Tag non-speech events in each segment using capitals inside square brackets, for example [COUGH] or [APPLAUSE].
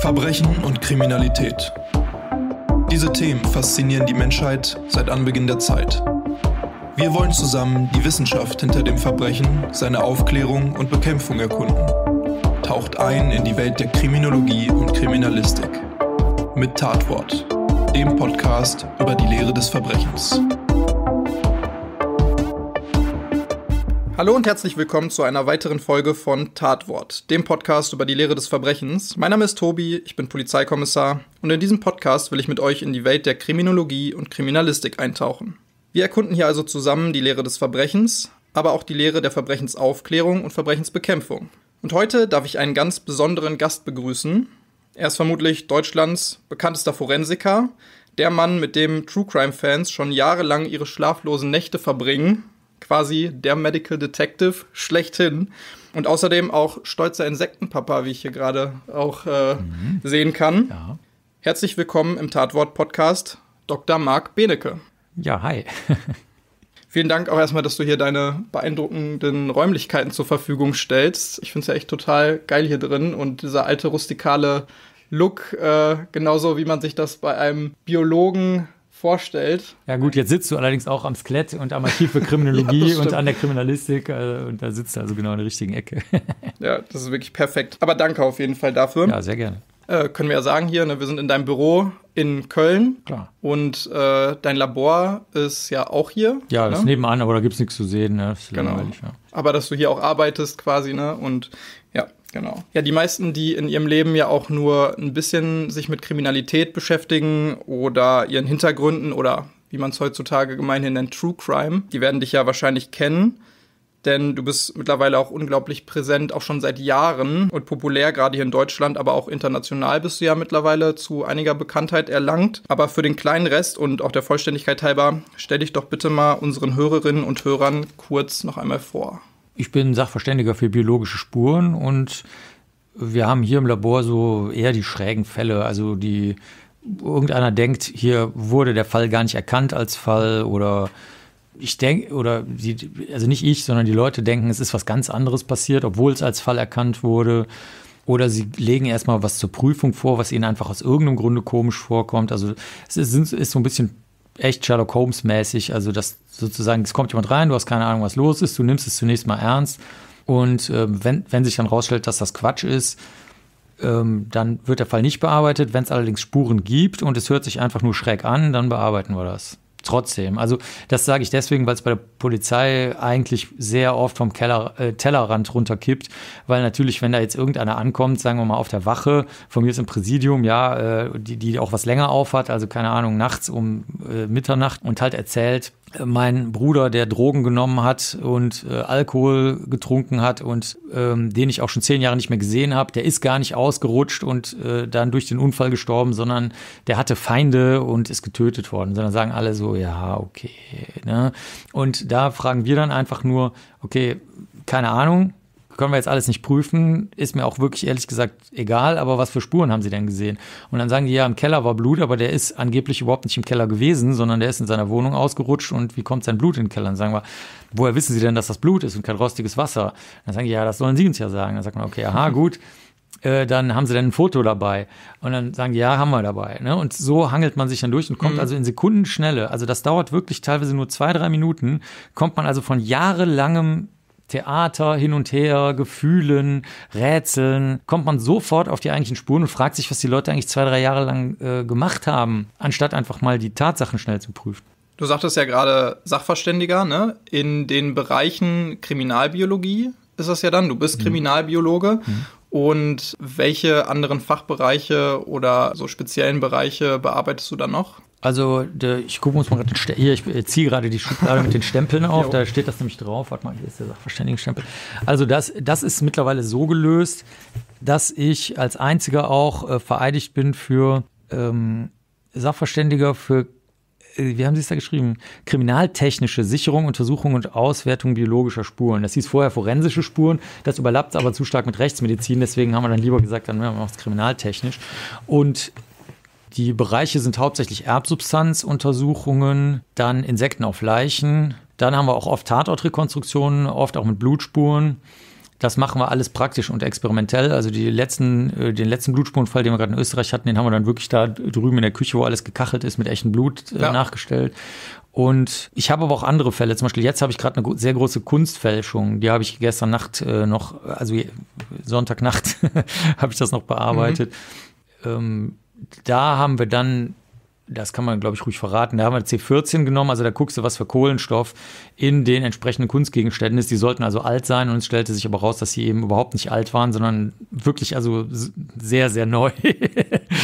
Verbrechen und Kriminalität. Diese Themen faszinieren die Menschheit seit Anbeginn der Zeit. Wir wollen zusammen die Wissenschaft hinter dem Verbrechen, seine Aufklärung und Bekämpfung erkunden. Taucht ein in die Welt der Kriminologie und Kriminalistik. Mit Tatwort, dem Podcast über die Lehre des Verbrechens. Hallo und herzlich willkommen zu einer weiteren Folge von Tatwort, dem Podcast über die Lehre des Verbrechens. Mein Name ist Tobi, ich bin Polizeikommissar und in diesem Podcast will ich mit euch in die Welt der Kriminologie und Kriminalistik eintauchen. Wir erkunden hier also zusammen die Lehre des Verbrechens, aber auch die Lehre der Verbrechensaufklärung und Verbrechensbekämpfung. Und heute darf ich einen ganz besonderen Gast begrüßen. Er ist vermutlich Deutschlands bekanntester Forensiker, der Mann, mit dem True Crime-Fans schon jahrelang ihre schlaflosen Nächte verbringen quasi der Medical Detective schlechthin. Und außerdem auch stolzer Insektenpapa, wie ich hier gerade auch äh, mhm. sehen kann. Ja. Herzlich willkommen im Tatwort-Podcast, Dr. Marc Benecke. Ja, hi. [LAUGHS] Vielen Dank auch erstmal, dass du hier deine beeindruckenden Räumlichkeiten zur Verfügung stellst. Ich finde es ja echt total geil hier drin und dieser alte rustikale Look, äh, genauso wie man sich das bei einem Biologen vorstellt. Ja gut, jetzt sitzt du allerdings auch am Skelett und am Archiv für Kriminologie [LAUGHS] ja, und an der Kriminalistik äh, und da sitzt du also genau in der richtigen Ecke. [LAUGHS] ja, das ist wirklich perfekt. Aber danke auf jeden Fall dafür. Ja, sehr gerne. Äh, können wir ja sagen hier, ne, wir sind in deinem Büro in Köln. Klar. Und äh, dein Labor ist ja auch hier. Ja, ne? das ist ne? nebenan, aber da gibt es nichts zu sehen. Ne? genau. Ja. Aber dass du hier auch arbeitest quasi ne? und Genau. Ja, die meisten, die in ihrem Leben ja auch nur ein bisschen sich mit Kriminalität beschäftigen oder ihren Hintergründen oder wie man es heutzutage gemeinhin nennt, True Crime, die werden dich ja wahrscheinlich kennen denn du bist mittlerweile auch unglaublich präsent, auch schon seit Jahren und populär, gerade hier in Deutschland, aber auch international bist du ja mittlerweile zu einiger Bekanntheit erlangt. Aber für den kleinen Rest und auch der Vollständigkeit halber, stell dich doch bitte mal unseren Hörerinnen und Hörern kurz noch einmal vor. Ich bin Sachverständiger für biologische Spuren und wir haben hier im Labor so eher die schrägen Fälle, also die irgendeiner denkt, hier wurde der Fall gar nicht erkannt als Fall oder ich denke, oder die, also nicht ich, sondern die Leute denken, es ist was ganz anderes passiert, obwohl es als Fall erkannt wurde. Oder sie legen erstmal was zur Prüfung vor, was ihnen einfach aus irgendeinem Grunde komisch vorkommt. Also es ist, ist so ein bisschen echt Sherlock Holmes-mäßig. Also, das sozusagen, es kommt jemand rein, du hast keine Ahnung, was los ist, du nimmst es zunächst mal ernst. Und äh, wenn, wenn sich dann rausstellt, dass das Quatsch ist, ähm, dann wird der Fall nicht bearbeitet. Wenn es allerdings Spuren gibt und es hört sich einfach nur schräg an, dann bearbeiten wir das trotzdem. Also das sage ich deswegen, weil es bei der Polizei eigentlich sehr oft vom Keller, äh, Tellerrand runterkippt, weil natürlich, wenn da jetzt irgendeiner ankommt, sagen wir mal auf der Wache, von mir ist im Präsidium, ja, äh, die, die auch was länger aufhat, also keine Ahnung, nachts um äh, Mitternacht und halt erzählt, mein Bruder, der Drogen genommen hat und äh, Alkohol getrunken hat und ähm, den ich auch schon zehn Jahre nicht mehr gesehen habe, der ist gar nicht ausgerutscht und äh, dann durch den Unfall gestorben, sondern der hatte Feinde und ist getötet worden. Sondern sagen alle so, ja, okay. Ne? Und da fragen wir dann einfach nur, okay, keine Ahnung, können wir jetzt alles nicht prüfen, ist mir auch wirklich ehrlich gesagt egal, aber was für Spuren haben sie denn gesehen? Und dann sagen die, ja, im Keller war Blut, aber der ist angeblich überhaupt nicht im Keller gewesen, sondern der ist in seiner Wohnung ausgerutscht und wie kommt sein Blut in den Keller? Dann sagen wir, woher wissen sie denn, dass das Blut ist und kein rostiges Wasser? dann sagen die, ja, das sollen sie uns ja sagen. dann sagt man, okay, aha, [LAUGHS] gut äh, dann haben sie dann ein Foto dabei. Und dann sagen die, ja, haben wir dabei. Ne? Und so hangelt man sich dann durch und kommt mhm. also in Sekundenschnelle. Also das dauert wirklich teilweise nur zwei, drei Minuten, kommt man also von jahrelangem Theater hin und her, Gefühlen, Rätseln, kommt man sofort auf die eigentlichen Spuren und fragt sich, was die Leute eigentlich zwei, drei Jahre lang äh, gemacht haben, anstatt einfach mal die Tatsachen schnell zu prüfen. Du sagtest ja gerade Sachverständiger, ne? In den Bereichen Kriminalbiologie ist das ja dann. Du bist mhm. Kriminalbiologe. Mhm. Und welche anderen Fachbereiche oder so speziellen Bereiche bearbeitest du dann noch? Also der, ich gucke uns mal gerade den hier, ich äh, ziehe gerade die Schublade mit den Stempeln [LAUGHS] auf, da steht das nämlich drauf. Warte mal, hier ist der Sachverständigenstempel. Also das, das ist mittlerweile so gelöst, dass ich als einziger auch äh, vereidigt bin für ähm, Sachverständiger für äh, wie haben Sie es da geschrieben? Kriminaltechnische Sicherung, Untersuchung und Auswertung biologischer Spuren. Das hieß vorher forensische Spuren, das überlappt aber zu stark mit Rechtsmedizin, deswegen haben wir dann lieber gesagt, dann machen wir es kriminaltechnisch. Und die Bereiche sind hauptsächlich Erbsubstanzuntersuchungen, dann Insekten auf Leichen. Dann haben wir auch oft Tatortrekonstruktionen, oft auch mit Blutspuren. Das machen wir alles praktisch und experimentell. Also die letzten, äh, den letzten Blutspurenfall, den wir gerade in Österreich hatten, den haben wir dann wirklich da drüben in der Küche, wo alles gekachelt ist, mit echtem Blut äh, ja. nachgestellt. Und ich habe aber auch andere Fälle. Zum Beispiel jetzt habe ich gerade eine sehr große Kunstfälschung. Die habe ich gestern Nacht äh, noch, also Sonntagnacht [LAUGHS] habe ich das noch bearbeitet. Mhm. Ähm, da haben wir dann, das kann man glaube ich ruhig verraten, da haben wir C14 genommen, also da guckst du, was für Kohlenstoff in den entsprechenden Kunstgegenständen ist. Die sollten also alt sein und es stellte sich aber raus, dass sie eben überhaupt nicht alt waren, sondern wirklich also sehr, sehr neu, [LAUGHS]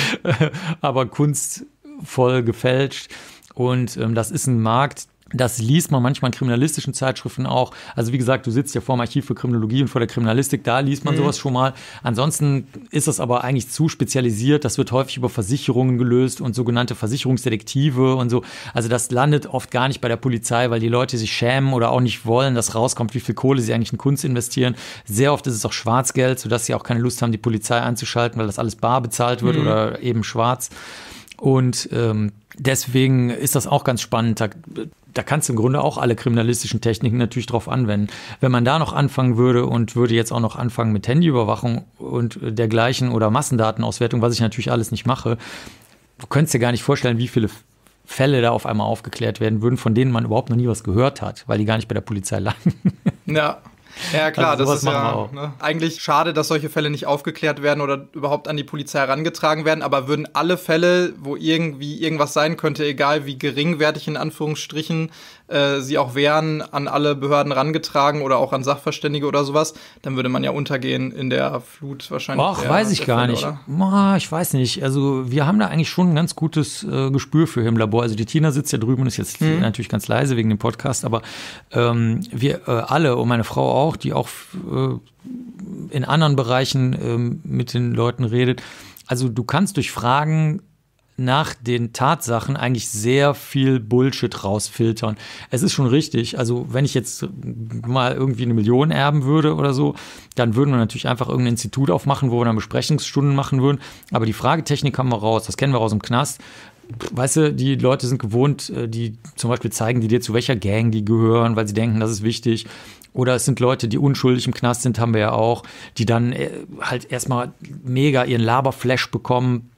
aber kunstvoll gefälscht. Und ähm, das ist ein Markt, das liest man manchmal in kriminalistischen Zeitschriften auch. Also wie gesagt, du sitzt ja vor dem Archiv für Kriminologie und vor der Kriminalistik, da liest man mhm. sowas schon mal. Ansonsten ist das aber eigentlich zu spezialisiert. Das wird häufig über Versicherungen gelöst und sogenannte Versicherungsdetektive und so. Also das landet oft gar nicht bei der Polizei, weil die Leute sich schämen oder auch nicht wollen, dass rauskommt, wie viel Kohle sie eigentlich in Kunst investieren. Sehr oft ist es auch Schwarzgeld, sodass sie auch keine Lust haben, die Polizei einzuschalten, weil das alles bar bezahlt wird mhm. oder eben schwarz. Und ähm, deswegen ist das auch ganz spannend. Da da kannst du im Grunde auch alle kriminalistischen Techniken natürlich drauf anwenden. Wenn man da noch anfangen würde und würde jetzt auch noch anfangen mit Handyüberwachung und dergleichen oder Massendatenauswertung, was ich natürlich alles nicht mache, du könntest dir gar nicht vorstellen, wie viele Fälle da auf einmal aufgeklärt werden würden, von denen man überhaupt noch nie was gehört hat, weil die gar nicht bei der Polizei lagen. Ja, ja, klar, also das ist ja ne? eigentlich schade, dass solche Fälle nicht aufgeklärt werden oder überhaupt an die Polizei herangetragen werden, aber würden alle Fälle, wo irgendwie irgendwas sein könnte, egal wie geringwertig in Anführungsstrichen, äh, sie auch wären, an alle Behörden rangetragen oder auch an Sachverständige oder sowas, dann würde man ja untergehen in der Flut wahrscheinlich. Ach, weiß ich gar nicht. Ma, ich weiß nicht. Also wir haben da eigentlich schon ein ganz gutes äh, Gespür für im Labor. Also die Tina sitzt ja drüben und ist jetzt mhm. natürlich ganz leise wegen dem Podcast, aber ähm, wir äh, alle und meine Frau auch, die auch äh, in anderen Bereichen ähm, mit den Leuten redet. Also du kannst durch Fragen nach den Tatsachen eigentlich sehr viel Bullshit rausfiltern. Es ist schon richtig. Also, wenn ich jetzt mal irgendwie eine Million erben würde oder so, dann würden wir natürlich einfach irgendein Institut aufmachen, wo wir dann Besprechungsstunden machen würden. Aber die Fragetechnik haben wir raus. Das kennen wir aus dem Knast. Weißt du, die Leute sind gewohnt, äh, die zum Beispiel zeigen die dir, zu welcher Gang die gehören, weil sie denken, das ist wichtig. Oder es sind Leute, die unschuldig im Knast sind, haben wir ja auch, die dann äh, halt erstmal mega ihren Laberflash bekommen,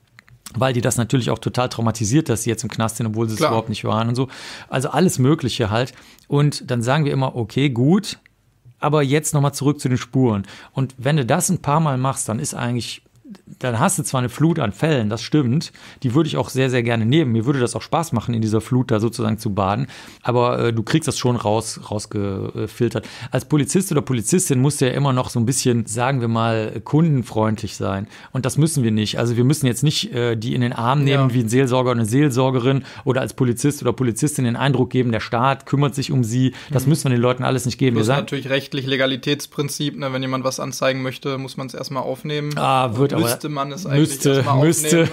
weil die das natürlich auch total traumatisiert, dass sie jetzt im Knast sind, obwohl sie es überhaupt nicht waren und so. Also alles Mögliche halt. Und dann sagen wir immer, okay, gut, aber jetzt nochmal zurück zu den Spuren. Und wenn du das ein paar Mal machst, dann ist eigentlich dann hast du zwar eine Flut an Fällen, das stimmt, die würde ich auch sehr, sehr gerne nehmen. Mir würde das auch Spaß machen, in dieser Flut da sozusagen zu baden, aber äh, du kriegst das schon raus, rausgefiltert. Als Polizist oder Polizistin musst du ja immer noch so ein bisschen, sagen wir mal, kundenfreundlich sein. Und das müssen wir nicht. Also wir müssen jetzt nicht äh, die in den Arm nehmen ja. wie ein Seelsorger oder eine Seelsorgerin oder als Polizist oder Polizistin den Eindruck geben, der Staat kümmert sich um sie. Das mhm. müssen wir den Leuten alles nicht geben. Das ist natürlich rechtlich Legalitätsprinzip, ne? wenn jemand was anzeigen möchte, muss man es erstmal aufnehmen. Ah, wird müsste man es eigentlich müsste, müsste.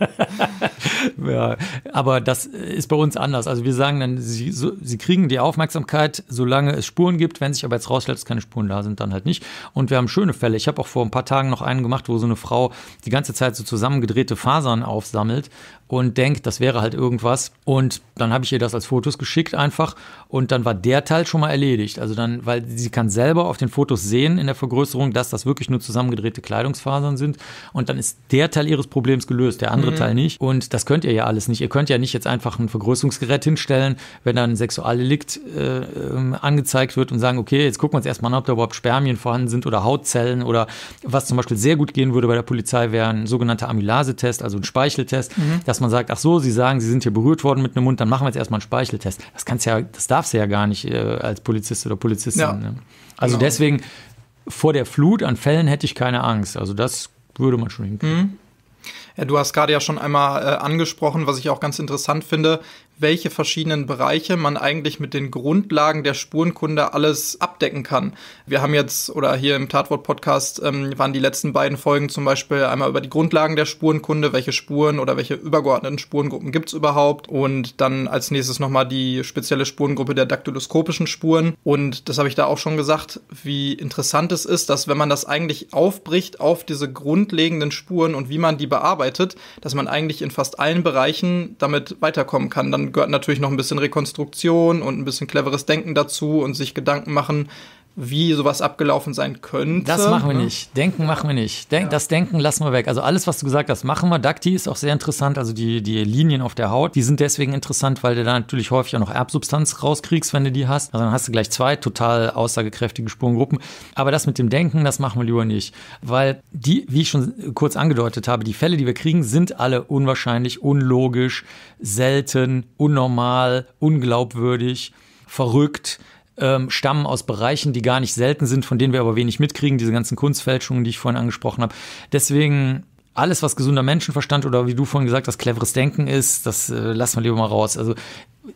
[LAUGHS] [LAUGHS] ja, aber das ist bei uns anders. Also wir sagen dann, sie, so, sie kriegen die Aufmerksamkeit, solange es Spuren gibt. Wenn sich aber jetzt rausstellt, dass keine Spuren da sind, dann halt nicht. Und wir haben schöne Fälle. Ich habe auch vor ein paar Tagen noch einen gemacht, wo so eine Frau die ganze Zeit so zusammengedrehte Fasern aufsammelt und denkt, das wäre halt irgendwas. Und dann habe ich ihr das als Fotos geschickt einfach und dann war der Teil schon mal erledigt. Also dann, weil sie kann selber auf den Fotos sehen in der Vergrößerung, dass das wirklich nur zusammengedrehte Kleidungsfasern sind und dann ist der Teil ihres Problems gelöst, der andere mhm. Teil nicht. Und das könnt ihr ja alles nicht. Ihr könnt ja nicht jetzt einfach ein Vergrößerungsgerät hinstellen, wenn dann ein Sexualdelikt äh, ähm, angezeigt wird und sagen, okay, jetzt gucken wir uns erstmal an, ob da überhaupt Spermien vorhanden sind oder Hautzellen oder was zum Beispiel sehr gut gehen würde bei der Polizei, wäre ein sogenannter Amylase-Test, also ein Speicheltest. Mhm dass man sagt, ach so, Sie sagen, Sie sind hier berührt worden mit einem Mund, dann machen wir jetzt erstmal einen Speicheltest. Das kannst ja, das darfst du ja gar nicht äh, als Polizist oder Polizistin. Ja. Ne? Also genau. deswegen, vor der Flut an Fällen hätte ich keine Angst. Also das würde man schon hinkriegen. Mhm. Ja, du hast gerade ja schon einmal äh, angesprochen, was ich auch ganz interessant finde welche verschiedenen Bereiche man eigentlich mit den Grundlagen der Spurenkunde alles abdecken kann. Wir haben jetzt, oder hier im Tatwort-Podcast ähm, waren die letzten beiden Folgen zum Beispiel einmal über die Grundlagen der Spurenkunde, welche Spuren oder welche übergeordneten Spurengruppen gibt es überhaupt und dann als nächstes nochmal die spezielle Spurengruppe der daktyloskopischen Spuren. Und das habe ich da auch schon gesagt, wie interessant es ist, dass wenn man das eigentlich aufbricht auf diese grundlegenden Spuren und wie man die bearbeitet, dass man eigentlich in fast allen Bereichen damit weiterkommen kann. Dann dann gehört natürlich noch ein bisschen Rekonstruktion und ein bisschen cleveres Denken dazu und sich Gedanken machen, wie sowas abgelaufen sein könnte. Das machen wir nicht. Denken machen wir nicht. Denk, ja. Das Denken lassen wir weg. Also alles, was du gesagt hast, machen wir. Dakti ist auch sehr interessant. Also die, die Linien auf der Haut, die sind deswegen interessant, weil du da natürlich häufig auch noch Erbsubstanz rauskriegst, wenn du die hast. Also dann hast du gleich zwei total aussagekräftige Spurengruppen. Aber das mit dem Denken, das machen wir lieber nicht. Weil die, wie ich schon kurz angedeutet habe, die Fälle, die wir kriegen, sind alle unwahrscheinlich, unlogisch, selten, unnormal, unglaubwürdig, verrückt ähm, stammen aus Bereichen, die gar nicht selten sind, von denen wir aber wenig mitkriegen, diese ganzen Kunstfälschungen, die ich vorhin angesprochen habe. Deswegen alles, was gesunder Menschenverstand oder wie du vorhin gesagt hast, cleveres Denken ist, das äh, lassen wir lieber mal raus. Also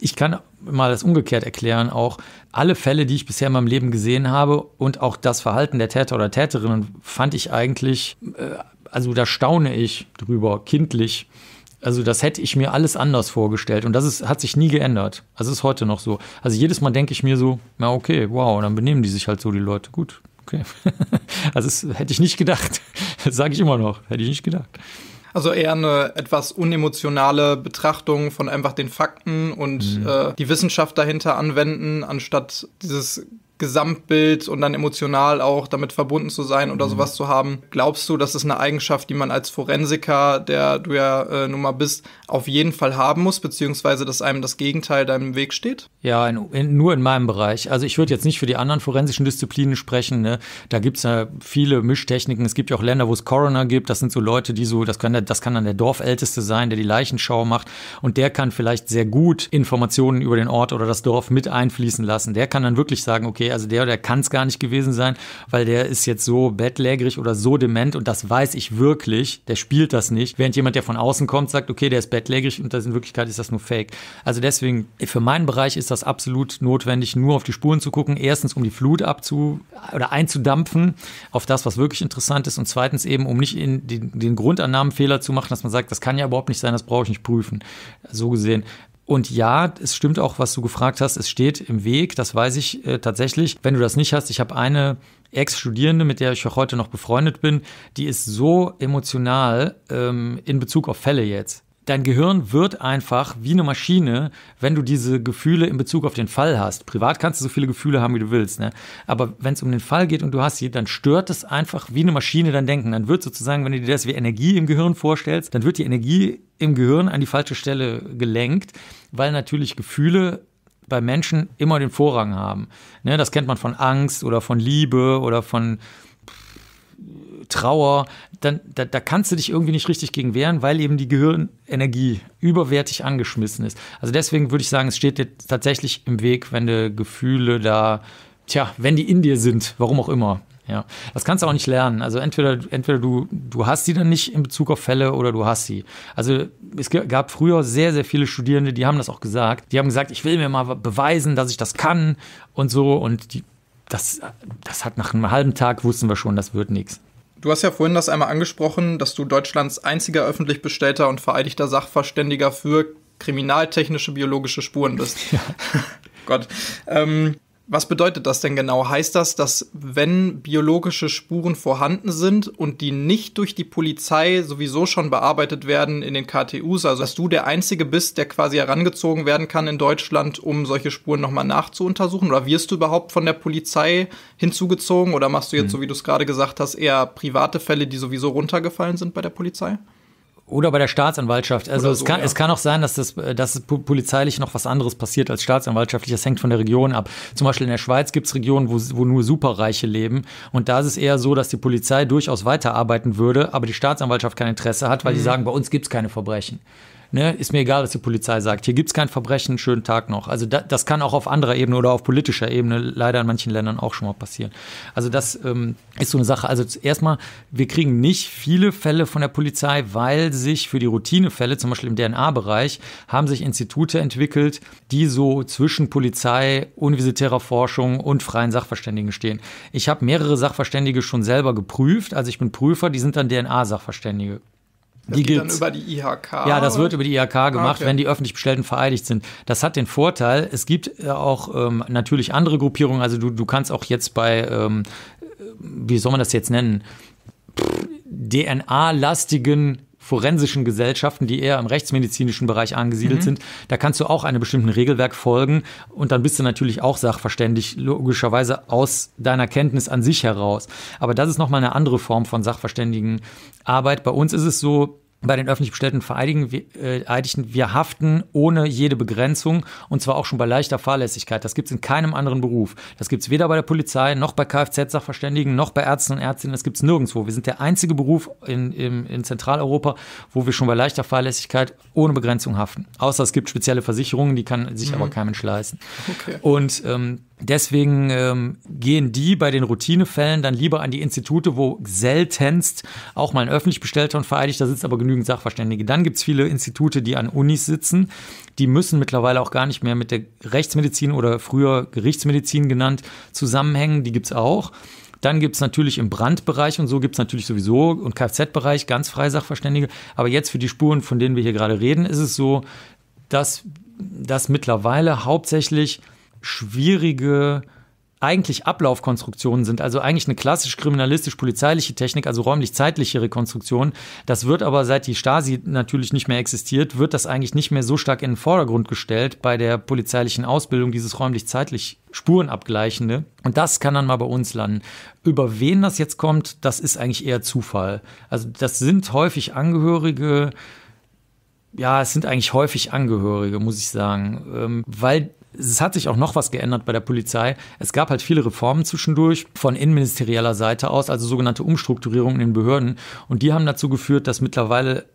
ich kann mal das umgekehrt erklären, auch alle Fälle, die ich bisher in meinem Leben gesehen habe und auch das Verhalten der Täter oder Täterinnen fand ich eigentlich, äh, also da staune ich drüber, kindlich also das hätte ich mir alles anders vorgestellt und das ist, hat sich nie geändert. Also ist heute noch so. Also jedes Mal denke ich mir so, na okay, wow, dann benehmen die sich halt so die Leute. Gut, okay. [LAUGHS] also das hätte ich nicht gedacht. [LAUGHS] Das sage ich immer noch, hätte ich nicht gedacht. Also eher eine etwas unemotionale Betrachtung von einfach den Fakten und mhm. äh, die Wissenschaft dahinter anwenden, anstatt dieses Gesamtbild und dann emotional auch damit verbunden zu sein oder mhm. sowas zu haben. Glaubst du, das ist eine Eigenschaft, die man als Forensiker, der du ja äh, nun mal bist, auf jeden Fall haben muss, beziehungsweise dass einem das Gegenteil deinem Weg steht? Ja, in, in, nur in meinem Bereich. Also ich würde jetzt nicht für die anderen forensischen Disziplinen sprechen. Ne? Da gibt es ja viele Mischtechniken. Es gibt ja auch Länder, wo es Coroner gibt. Das sind so Leute, die so, das kann, der, das kann dann der Dorfälteste sein, der die Leichenschau macht. Und der kann vielleicht sehr gut Informationen über den Ort oder das Dorf mit einfließen lassen. Der kann dann wirklich sagen, okay, okay, also der oder kann es gar nicht gewesen sein, weil der ist jetzt so bettlägerig oder so dement und das weiß ich wirklich, der spielt das nicht. Während jemand, der von außen kommt, sagt, okay, der ist bettlägerig und das in Wirklichkeit ist das nur Fake. Also deswegen, für meinen Bereich ist das absolut notwendig, nur auf die Spuren zu gucken. Erstens, um die Flut abzu oder einzudampfen auf das, was wirklich interessant ist und zweitens eben, um nicht in den, den Grundannahmenfehler zu machen, dass man sagt, das kann ja überhaupt nicht sein, das brauche ich nicht prüfen. So gesehen und ja, es stimmt auch, was du gefragt hast. Es steht im Weg, das weiß ich äh, tatsächlich. Wenn du das nicht hast, ich habe eine Ex-Studierende, mit der ich auch heute noch befreundet bin, die ist so emotional ähm, in Bezug auf Fälle jetzt. Dein Gehirn wird einfach wie eine Maschine, wenn du diese Gefühle in Bezug auf den Fall hast. Privat kannst du so viele Gefühle haben, wie du willst. Ne? Aber wenn es um den Fall geht und du hast sie, dann stört es einfach wie eine Maschine dein Denken. Dann wird sozusagen, wenn du dir das wie Energie im Gehirn vorstellst, dann wird die Energie im Gehirn an die falsche Stelle gelenkt weil natürlich Gefühle bei Menschen immer den Vorrang haben. Ne, das kennt man von Angst oder von Liebe oder von Trauer. Dann, da, da kannst du dich irgendwie nicht richtig gegen wehren, weil eben die Gehirnenergie überwertig angeschmissen ist. Also deswegen würde ich sagen, es steht dir tatsächlich im Weg, wenn du Gefühle da, tja, wenn die in dir sind, warum auch immer. Ja, das kannst du auch nicht lernen. Also entweder, entweder du, du hast sie dann nicht in Bezug auf Fälle oder du hast sie. Also es gab früher sehr, sehr viele Studierende, die haben das auch gesagt. Die haben gesagt, ich will mir mal beweisen, dass ich das kann und so. Und die, das, das hat nach einem halben Tag wussten wir schon, das wird nichts. Du hast ja vorhin das einmal angesprochen, dass du Deutschlands einziger öffentlich bestellter und vereidigter Sachverständiger für kriminaltechnische biologische Spuren bist. Ja. [LAUGHS] Gott. Ähm, was bedeutet das denn genau? Heißt das, dass wenn biologische Spuren vorhanden sind und die nicht durch die Polizei sowieso schon bearbeitet werden in den KTUs, also dass du der Einzige bist, der quasi herangezogen werden kann in Deutschland, um solche Spuren nochmal nachzuuntersuchen? Oder wirst du überhaupt von der Polizei hinzugezogen oder machst du jetzt, mhm. so wie du es gerade gesagt hast, eher private Fälle, die sowieso runtergefallen sind bei der Polizei? Oder bei der Staatsanwaltschaft. Also so, es, kann, ja. es kann auch sein, dass, das, dass polizeilich noch was anderes passiert als staatsanwaltschaftlich. Das hängt von der Region ab. Zum Beispiel in der Schweiz gibt es Regionen, wo, wo nur Superreiche leben. Und da ist es eher so, dass die Polizei durchaus weiterarbeiten würde, aber die Staatsanwaltschaft kein Interesse hat, weil mhm. die sagen, bei uns gibt es keine Verbrechen ne, ist mir egal, was die Polizei sagt, hier gibt es kein Verbrechen, schönen Tag noch. Also da, das kann auch auf anderer Ebene oder auf politischer Ebene leider in manchen Ländern auch schon mal passieren. Also das ähm, ist so eine Sache. Also erstmal, wir kriegen nicht viele Fälle von der Polizei, weil sich für die Routinefälle, zum Beispiel im DNA-Bereich, haben sich Institute entwickelt, die so zwischen Polizei, universitärer Forschung und freien Sachverständigen stehen. Ich habe mehrere Sachverständige schon selber geprüft, also ich bin Prüfer, die sind dann DNA-Sachverständige. Die, die dann über die IHK. Ja, das wird über die IHK gemacht, okay. wenn die öffentlich Bestellten vereidigt sind. Das hat den Vorteil, es gibt äh, auch ähm, natürlich andere Gruppierungen. Also du, du kannst auch jetzt bei, ähm, äh, wie soll man das jetzt nennen? DNA-lastigen forensischen Gesellschaften, die eher im rechtsmedizinischen Bereich angesiedelt mhm. sind, da kannst du auch einem bestimmten Regelwerk folgen und dann bist du natürlich auch sachverständig, logischerweise aus deiner Kenntnis an sich heraus. Aber das ist nochmal eine andere Form von Sachverständigenarbeit. Bei uns ist es so, bei den öffentlich bestellten äh, Vereidigten, wir haften ohne jede Begrenzung und zwar auch schon bei leichter Fahrlässigkeit. Das gibt es in keinem anderen Beruf. Das gibt es weder bei der Polizei, noch bei Kfz-Sachverständigen, noch bei Ärzten und Ärztinnen. Das gibt es nirgendwo. Wir sind der einzige Beruf in, in, in, Zentraleuropa, wo wir schon bei leichter Fahrlässigkeit ohne Begrenzung haften. Außer es gibt spezielle Versicherungen, die kann sich mhm. aber kein Mensch leisten. Okay. Und ähm, Deswegen ähm, gehen die bei den Routinefällen dann lieber an die Institute, wo seltenst auch mal ein öffentlich bestellter und vereidigter sitzt, aber genügend Sachverständige. Dann gibt es viele Institute, die an Unis sitzen. Die müssen mittlerweile auch gar nicht mehr mit der Rechtsmedizin oder früher Gerichtsmedizin genannt zusammenhängen. Die gibt es auch. Dann gibt es natürlich im Brandbereich und so gibt es natürlich sowieso und Kfz-Bereich ganz freie Sachverständige. Aber jetzt für die Spuren, von denen wir hier gerade reden, ist es so, dass, dass mittlerweile hauptsächlich schwierige eigentlich Ablaufkonstruktionen sind, also eigentlich eine klassisch kriminalistisch-polizeiliche Technik, also räumlich-zeitliche Rekonstruktion. Das wird aber seit die Stasi natürlich nicht mehr existiert, wird das eigentlich nicht mehr so stark in den Vordergrund gestellt bei der polizeilichen Ausbildung, dieses räumlich-zeitlich Spurenabgleichende. Und das kann dann mal bei uns landen. Über wen das jetzt kommt, das ist eigentlich eher Zufall. Also das sind häufig Angehörige, ja, es sind eigentlich häufig Angehörige, muss ich sagen, ähm, weil es hat sich auch noch was geändert bei der Polizei. Es gab halt viele Reformen zwischendurch von innenministerieller Seite aus, also sogenannte Umstrukturierungen in den Behörden. Und die haben dazu geführt, dass mittlerweile,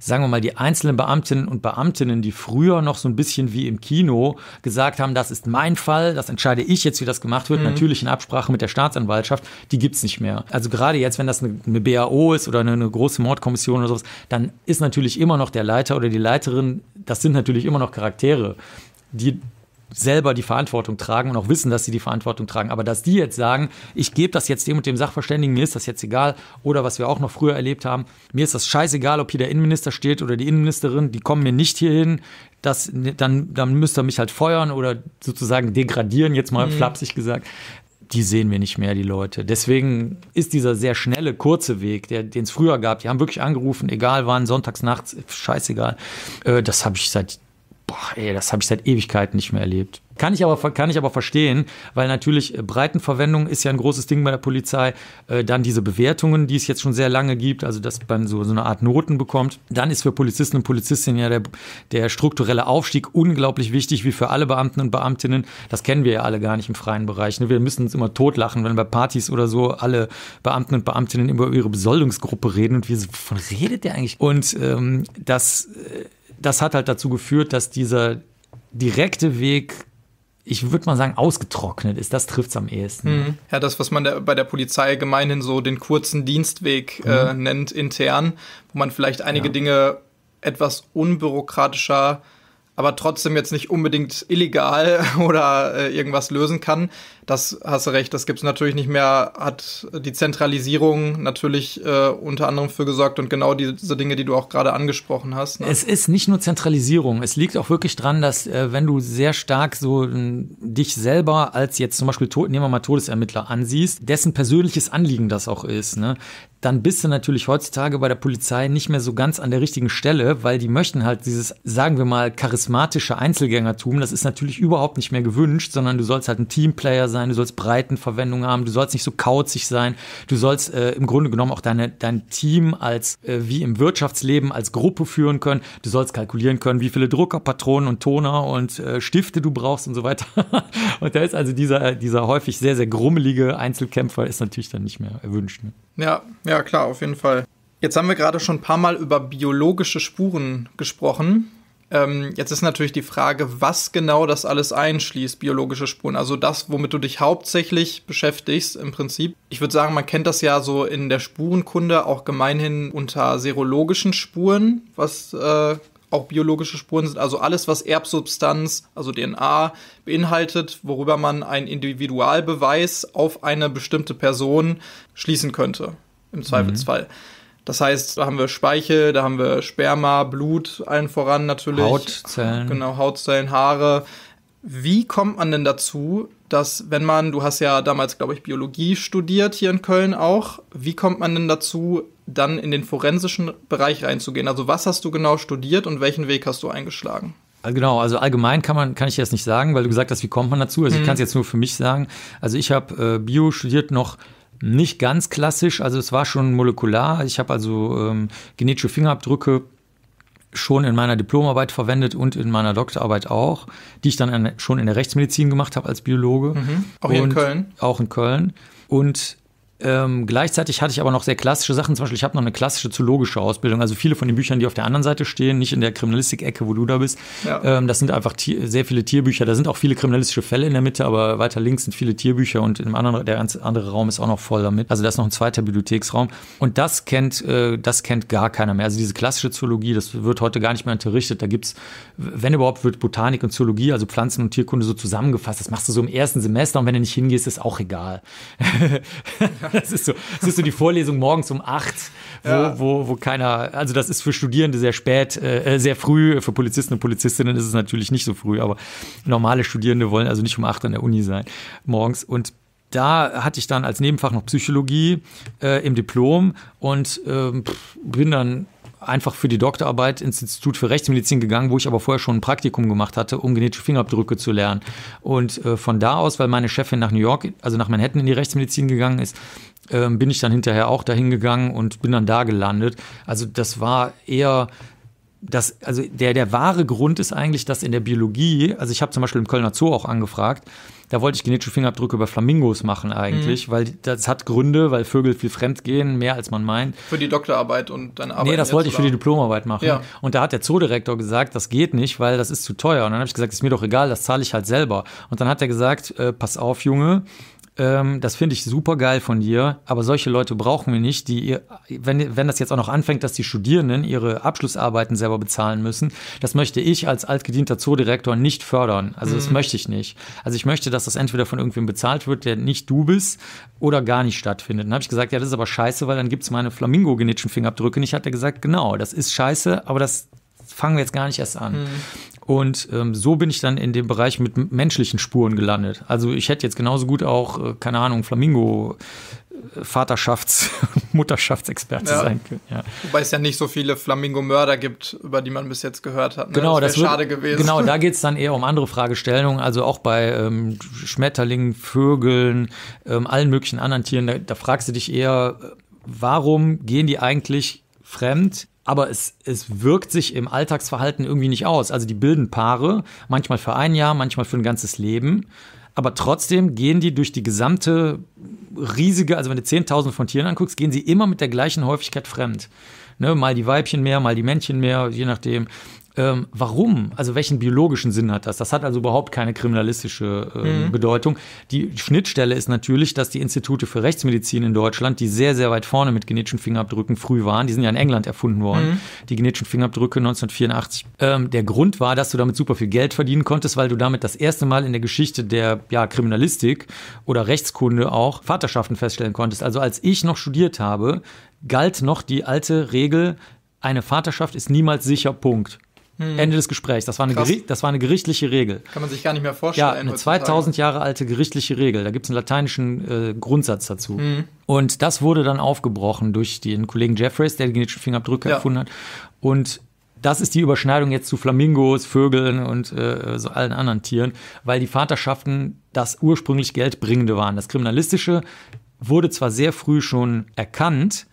sagen wir mal, die einzelnen Beamtinnen und Beamtinnen, die früher noch so ein bisschen wie im Kino gesagt haben, das ist mein Fall, das entscheide ich jetzt, wie das gemacht wird, mhm. natürlich in Absprache mit der Staatsanwaltschaft, die gibt es nicht mehr. Also gerade jetzt, wenn das eine, eine BAO ist oder eine, eine große Mordkommission oder sowas, dann ist natürlich immer noch der Leiter oder die Leiterin, das sind natürlich immer noch Charaktere die selber die Verantwortung tragen und auch wissen, dass sie die Verantwortung tragen. Aber dass die jetzt sagen, ich gebe das jetzt dem und dem Sachverständigen, mir ist das jetzt egal. Oder was wir auch noch früher erlebt haben, mir ist das scheißegal, ob hier der Innenminister steht oder die Innenministerin, die kommen mir nicht hierhin. Das, dann, dann müsst ihr mich halt feuern oder sozusagen degradieren, jetzt mal mhm. flapsig gesagt. Die sehen wir nicht mehr, die Leute. Deswegen ist dieser sehr schnelle, kurze Weg, den es früher gab, die haben wirklich angerufen, egal wann, sonntags nachts, scheißegal. Äh, das habe ich seit boah, ey, das habe ich seit Ewigkeiten nicht mehr erlebt. Kann ich, aber, kann ich aber verstehen, weil natürlich äh, Breitenverwendung ist ja ein großes Ding bei der Polizei. Äh, dann diese Bewertungen, die es jetzt schon sehr lange gibt, also dass man so, so eine Art Noten bekommt. Dann ist für Polizisten und Polizistinnen ja der, der strukturelle Aufstieg unglaublich wichtig, wie für alle Beamten und Beamtinnen. Das kennen wir ja alle gar nicht im freien Bereich. Ne? Wir müssen uns immer totlachen, wenn bei Partys oder so alle Beamten und Beamtinnen über ihre Besoldungsgruppe reden und wir so, wovon redet der eigentlich? Und ähm, das Äh, das hat halt dazu geführt, dass dieser direkte Weg ich würde mal sagen, ausgetrocknet ist. Das trifft es am ehesten. Mhm. Ja, das, was man der, bei der Polizei gemeinhin so den kurzen Dienstweg äh, mhm. äh, nennt, intern, wo man vielleicht einige ja. Dinge etwas unbürokratischer aber trotzdem jetzt nicht unbedingt illegal [LAUGHS] oder äh, irgendwas lösen kann. Das hast du recht, das gibt's natürlich nicht mehr, hat die Zentralisierung natürlich äh, unter anderem für gesorgt und genau diese Dinge, die du auch gerade angesprochen hast. Ne? Es ist nicht nur Zentralisierung, es liegt auch wirklich dran, dass äh, wenn du sehr stark so n, ähm, dich selber als jetzt zum Beispiel, nehmen wir mal Todesermittler ansiehst, dessen persönliches Anliegen das auch ist, ne? dann bist du natürlich heutzutage bei der Polizei nicht mehr so ganz an der richtigen Stelle, weil die möchten halt dieses, sagen wir mal, charismatische Einzelgängertum. Das ist natürlich überhaupt nicht mehr gewünscht, sondern du sollst halt ein Teamplayer sein, du sollst Breitenverwendung haben, du sollst nicht so kauzig sein, du sollst äh, im Grunde genommen auch deine, dein Team als, äh, wie im Wirtschaftsleben, als Gruppe führen können. Du sollst kalkulieren können, wie viele Drucker, Patronen und Toner und äh, Stifte du brauchst und so weiter. [LAUGHS] und da ist also dieser, dieser häufig sehr, sehr grummelige Einzelkämpfer ist natürlich dann nicht mehr erwünscht. Ne? Ja, ja, klar, auf jeden Fall. Jetzt haben wir gerade schon ein paar Mal über biologische Spuren gesprochen. Ähm, jetzt ist natürlich die Frage, was genau das alles einschließt, biologische Spuren. Also das, womit du dich hauptsächlich beschäftigst im Prinzip. Ich würde sagen, man kennt das ja so in der Spurenkunde auch gemeinhin unter serologischen Spuren, was äh, auch biologische Spuren sind, also alles, was Erbsubstanz, also DNA, beinhaltet, worüber man einen Individualbeweis auf eine bestimmte Person schließen könnte, im Zweifelsfall. Mhm. Das heißt, da haben wir Speichel, da haben wir Sperma, Blut, allen voran natürlich. Hautzellen. Genau, Hautzellen, Haare. Wie kommt man denn dazu, dass, wenn man, du hast ja damals, glaube ich, Biologie studiert hier in Köln auch, wie kommt man denn dazu, dann in den forensischen Bereich reinzugehen. Also was hast du genau studiert und welchen Weg hast du eingeschlagen? Äh, genau, also allgemein kann man kann ich jetzt nicht sagen, weil du gesagt hast, wie kommt man dazu? Also mhm. ich kann es jetzt nur für mich sagen. Also ich habe äh, Bio studiert noch nicht ganz klassisch, also es war schon molekular. Ich habe also ähm, genetische Fingerabdrücke schon in meiner Diplomarbeit verwendet und in meiner Doktorarbeit auch, die ich dann an, schon in der Rechtsmedizin gemacht habe als Biologe. Mhm. Auch hier in Köln? Auch in Köln. Und ähm, gleichzeitig hatte ich aber noch sehr klassische Sachen. Zum Beispiel, ich habe noch eine klassische zoologische Ausbildung. Also viele von den Büchern, die auf der anderen Seite stehen, nicht in der Kriminalistik-Ecke, wo du da bist. Ja. Ähm, das sind einfach Tier, sehr viele Tierbücher. Da sind auch viele kriminalistische Fälle in der Mitte, aber weiter links sind viele Tierbücher und im anderen, der ganz andere Raum ist auch noch voll damit. Also da ist noch ein zweiter Bibliotheksraum. Und das kennt, äh, das kennt gar keiner mehr. Also diese klassische Zoologie, das wird heute gar nicht mehr unterrichtet. Da gibt's, wenn überhaupt, wird Botanik und Zoologie, also Pflanzen und Tierkunde so zusammengefasst. Das machst du so im ersten Semester und wenn du nicht hingehst, ist auch egal. [LAUGHS] [LAUGHS] Das ist so, das ist so die Vorlesung morgens um acht, wo, ja. wo, wo keiner, also das ist für Studierende sehr spät, äh, äh, sehr früh, für Polizisten und Polizistinnen ist es natürlich nicht so früh, aber normale Studierende wollen also nicht um acht an der Uni sein, morgens und da hatte ich dann als Nebenfach noch Psychologie äh, im Diplom und ähm, bin dann einfach für die Doktorarbeit ins Institut für Rechtsmedizin gegangen, wo ich aber vorher schon ein Praktikum gemacht hatte, um genetische Fingerabdrücke zu lernen. Und äh, von da aus, weil meine Chefin nach New York, also nach Manhattan in die Rechtsmedizin gegangen ist, äh, bin ich dann hinterher auch dahin gegangen und bin dann da gelandet. Also das war eher das, also der, der wahre Grund ist eigentlich, dass in der Biologie, also ich habe zum Beispiel im Kölner Zoo auch angefragt, da wollte ich genetische Fingerabdrücke über Flamingos machen eigentlich, mhm. weil das hat Gründe, weil Vögel viel fremd gehen, mehr als man meint. Für die Doktorarbeit und dann Arbeit. Nee, das wollte ich für die Diplomarbeit machen. Ja. Und da hat der Zoodirektor gesagt, das geht nicht, weil das ist zu teuer. Und dann habe ich gesagt, ist mir doch egal, das zahle ich halt selber. Und dann hat er gesagt, äh, pass auf, Junge, ähm, das finde ich super geil von dir, aber solche Leute brauchen wir nicht, die ihr, wenn, wenn das jetzt auch noch anfängt, dass die Studierenden ihre Abschlussarbeiten selber bezahlen müssen, das möchte ich als altgedienter Zoodirektor nicht fördern. Also mhm. das möchte ich nicht. Also ich möchte, dass das entweder von irgendwem bezahlt wird, der nicht du bist, oder gar nicht stattfindet. Dann habe ich gesagt, ja, das ist aber scheiße, weil dann gibt es meine Flamingo-genitschen Fingerabdrücke nicht. Hat er gesagt, genau, das ist scheiße, aber das fangen wir jetzt gar nicht erst an. Mhm. Und ähm, so bin ich dann in dem Bereich mit menschlichen Spuren gelandet. Also ich hätte jetzt genauso gut auch, äh, keine Ahnung, Flamingo. Äh, Vaterschafts-, [LAUGHS] Mutterschaftsexperte ja. sein können. Ja. Wobei es ja nicht so viele Flamingo-Mörder gibt, über die man bis jetzt gehört hat. Ne? Genau, das, das schade gewesen. Genau, da [LAUGHS] geht es dann eher um andere Fragestellungen. Also auch bei ähm, Schmetterlingen, Vögeln, ähm, allen möglichen anderen Tieren. Da, da fragst du dich eher, äh, warum gehen die eigentlich fremd aber es, es wirkt sich im Alltagsverhalten irgendwie nicht aus. Also die bilden Paare, manchmal für ein Jahr, manchmal für ein ganzes Leben. Aber trotzdem gehen die durch die gesamte riesige, also wenn du 10.000 von Tieren anguckst, gehen sie immer mit der gleichen Häufigkeit fremd. Ne, mal die Weibchen mehr, mal die Männchen mehr, je nachdem ähm, warum, also welchen biologischen Sinn hat das? Das hat also überhaupt keine kriminalistische ähm, mhm. Bedeutung. Die Schnittstelle ist natürlich, dass die Institute für Rechtsmedizin in Deutschland, die sehr, sehr weit vorne mit genetischen Fingerabdrücken früh waren, die sind ja in England erfunden worden, mhm. die genetischen Fingerabdrücke 1984. Ähm, der Grund war, dass du damit super viel Geld verdienen konntest, weil du damit das erste Mal in der Geschichte der ja, Kriminalistik oder Rechtskunde auch Vaterschaften feststellen konntest. Also als ich noch studiert habe, galt noch die alte Regel, eine Vaterschaft ist niemals sicher, Punkt. Hm. Ende des Gesprächs. Das war, eine das war eine gerichtliche Regel. Kann man sich gar nicht mehr vorstellen. Ja, eine 2000 Jahre alte gerichtliche Regel. Da gibt es einen lateinischen äh, Grundsatz dazu. Hm. Und das wurde dann aufgebrochen durch den Kollegen Jeffreys, der die genetischen Fingerabdrücke ja. erfunden hat. Und das ist die Überschneidung jetzt zu Flamingos, Vögeln und äh, so allen anderen Tieren, weil die Vaterschaften das ursprünglich Geldbringende waren. Das Kriminalistische wurde zwar sehr früh schon erkannt,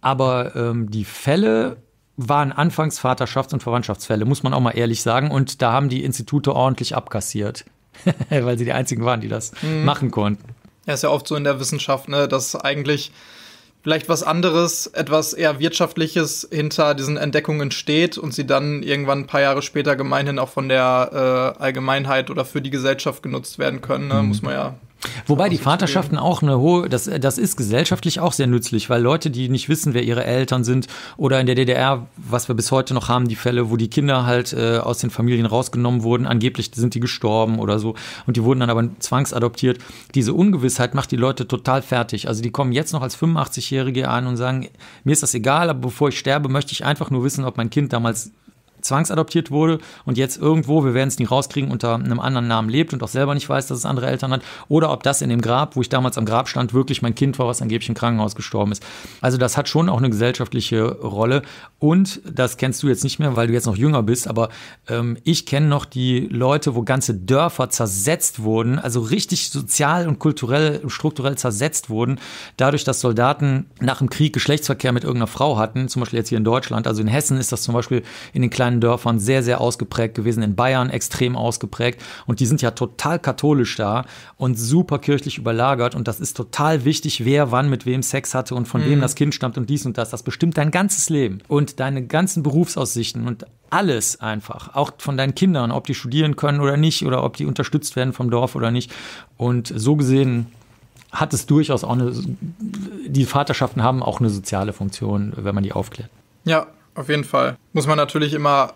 aber ähm, die Fälle waren anfangs Vaterschafts- und Verwandtschaftsfälle, muss man auch mal ehrlich sagen. Und da haben die Institute ordentlich abkassiert, [LAUGHS] weil sie die einzigen waren, die das mhm. machen konnten. Ja, ist ja oft so in der Wissenschaft, ne, dass eigentlich vielleicht was anderes, etwas eher Wirtschaftliches hinter diesen Entdeckungen steht und sie dann irgendwann ein paar Jahre später gemeinhin auch von der äh, Allgemeinheit oder für die Gesellschaft genutzt werden können. Ne? Mhm. Muss man ja Wobei die Vaterschaften auch eine hohe, das, das ist gesellschaftlich auch sehr nützlich, weil Leute, die nicht wissen, wer ihre Eltern sind, oder in der DDR, was wir bis heute noch haben, die Fälle, wo die Kinder halt äh, aus den Familien rausgenommen wurden, angeblich sind die gestorben oder so, und die wurden dann aber zwangsadoptiert. Diese Ungewissheit macht die Leute total fertig. Also die kommen jetzt noch als 85-Jährige an und sagen, mir ist das egal, aber bevor ich sterbe, möchte ich einfach nur wissen, ob mein Kind damals zwangsadoptiert wurde und jetzt irgendwo, wir werden es nie rauskriegen, unter einem anderen Namen lebt und auch selber nicht weiß, dass es andere Eltern hat. Oder ob das in dem Grab, wo ich damals am Grab stand, wirklich mein Kind war, was angeblich im Krankenhaus gestorben ist. Also das hat schon auch eine gesellschaftliche Rolle. Und das kennst du jetzt nicht mehr, weil du jetzt noch jünger bist, aber ähm, ich kenne noch die Leute, wo ganze Dörfer zersetzt wurden, also richtig sozial und kulturell, und strukturell zersetzt wurden, dadurch, dass Soldaten nach dem Krieg Geschlechtsverkehr mit irgendeiner Frau hatten, zum Beispiel jetzt hier in Deutschland, also in Hessen ist das zum Beispiel in den kleinen kleinen Dörfern sehr, sehr ausgeprägt gewesen, in Bayern extrem ausgeprägt. Und die sind ja total katholisch da und super kirchlich überlagert. Und das ist total wichtig, wer wann mit wem Sex hatte und von mhm. wem das Kind stammt und dies und das. Das bestimmt dein ganzes Leben und deine ganzen Berufsaussichten und alles einfach, auch von deinen Kindern, ob die studieren können oder nicht oder ob die unterstützt werden vom Dorf oder nicht. Und so gesehen hat es durchaus auch eine, die Vaterschaften haben auch eine soziale Funktion, wenn man die aufklärt. Ja, auf jeden Fall. Muss man natürlich immer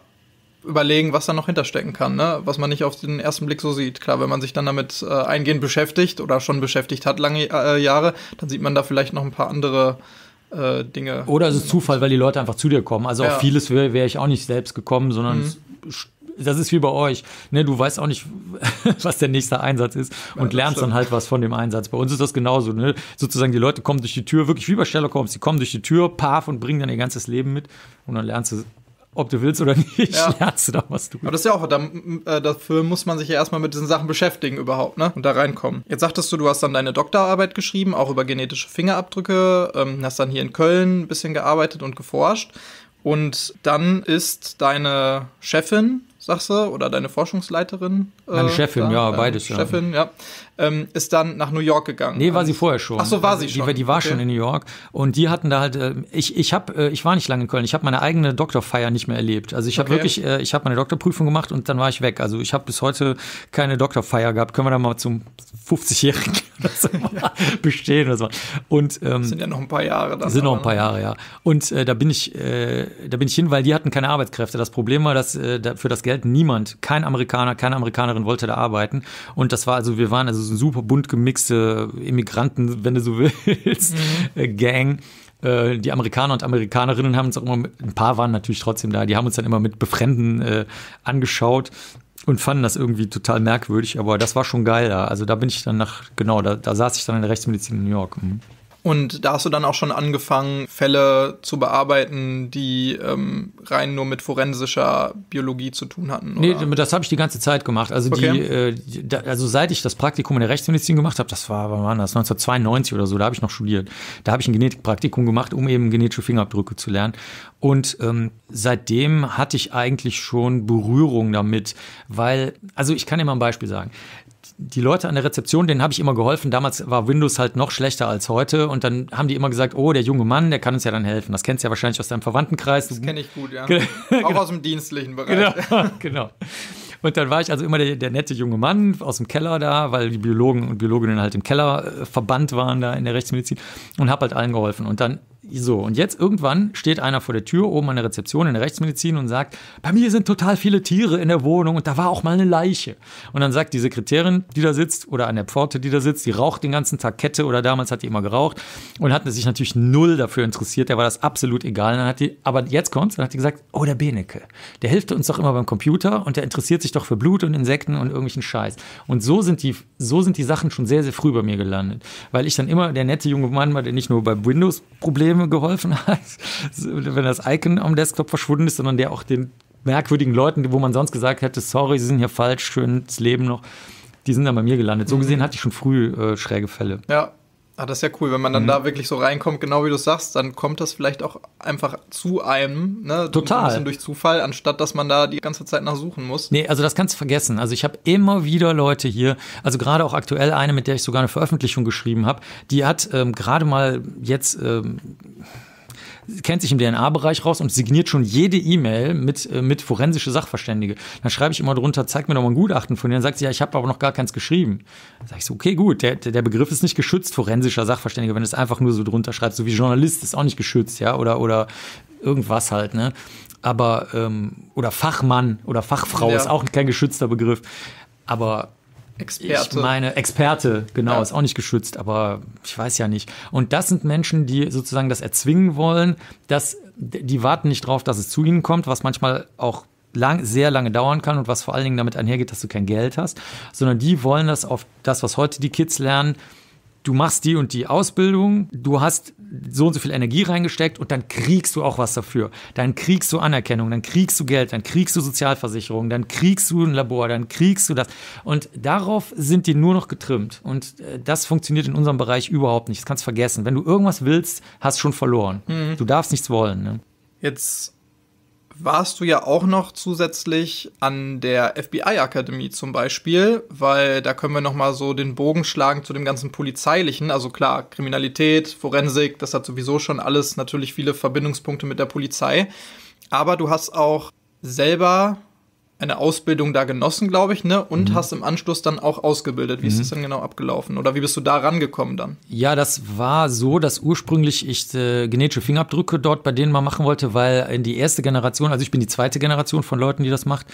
überlegen, was da noch hinterstecken kann, ne? was man nicht auf den ersten Blick so sieht. Klar, wenn man sich dann damit äh, eingehend beschäftigt oder schon beschäftigt hat lange äh, Jahre, dann sieht man da vielleicht noch ein paar andere äh, Dinge. Oder es ist Zufall, weil die Leute einfach zu dir kommen. Also ja. auf vieles wäre wär ich auch nicht selbst gekommen, sondern mhm. es das ist wie bei euch. Ne, du weißt auch nicht, [LAUGHS] was der nächste Einsatz ist und ja, lernst stimmt. dann halt was von dem Einsatz. Bei uns ist das genauso. Ne? Sozusagen die Leute kommen durch die Tür, wirklich wie bei Sherlock Holmes, die kommen durch die Tür, paf und bringen dann ihr ganzes Leben mit und dann lernst du ob du willst oder [LAUGHS] nicht, ja. lernst du da was du. Aber das ist ja auch, da, äh, dafür muss man sich ja erstmal mit diesen Sachen beschäftigen überhaupt, ne? Und da reinkommen. Jetzt sagtest du, du hast dann deine Doktorarbeit geschrieben, auch über genetische Fingerabdrücke, ähm, hast dann hier in Köln ein bisschen gearbeitet und geforscht. Und dann ist deine Chefin sagst du, oder deine Forschungsleiterin. Meine äh, Chefin, da, ja, äh, beides. Chefin, ja ähm, ist dann nach New York gegangen. Nee, war ähm, sie vorher schon. Ach so, war sie schon. Die, die war okay. schon in New York und die hatten da halt äh, ich ich habe äh, ich war nicht lange in Köln. Ich habe meine eigene Doktorfeier nicht mehr erlebt. Also ich habe okay. wirklich äh, ich habe meine Doktorprüfung gemacht und dann war ich weg. Also ich habe bis heute keine Doktorfeier gehabt. Können wir da mal zum 50-jährigen ja. [LAUGHS] [LAUGHS] bestehen oder so. Und ähm, sind ja noch ein paar Jahre da. Sind noch ein paar Jahre, ja. Und da bin ich da bin ich hin, weil die hatten keine Arbeitskräfte. Das Problem war, dass für das Geld niemand, kein Amerikaner, keine Amerikanerin wollte da arbeiten und das war also wir waren also ist eine super bunt gemixte Immigranten, wenn du so [LAUGHS] willst, mhm. Äh, Gang äh, die Amerikaner und Amerikanerinnen haben uns auch immer, mit, ein paar waren natürlich trotzdem da, die haben uns dann immer mit Befremden äh, angeschaut und fanden das irgendwie total merkwürdig, aber das war schon geil da. Also da bin ich dann nach, genau, da, da saß ich dann in der Rechtsmedizin in New York. Mhm. Und da hast du dann auch schon angefangen, Fälle zu bearbeiten, die ähm, rein nur mit forensischer Biologie zu tun hatten. Oder? Nee, das habe ich die ganze Zeit gemacht. Also, okay. die, äh, da, also seit ich das Praktikum in der Rechtsmedizin gemacht habe, das war, wann war das? 1992 oder so, da habe ich noch studiert. Da habe ich ein Genetikpraktikum gemacht, um eben genetische Fingerabdrücke zu lernen. Und ähm, seitdem hatte ich eigentlich schon Berührung damit, weil, also ich kann dir mal ein Beispiel sagen die Leute an der Rezeption, denen habe ich immer geholfen. Damals war Windows halt noch schlechter als heute. Und dann haben die immer gesagt, oh, der junge Mann, der kann uns ja dann helfen. Das kennst du ja wahrscheinlich aus deinem Verwandtenkreis. Das kenne ich gut, ja. Genau. Auch aus dem dienstlichen Bereich. Genau, [LAUGHS] genau. Und dann war ich also immer der, der, nette junge Mann aus dem Keller da, weil die Biologen und Biologinnen halt im Keller äh, verbannt waren da in der Rechtsmedizin und habe halt allen geholfen. Und dann so, und jetzt irgendwann steht einer vor der Tür oben an der Rezeption in der Rechtsmedizin und sagt, bei mir sind total viele Tiere in der Wohnung und da war auch mal eine Leiche. Und dann sagt die Sekretärin, die da sitzt oder an der Pforte, die da sitzt, die raucht den ganzen Tag Kette oder damals hat die immer geraucht und hat sich natürlich null dafür interessiert, der war das absolut egal. Dann hat die, aber jetzt kommt's, dann hat die gesagt, oh, der Benecke, der hilft uns doch immer beim Computer und der interessiert sich doch für Blut und Insekten und irgendwelchen Scheiß. Und so sind die, so sind die Sachen schon sehr, sehr früh bei mir gelandet, weil ich dann immer der nette junge Mann war, der nicht nur bei Windows Probleme System geholfen hat, [LAUGHS] wenn das Icon am Desktop verschwunden ist, sondern der auch den merkwürdigen Leuten, wo man sonst gesagt hätte, sorry, sie sind hier falsch, schönes Leben noch, die sind dann bei mir gelandet. So mhm. gesehen hatte ich schon früh äh, schräge Fälle. Ja, Ah, das ist ja cool, wenn man dann mhm. da wirklich so reinkommt, genau wie du sagst, dann kommt das vielleicht auch einfach zu einem, ne? Total. Ein bisschen durch Zufall, anstatt dass man da die ganze Zeit nachsuchen muss. Nee, also das kannst du vergessen. Also ich habe immer wieder Leute hier, also gerade auch aktuell eine, mit der ich sogar eine Veröffentlichung geschrieben habe, die hat ähm, gerade mal jetzt. Ähm kennt sich im DNA-Bereich raus und signiert schon jede E-Mail mit, äh, mit forensische Sachverständige. Dann schreibe ich immer drunter, zeig mir doch mal ein Gutachten von dir. Dann sagt sie, ja, ich habe aber noch gar keins geschrieben. Dann sage ich so, okay, gut, der, der Begriff ist nicht geschützt, forensischer Sachverständiger, wenn du es einfach nur so drunter schreibst, so wie Journalist ist auch nicht geschützt, ja, oder, oder irgendwas halt, ne? Aber, ähm, oder Fachmann oder Fachfrau ja. ist auch kein geschützter Begriff. Aber Experte. Ich meine, Experte, genau, ja. ist auch nicht geschützt, aber ich weiß ja nicht. Und das sind Menschen, die sozusagen das erzwingen wollen, dass die warten nicht drauf, dass es zu ihnen kommt, was manchmal auch lang, sehr lange dauern kann und was vor allen Dingen damit einhergeht, dass du kein Geld hast, sondern die wollen das auf das, was heute die Kids lernen. Du machst die und die Ausbildung, du hast so und so viel Energie reingesteckt und dann kriegst du auch was dafür. Dann kriegst du Anerkennung, dann kriegst du Geld, dann kriegst du Sozialversicherung, dann kriegst du ein Labor, dann kriegst du das. Und darauf sind die nur noch getrimmt. Und äh, das funktioniert in unserem Bereich überhaupt nicht. Das kannst du vergessen. Wenn du irgendwas willst, hast du schon verloren. Mhm. Du darfst nichts wollen. Ne? Jetzt warst du ja auch noch zusätzlich an der FBI-Akademie zum Beispiel, weil da können wir nochmal so den Bogen schlagen zu dem ganzen Polizeilichen. Also klar, Kriminalität, Forensik, das hat sowieso schon alles natürlich viele Verbindungspunkte mit der Polizei. Aber du hast auch selber eine Ausbildung da genossen, glaube ich, ne? Und mhm. hast im Anschluss dann auch ausgebildet. Wie mhm. ist das dann genau abgelaufen? Oder wie bist du da rangekommen dann? Ja, das war so, dass ursprünglich ich äh, genetische Fingerabdrücke dort bei denen mal machen wollte, weil in die erste Generation, also ich bin die zweite Generation von Leuten, die das macht,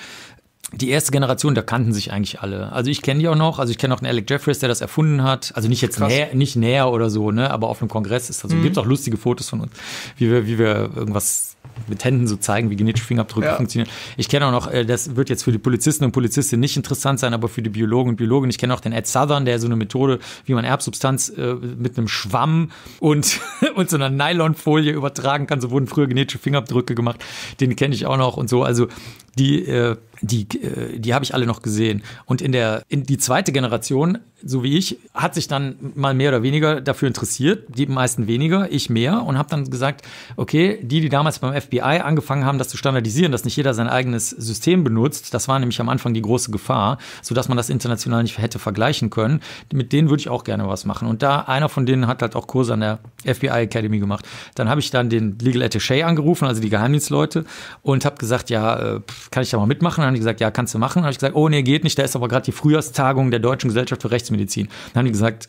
die erste Generation, da kannten sich eigentlich alle. Also ich kenne die auch noch, also ich kenne auch einen Alec Jeffries, der das erfunden hat. Also nicht jetzt näher, nicht näher oder so, ne? Aber auf einem Kongress ist das so. Mhm. Gibt auch lustige Fotos von uns, wie wir, wie wir irgendwas mit Händen so zeigen, wie genetische Fingerabdrücke ja. funktionieren. Ich kenne auch noch, äh, das wird jetzt für die Polizisten und Polizistinnen nicht interessant sein, aber für die Biologen und Biologinnen. ich kenne auch den Ed Southern, der so eine Methode, wie man Erbsubstanz äh, mit einem Schwamm und, [LAUGHS] und so einer Nylonfolie übertragen kann. So wurden früher genetische Fingerabdrücke gemacht. Den kenne ich auch noch und so. Also die, äh, die, äh, die habe ich alle noch gesehen. Und in der, in die zweite Generation, so wie ich, hat sich dann mal mehr oder weniger dafür interessiert, die meisten weniger, ich mehr und habe dann gesagt, okay, die, die damals beim FBI angefangen haben, das zu standardisieren, dass nicht jeder sein eigenes System benutzt, das war nämlich am Anfang die große Gefahr, sodass man das international nicht hätte vergleichen können. Mit denen würde ich auch gerne was machen. Und da einer von denen hat halt auch Kurse an der FBI Academy gemacht. Dann habe ich dann den Legal Attaché angerufen, also die Geheimdienstleute, und habe gesagt, ja, äh, pff, kann ich da mal mitmachen? Dann haben die gesagt, ja, kannst du machen. Dann habe ich gesagt, oh nee, geht nicht, da ist aber gerade die Frühjahrstagung der Deutschen Gesellschaft für Rechtsmedizin. Dann haben die gesagt,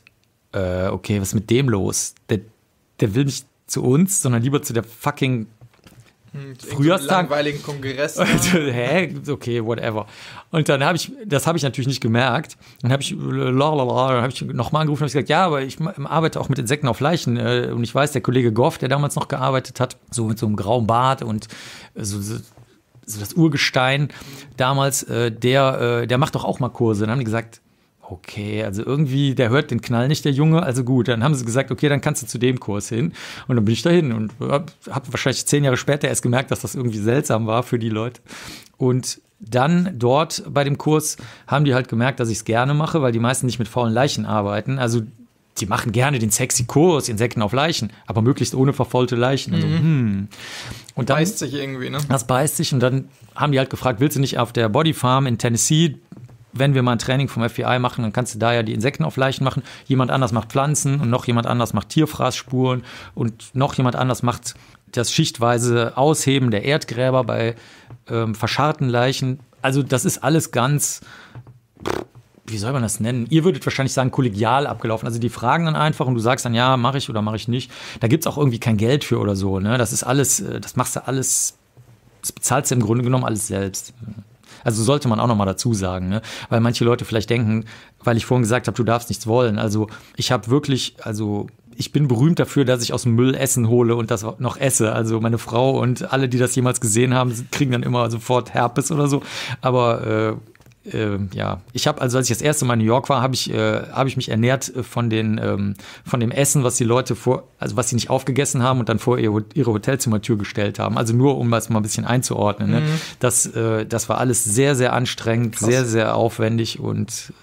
äh, okay, was ist mit dem los? Der, der will nicht zu uns, sondern lieber zu der fucking hm, Frühjahrstag. langweiligen Kongress. [LAUGHS] Ne? Hä? Okay, whatever. Und dann habe ich, das habe ich natürlich nicht gemerkt. Dann habe ich, lalalala, dann habe ich nochmal angerufen und habe gesagt, ja, aber ich arbeite auch mit Insekten auf Leichen. Äh, und ich weiß, der Kollege Goff, der damals noch gearbeitet hat, so mit so einem grauen Bart und so, so so das Urgestein damals, äh, der, äh, der macht doch auch mal Kurse. Dann haben die gesagt, okay, also irgendwie, der hört den Knall nicht, der Junge, also gut. Dann haben sie gesagt, okay, dann kannst du zu dem Kurs hin. Und dann bin ich dahin und habe hab wahrscheinlich zehn Jahre später erst gemerkt, dass das irgendwie seltsam war für die Leute. Und dann dort bei dem Kurs haben die halt gemerkt, dass ich es gerne mache, weil die meisten nicht mit faulen Leichen arbeiten. Also die machen gerne den sexy Kurs, Insekten auf Leichen, aber möglichst ohne verfolgte Leichen. Also, mhm. Und, hm. und dann, beißt sich irgendwie, ne? Das beißt sich und dann haben die halt gefragt, willst du nicht auf der Body Farm in Tennessee, wenn wir mal ein Training vom FBI machen, dann kannst du da ja die Insekten auf Leichen machen. Jemand anders macht Pflanzen und noch jemand anders macht Tierfraßspuren und noch jemand anders macht das schichtweise Ausheben der Erdgräber bei ähm, verscharrten Leichen. Also das ist alles ganz pff, wie soll man das nennen? Ihr würdet wahrscheinlich sagen, kollegial abgelaufen. Also die fragen dann einfach und du sagst dann, ja, mache ich oder mache ich nicht. Da gibt es auch irgendwie kein Geld für oder so. Ne? Das ist alles, äh, das machst du alles, das bezahlst du im Grunde genommen alles selbst. Also sollte man auch nochmal dazu sagen, ne? weil manche Leute vielleicht denken, weil ich vorhin gesagt habe, du darfst nichts wollen. Also ich habe wirklich, also ich bin berühmt dafür, dass ich aus dem Müll Essen hole und das noch esse. Also meine Frau und alle, die das jemals gesehen haben, kriegen dann immer sofort Herpes oder so. Aber äh, ähm, ja, ich habe, also als ich das erste Mal in New York war, habe ich, äh, hab ich mich ernährt äh, von, den, ähm, von dem Essen, was die Leute vor, also was sie nicht aufgegessen haben und dann vor ihre, ihre Hotelzimmertür gestellt haben. Also nur, um das mal ein bisschen einzuordnen. Ne? Mhm. Das, äh, das war alles sehr, sehr anstrengend, Krass. sehr, sehr aufwendig und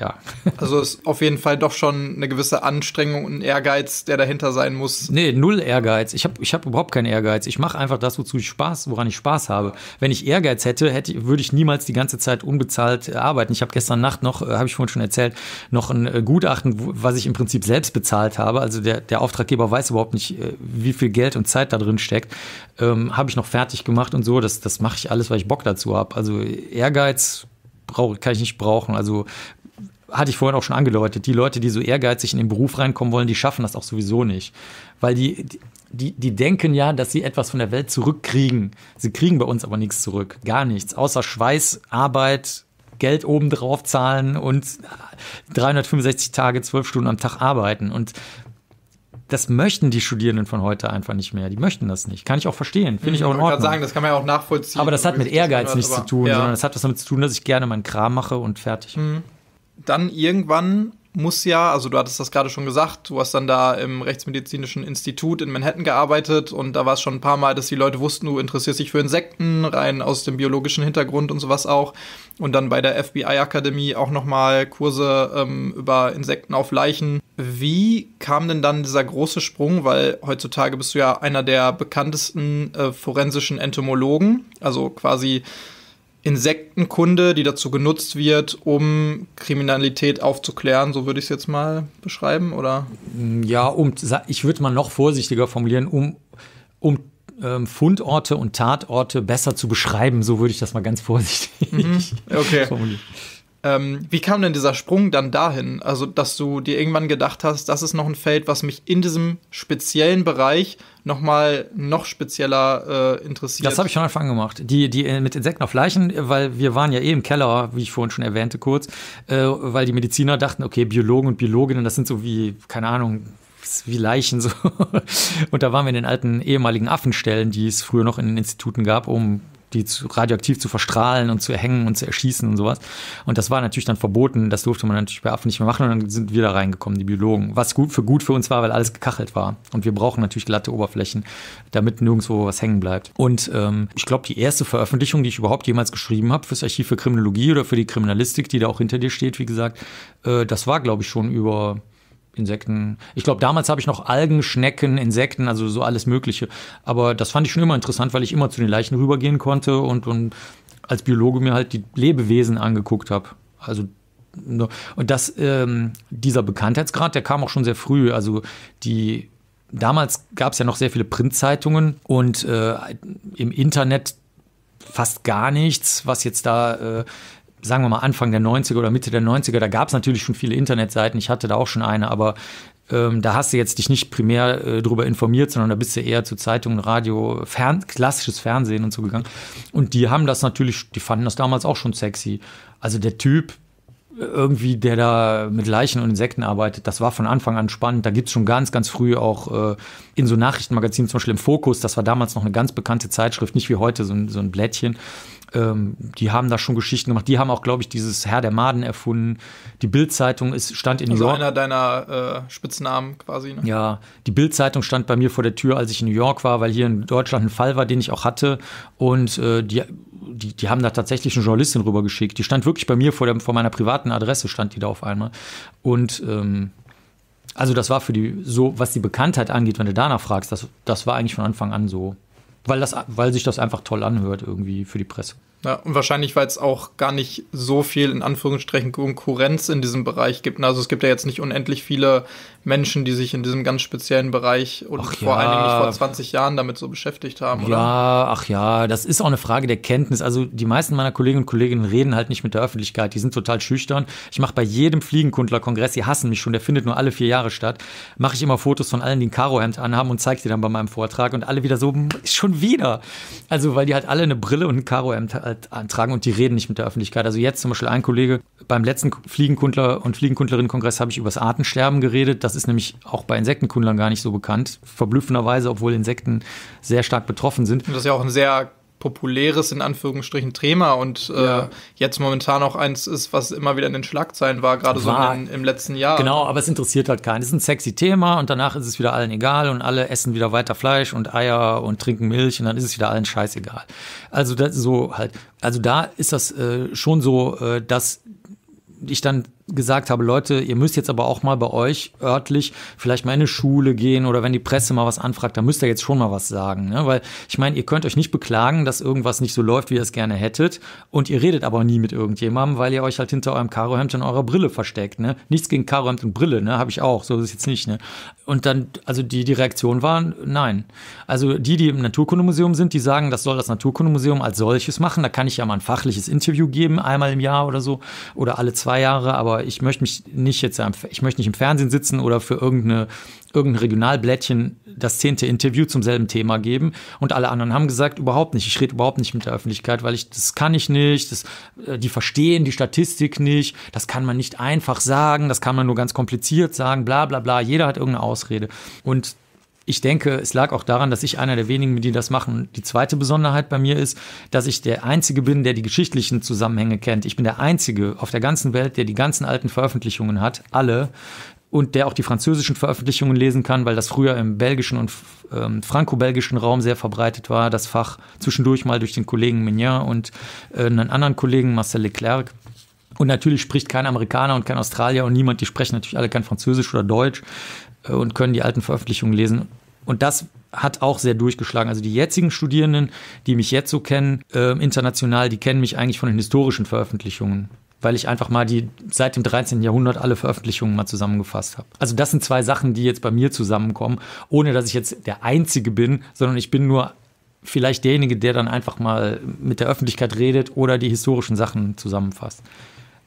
ja. Also ist auf jeden Fall doch schon eine gewisse Anstrengung und Ehrgeiz, der dahinter sein muss. Nee, null Ehrgeiz. Ich habe ich hab überhaupt keinen Ehrgeiz. Ich mache einfach das, wozu ich Spaß, woran ich Spaß habe. Wenn ich Ehrgeiz hätte, hätte würde ich niemals die ganze Zeit unbezahlt äh, arbeiten. Ich habe gestern Nacht noch, äh, habe ich vorhin schon erzählt, noch ein äh, Gutachten, was ich im Prinzip selbst bezahlt habe. Also der, der Auftraggeber weiß überhaupt nicht, wie viel Geld und Zeit da drin steckt. Ähm, habe ich noch fertig gemacht und so. Das, das mache ich alles, weil ich Bock dazu habe. Also Ehrgeiz brauche, kann ich nicht brauchen. Also hatte ich vorhin auch schon angedeutet, die Leute, die so ehrgeizig in den Beruf reinkommen wollen, die schaffen das auch sowieso nicht. Weil die, die, die denken ja, dass sie etwas von der Welt zurückkriegen. Sie kriegen bei uns aber nichts zurück. Gar nichts. Außer Schweiß, Arbeit, Geld obendrauf zahlen und 365 Tage, 12 Stunden am Tag arbeiten. Und das möchten die Studierenden von heute einfach nicht mehr. Die möchten das nicht. Kann ich auch verstehen. Finde ich mhm. auch in Ordnung. Ich sagen, das kann man ja auch nachvollziehen. Aber das hat mit Ehrgeiz nichts zu tun, ja. sondern das hat was damit zu tun, dass ich gerne meinen Kram mache und fertig. Mhm dann irgendwann muss ja, also du hattest das gerade schon gesagt, du hast dann da im Rechtsmedizinischen Institut in Manhattan gearbeitet und da war es schon ein paar Mal, dass die Leute wussten, du interessierst dich für Insekten, rein aus dem biologischen Hintergrund und sowas auch. Und dann bei der FBI-Akademie auch nochmal Kurse ähm, über Insekten auf Leichen. Wie kam denn dann dieser große Sprung, weil heutzutage bist du ja einer der bekanntesten äh, forensischen Entomologen, also quasi Insektenkunde, die dazu genutzt wird, um Kriminalität aufzuklären, so würde ich es jetzt mal beschreiben, oder? Mm, ja, um, ich würde mal noch vorsichtiger formulieren, um, um ähm, Fundorte und Tatorte besser zu beschreiben, so würde ich das mal ganz vorsichtig mhm. okay. [LAUGHS] formulieren. Ähm, wie kam denn dieser Sprung dann dahin? Also, dass du dir irgendwann gedacht hast, das ist noch ein Feld, was mich in diesem speziellen Bereich nochmal noch spezieller äh, interessiert. Das habe ich schon Anfang gemacht. Die, die äh, mit Insekten auf Leichen, äh, weil wir waren ja eh im Keller, wie ich vorhin schon erwähnte kurz, äh, weil die Mediziner dachten, okay, Biologen und Biologinnen, das sind so wie, keine Ahnung, wie Leichen so. [LAUGHS] Und da waren wir in den alten ehemaligen Affenstellen, die es früher noch in den Instituten gab, um die zu, radioaktiv zu verstrahlen und zu erhängen und zu erschießen und sowas. Und das war natürlich dann verboten, das durfte man natürlich bei Affen nicht mehr machen und dann sind wir da reingekommen, die Biologen. Was gut für gut für uns war, weil alles gekachelt war. Und wir brauchen natürlich glatte Oberflächen, damit nirgendwo was hängen bleibt. Und ähm, ich glaube, die erste Veröffentlichung, die ich überhaupt jemals geschrieben habe, fürs Archiv für Kriminologie oder für die Kriminalistik, die da auch hinter dir steht, wie gesagt, äh, das war, glaube ich, schon über Insekten. Ich glaube, damals habe ich noch Algen, Schnecken, Insekten, also so alles Mögliche. Aber das fand ich schon immer interessant, weil ich immer zu den Leichen rübergehen konnte und, und als Biologe mir halt die Lebewesen angeguckt habe. Also ne, und das, ähm, dieser Bekanntheitsgrad, der kam auch schon sehr früh. Also die damals gab es ja noch sehr viele Printzeitungen und äh, im Internet fast gar nichts, was jetzt da äh, sagen wir mal Anfang der 90er oder Mitte der 90er, da gab es natürlich schon viele Internetseiten, ich hatte da auch schon eine, aber ähm, da hast du jetzt dich nicht primär äh, darüber informiert, sondern da bist du eher zu Zeitungen, Radio, Fern klassisches Fernsehen und so gegangen. Und die haben das natürlich, die fanden das damals auch schon sexy. Also der Typ, irgendwie, der da mit Leichen und Insekten arbeitet, das war von Anfang an spannend. Da gibt es schon ganz, ganz früh auch äh, in so Nachrichtenmagazinen, zum Beispiel im Fokus, das war damals noch eine ganz bekannte Zeitschrift, nicht wie heute so ein, so ein Blättchen. Ähm, die haben da schon Geschichten gemacht. Die haben auch, glaube ich, dieses Herr der Maden erfunden. Die Bild-Zeitung stand in also New York. einer deiner äh, Spitznamen quasi. Ne? Ja, die Bild-Zeitung stand bei mir vor der Tür, als ich in New York war, weil hier in Deutschland ein Fall war, den ich auch hatte. Und äh, die, die, die, haben da tatsächlich eine Journalistin rübergeschickt. Die stand wirklich bei mir vor, der, vor meiner privaten Adresse, stand die da auf einmal. Und ähm, also das war für die, so was die Bekanntheit angeht, wenn du danach fragst, das, das war eigentlich von Anfang an so weil, das, weil sich das einfach toll anhört irgendwie für die Presse. Ja, und wahrscheinlich, weil es auch gar nicht so viel in Anführungsstrichen Konkurrenz in diesem Bereich gibt. Also es gibt ja jetzt nicht unendlich viele Menschen, die sich in diesem ganz speziellen Bereich und ach vor ja. allen Dingen vor 20 Jahren damit so beschäftigt haben, ja, oder? Ja, ach ja, das ist auch eine Frage der Kenntnis. Also die meisten meiner Kolleginnen und Kollegen reden halt nicht mit der Öffentlichkeit, die sind total schüchtern. Ich mache bei jedem Fliegenkundlerkongress, die hassen mich schon, der findet nur alle vier Jahre statt, mache ich immer Fotos von allen, die ein Karohemd anhaben und zeige sie dann bei meinem Vortrag und alle wieder so, schon wieder. Also weil die halt alle eine Brille und ein Karohemd haben halt antragen und die reden nicht mit der Öffentlichkeit. Also jetzt zum Beispiel ein Kollege, beim letzten Fliegenkundler und Fliegenkundlerinnenkongress habe ich über das Artensterben geredet. Das ist nämlich auch bei Insektenkundlern gar nicht so bekannt. Verblüffenderweise, obwohl Insekten sehr stark betroffen sind. Und das ist ja auch ein sehr populäres, in Anführungsstrichen, Thema und äh, jetzt momentan auch eins ist, was immer wieder in den Schlagzeilen war, gerade so in, im letzten Jahr. Genau, aber es interessiert halt keinen. Es ist ein sexy Thema und danach ist es wieder allen egal und alle essen wieder weiter Fleisch und Eier und trinken Milch und dann ist es wieder allen scheißegal. Also das so halt, also da ist das äh, schon so, äh, dass ich dann gesagt habe, Leute, ihr müsst jetzt aber auch mal bei euch örtlich vielleicht mal in eine Schule gehen oder wenn die Presse mal was anfragt, dann müsst ihr jetzt schon mal was sagen. Ne? Weil ich meine, ihr könnt euch nicht beklagen, dass irgendwas nicht so läuft, wie ihr es gerne hättet. Und ihr redet aber nie mit irgendjemandem, weil ihr euch halt hinter eurem Karohemd und eurer Brille versteckt. Ne? Nichts gegen Karohemd und Brille, ne? habe ich auch, so ist es jetzt nicht. Ne? Und dann, also die, die Reaktion war nein. Also die, die im Naturkundemuseum sind, die sagen, das soll das Naturkundemuseum als solches machen. Da kann ich ja mal ein fachliches Interview geben, einmal im Jahr oder so oder alle zwei Jahre, aber ich möchte mich nicht jetzt, ich möchte nicht im Fernsehen sitzen oder für irgendeine, irgendein Regionalblättchen das zehnte Interview zum selben Thema geben. Und alle anderen haben gesagt, überhaupt nicht. Ich rede überhaupt nicht mit der Öffentlichkeit, weil ich, das kann ich nicht, das, äh, die verstehen die Statistik nicht, das kann man nicht einfach sagen, das kann man nur ganz kompliziert sagen, bla, bla, bla. Jeder hat irgendeine Ausrede. Und ich denke, es lag auch daran, dass ich einer der wenigen bin, die das machen. Die zweite Besonderheit bei mir ist, dass ich der Einzige bin, der die geschichtlichen Zusammenhänge kennt. Ich bin der Einzige auf der ganzen Welt, der die ganzen alten Veröffentlichungen hat, alle, und der auch die französischen Veröffentlichungen lesen kann, weil das früher im belgischen und ähm, franco-belgischen Raum sehr verbreitet war, das Fach zwischendurch mal durch den Kollegen Mignon und äh, einen anderen Kollegen, Marcel Leclerc. Und natürlich spricht kein Amerikaner und kein Australier und niemand, die sprechen natürlich alle kein Französisch oder Deutsch. Äh, und können die alten Veröffentlichungen lesen. Und das hat auch sehr durchgeschlagen. Also die jetzigen Studierenden, die mich jetzt so kennen, äh, international, die kennen mich eigentlich von den historischen Veröffentlichungen, weil ich einfach mal die seit dem 13. Jahrhundert alle Veröffentlichungen mal zusammengefasst habe. Also das sind zwei Sachen, die jetzt bei mir zusammenkommen, ohne dass ich jetzt der Einzige bin, sondern ich bin nur vielleicht derjenige, der dann einfach mal mit der Öffentlichkeit redet oder die historischen Sachen zusammenfasst.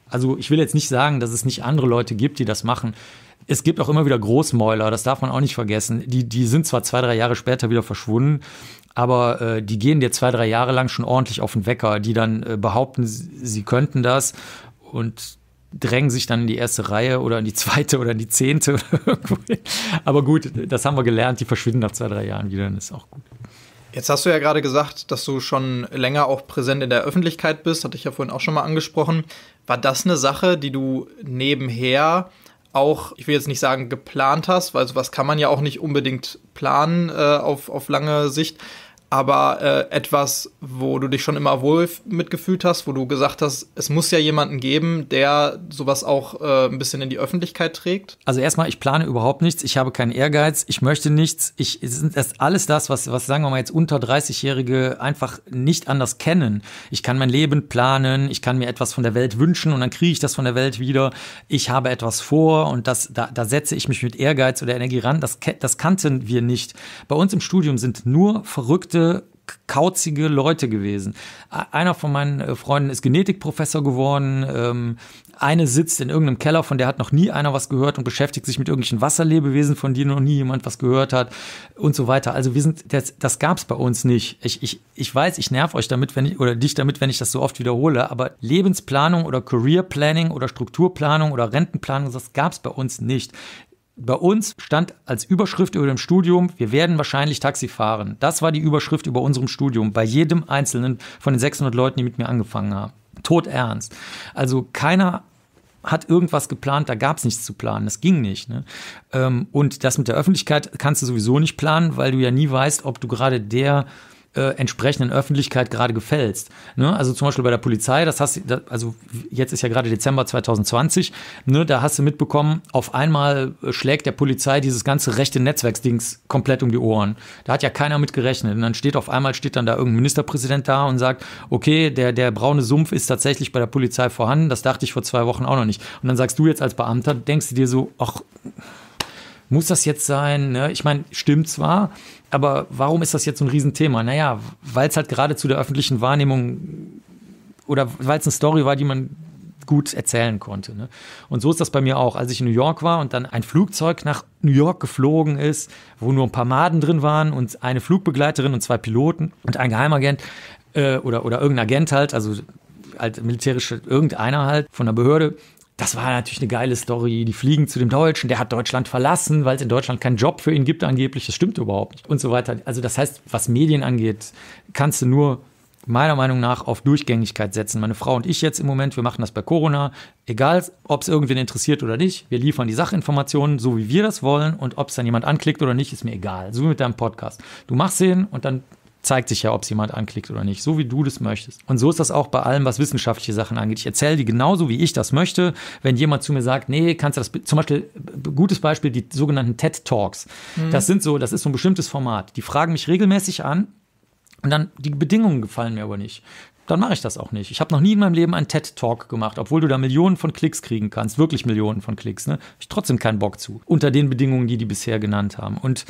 Also ich will jetzt nicht sagen, dass es nicht andere Leute gibt, die das machen es gibt auch immer wieder Großmäuler, das darf man auch nicht vergessen. Die, die sind zwar zwei, drei Jahre später wieder verschwunden, aber äh, die gehen dir zwei, drei Jahre lang schon ordentlich auf den Wecker, die dann äh, behaupten, sie könnten das und drängen sich dann in die erste Reihe oder in die zweite oder in die zehnte. [LAUGHS] aber gut, das haben wir gelernt, die verschwinden nach zwei, drei Jahren wieder, dann ist auch gut. Jetzt hast du ja gerade gesagt, dass du schon länger auch präsent in der Öffentlichkeit bist, hatte ich ja vorhin auch schon mal angesprochen. War das eine Sache, die du nebenher auch, ich will jetzt nicht sagen geplant hast, weil sowas kann man ja auch nicht unbedingt planen äh, auf, auf lange Sicht, aber äh, etwas, wo du dich schon immer wohl mitgefühlt hast, wo du gesagt hast, es muss ja jemanden geben, der sowas auch äh, ein bisschen in die Öffentlichkeit trägt? Also erstmal, ich plane überhaupt nichts, ich habe keinen Ehrgeiz, ich möchte nichts, ich sind das alles das, was, was sagen wir mal jetzt unter 30-Jährige einfach nicht anders kennen. Ich kann mein Leben planen, ich kann mir etwas von der Welt wünschen und dann kriege ich das von der Welt wieder. Ich habe etwas vor und das, da, da setze ich mich mit Ehrgeiz oder Energie ran. Das, das kannten wir nicht. Bei uns im Studium sind nur verrückte kauzige Leute gewesen. Einer von meinen äh, Freunden ist Genetikprofessor geworden. Ähm, eine sitzt in irgendeinem Keller, von der hat noch nie einer was gehört und beschäftigt sich mit irgendwelchen Wasserlebewesen, von denen noch nie jemand was gehört hat und so weiter. Also wir sind, das, das gab es bei uns nicht. Ich, ich, ich weiß, ich nerv euch damit, wenn ich, oder dich damit, wenn ich das so oft wiederhole, aber Lebensplanung oder Career Planning oder Strukturplanung oder Rentenplanung, das gab es bei uns nicht bei uns stand als Überschrift über dem Studium, wir werden wahrscheinlich Taxi fahren. Das war die Überschrift über unserem Studium bei jedem einzelnen von den 600 Leuten, die mit mir angefangen haben. Tot ernst. Also keiner hat irgendwas geplant, da gab es nichts zu planen, das ging nicht. Ne? Ähm, und das mit der Öffentlichkeit kannst du sowieso nicht planen, weil du ja nie weißt, ob du gerade der äh, entsprechenden Öffentlichkeit gerade gefällst. Ne? Also zum Beispiel bei der Polizei, das hast das, also jetzt ist ja gerade Dezember 2020, ne, da hast du mitbekommen, auf einmal äh, schlägt der Polizei dieses ganze rechte Netzwerksdings komplett um die Ohren. Da hat ja keiner mit gerechnet. Und dann steht auf einmal steht dann da irgendein Ministerpräsident da und sagt, okay, der, der braune Sumpf ist tatsächlich bei der Polizei vorhanden, das dachte ich vor zwei Wochen auch noch nicht. Und dann sagst du jetzt als Beamter, denkst du dir so, ach, muss das jetzt sein? Ne? Ich meine, stimmt zwar, aber warum ist das jetzt so ein Riesenthema? Naja, weil es halt gerade zu der öffentlichen Wahrnehmung oder weil es eine Story war, die man gut erzählen konnte. Ne? Und so ist das bei mir auch. Als ich in New York war und dann ein Flugzeug nach New York geflogen ist, wo nur ein paar Maden drin waren und eine Flugbegleiterin und zwei Piloten und ein Geheimagent äh, oder, oder irgendein Agent halt, also halt militärische, irgendeiner halt von der Behörde, das war natürlich eine geile Story. Die fliegen zu dem Deutschen, der hat Deutschland verlassen, weil es in Deutschland keinen Job für ihn gibt, angeblich. Das stimmt überhaupt nicht und so weiter. Also, das heißt, was Medien angeht, kannst du nur meiner Meinung nach auf Durchgängigkeit setzen. Meine Frau und ich jetzt im Moment, wir machen das bei Corona. Egal, ob es irgendwen interessiert oder nicht, wir liefern die Sachinformationen, so wie wir das wollen. Und ob es dann jemand anklickt oder nicht, ist mir egal. So wie mit deinem Podcast. Du machst den und dann zeigt sich ja, ob es jemand anklickt oder nicht, so wie du das möchtest. Und so ist das auch bei allem, was wissenschaftliche Sachen angeht. Ich erzähle die genauso, wie ich das möchte. Wenn jemand zu mir sagt, nee, kannst du das, zum Beispiel, gutes Beispiel, die sogenannten TED Talks. Mhm. Das sind so, das ist so ein bestimmtes Format. Die fragen mich regelmäßig an und dann, die Bedingungen gefallen mir aber nicht dann mache ich das auch nicht. Ich habe noch nie in meinem Leben einen TED-Talk gemacht, obwohl du da Millionen von Klicks kriegen kannst, wirklich Millionen von Klicks. Ne? Ich trotzdem keinen Bock zu. Unter den Bedingungen, die die bisher genannt haben. Und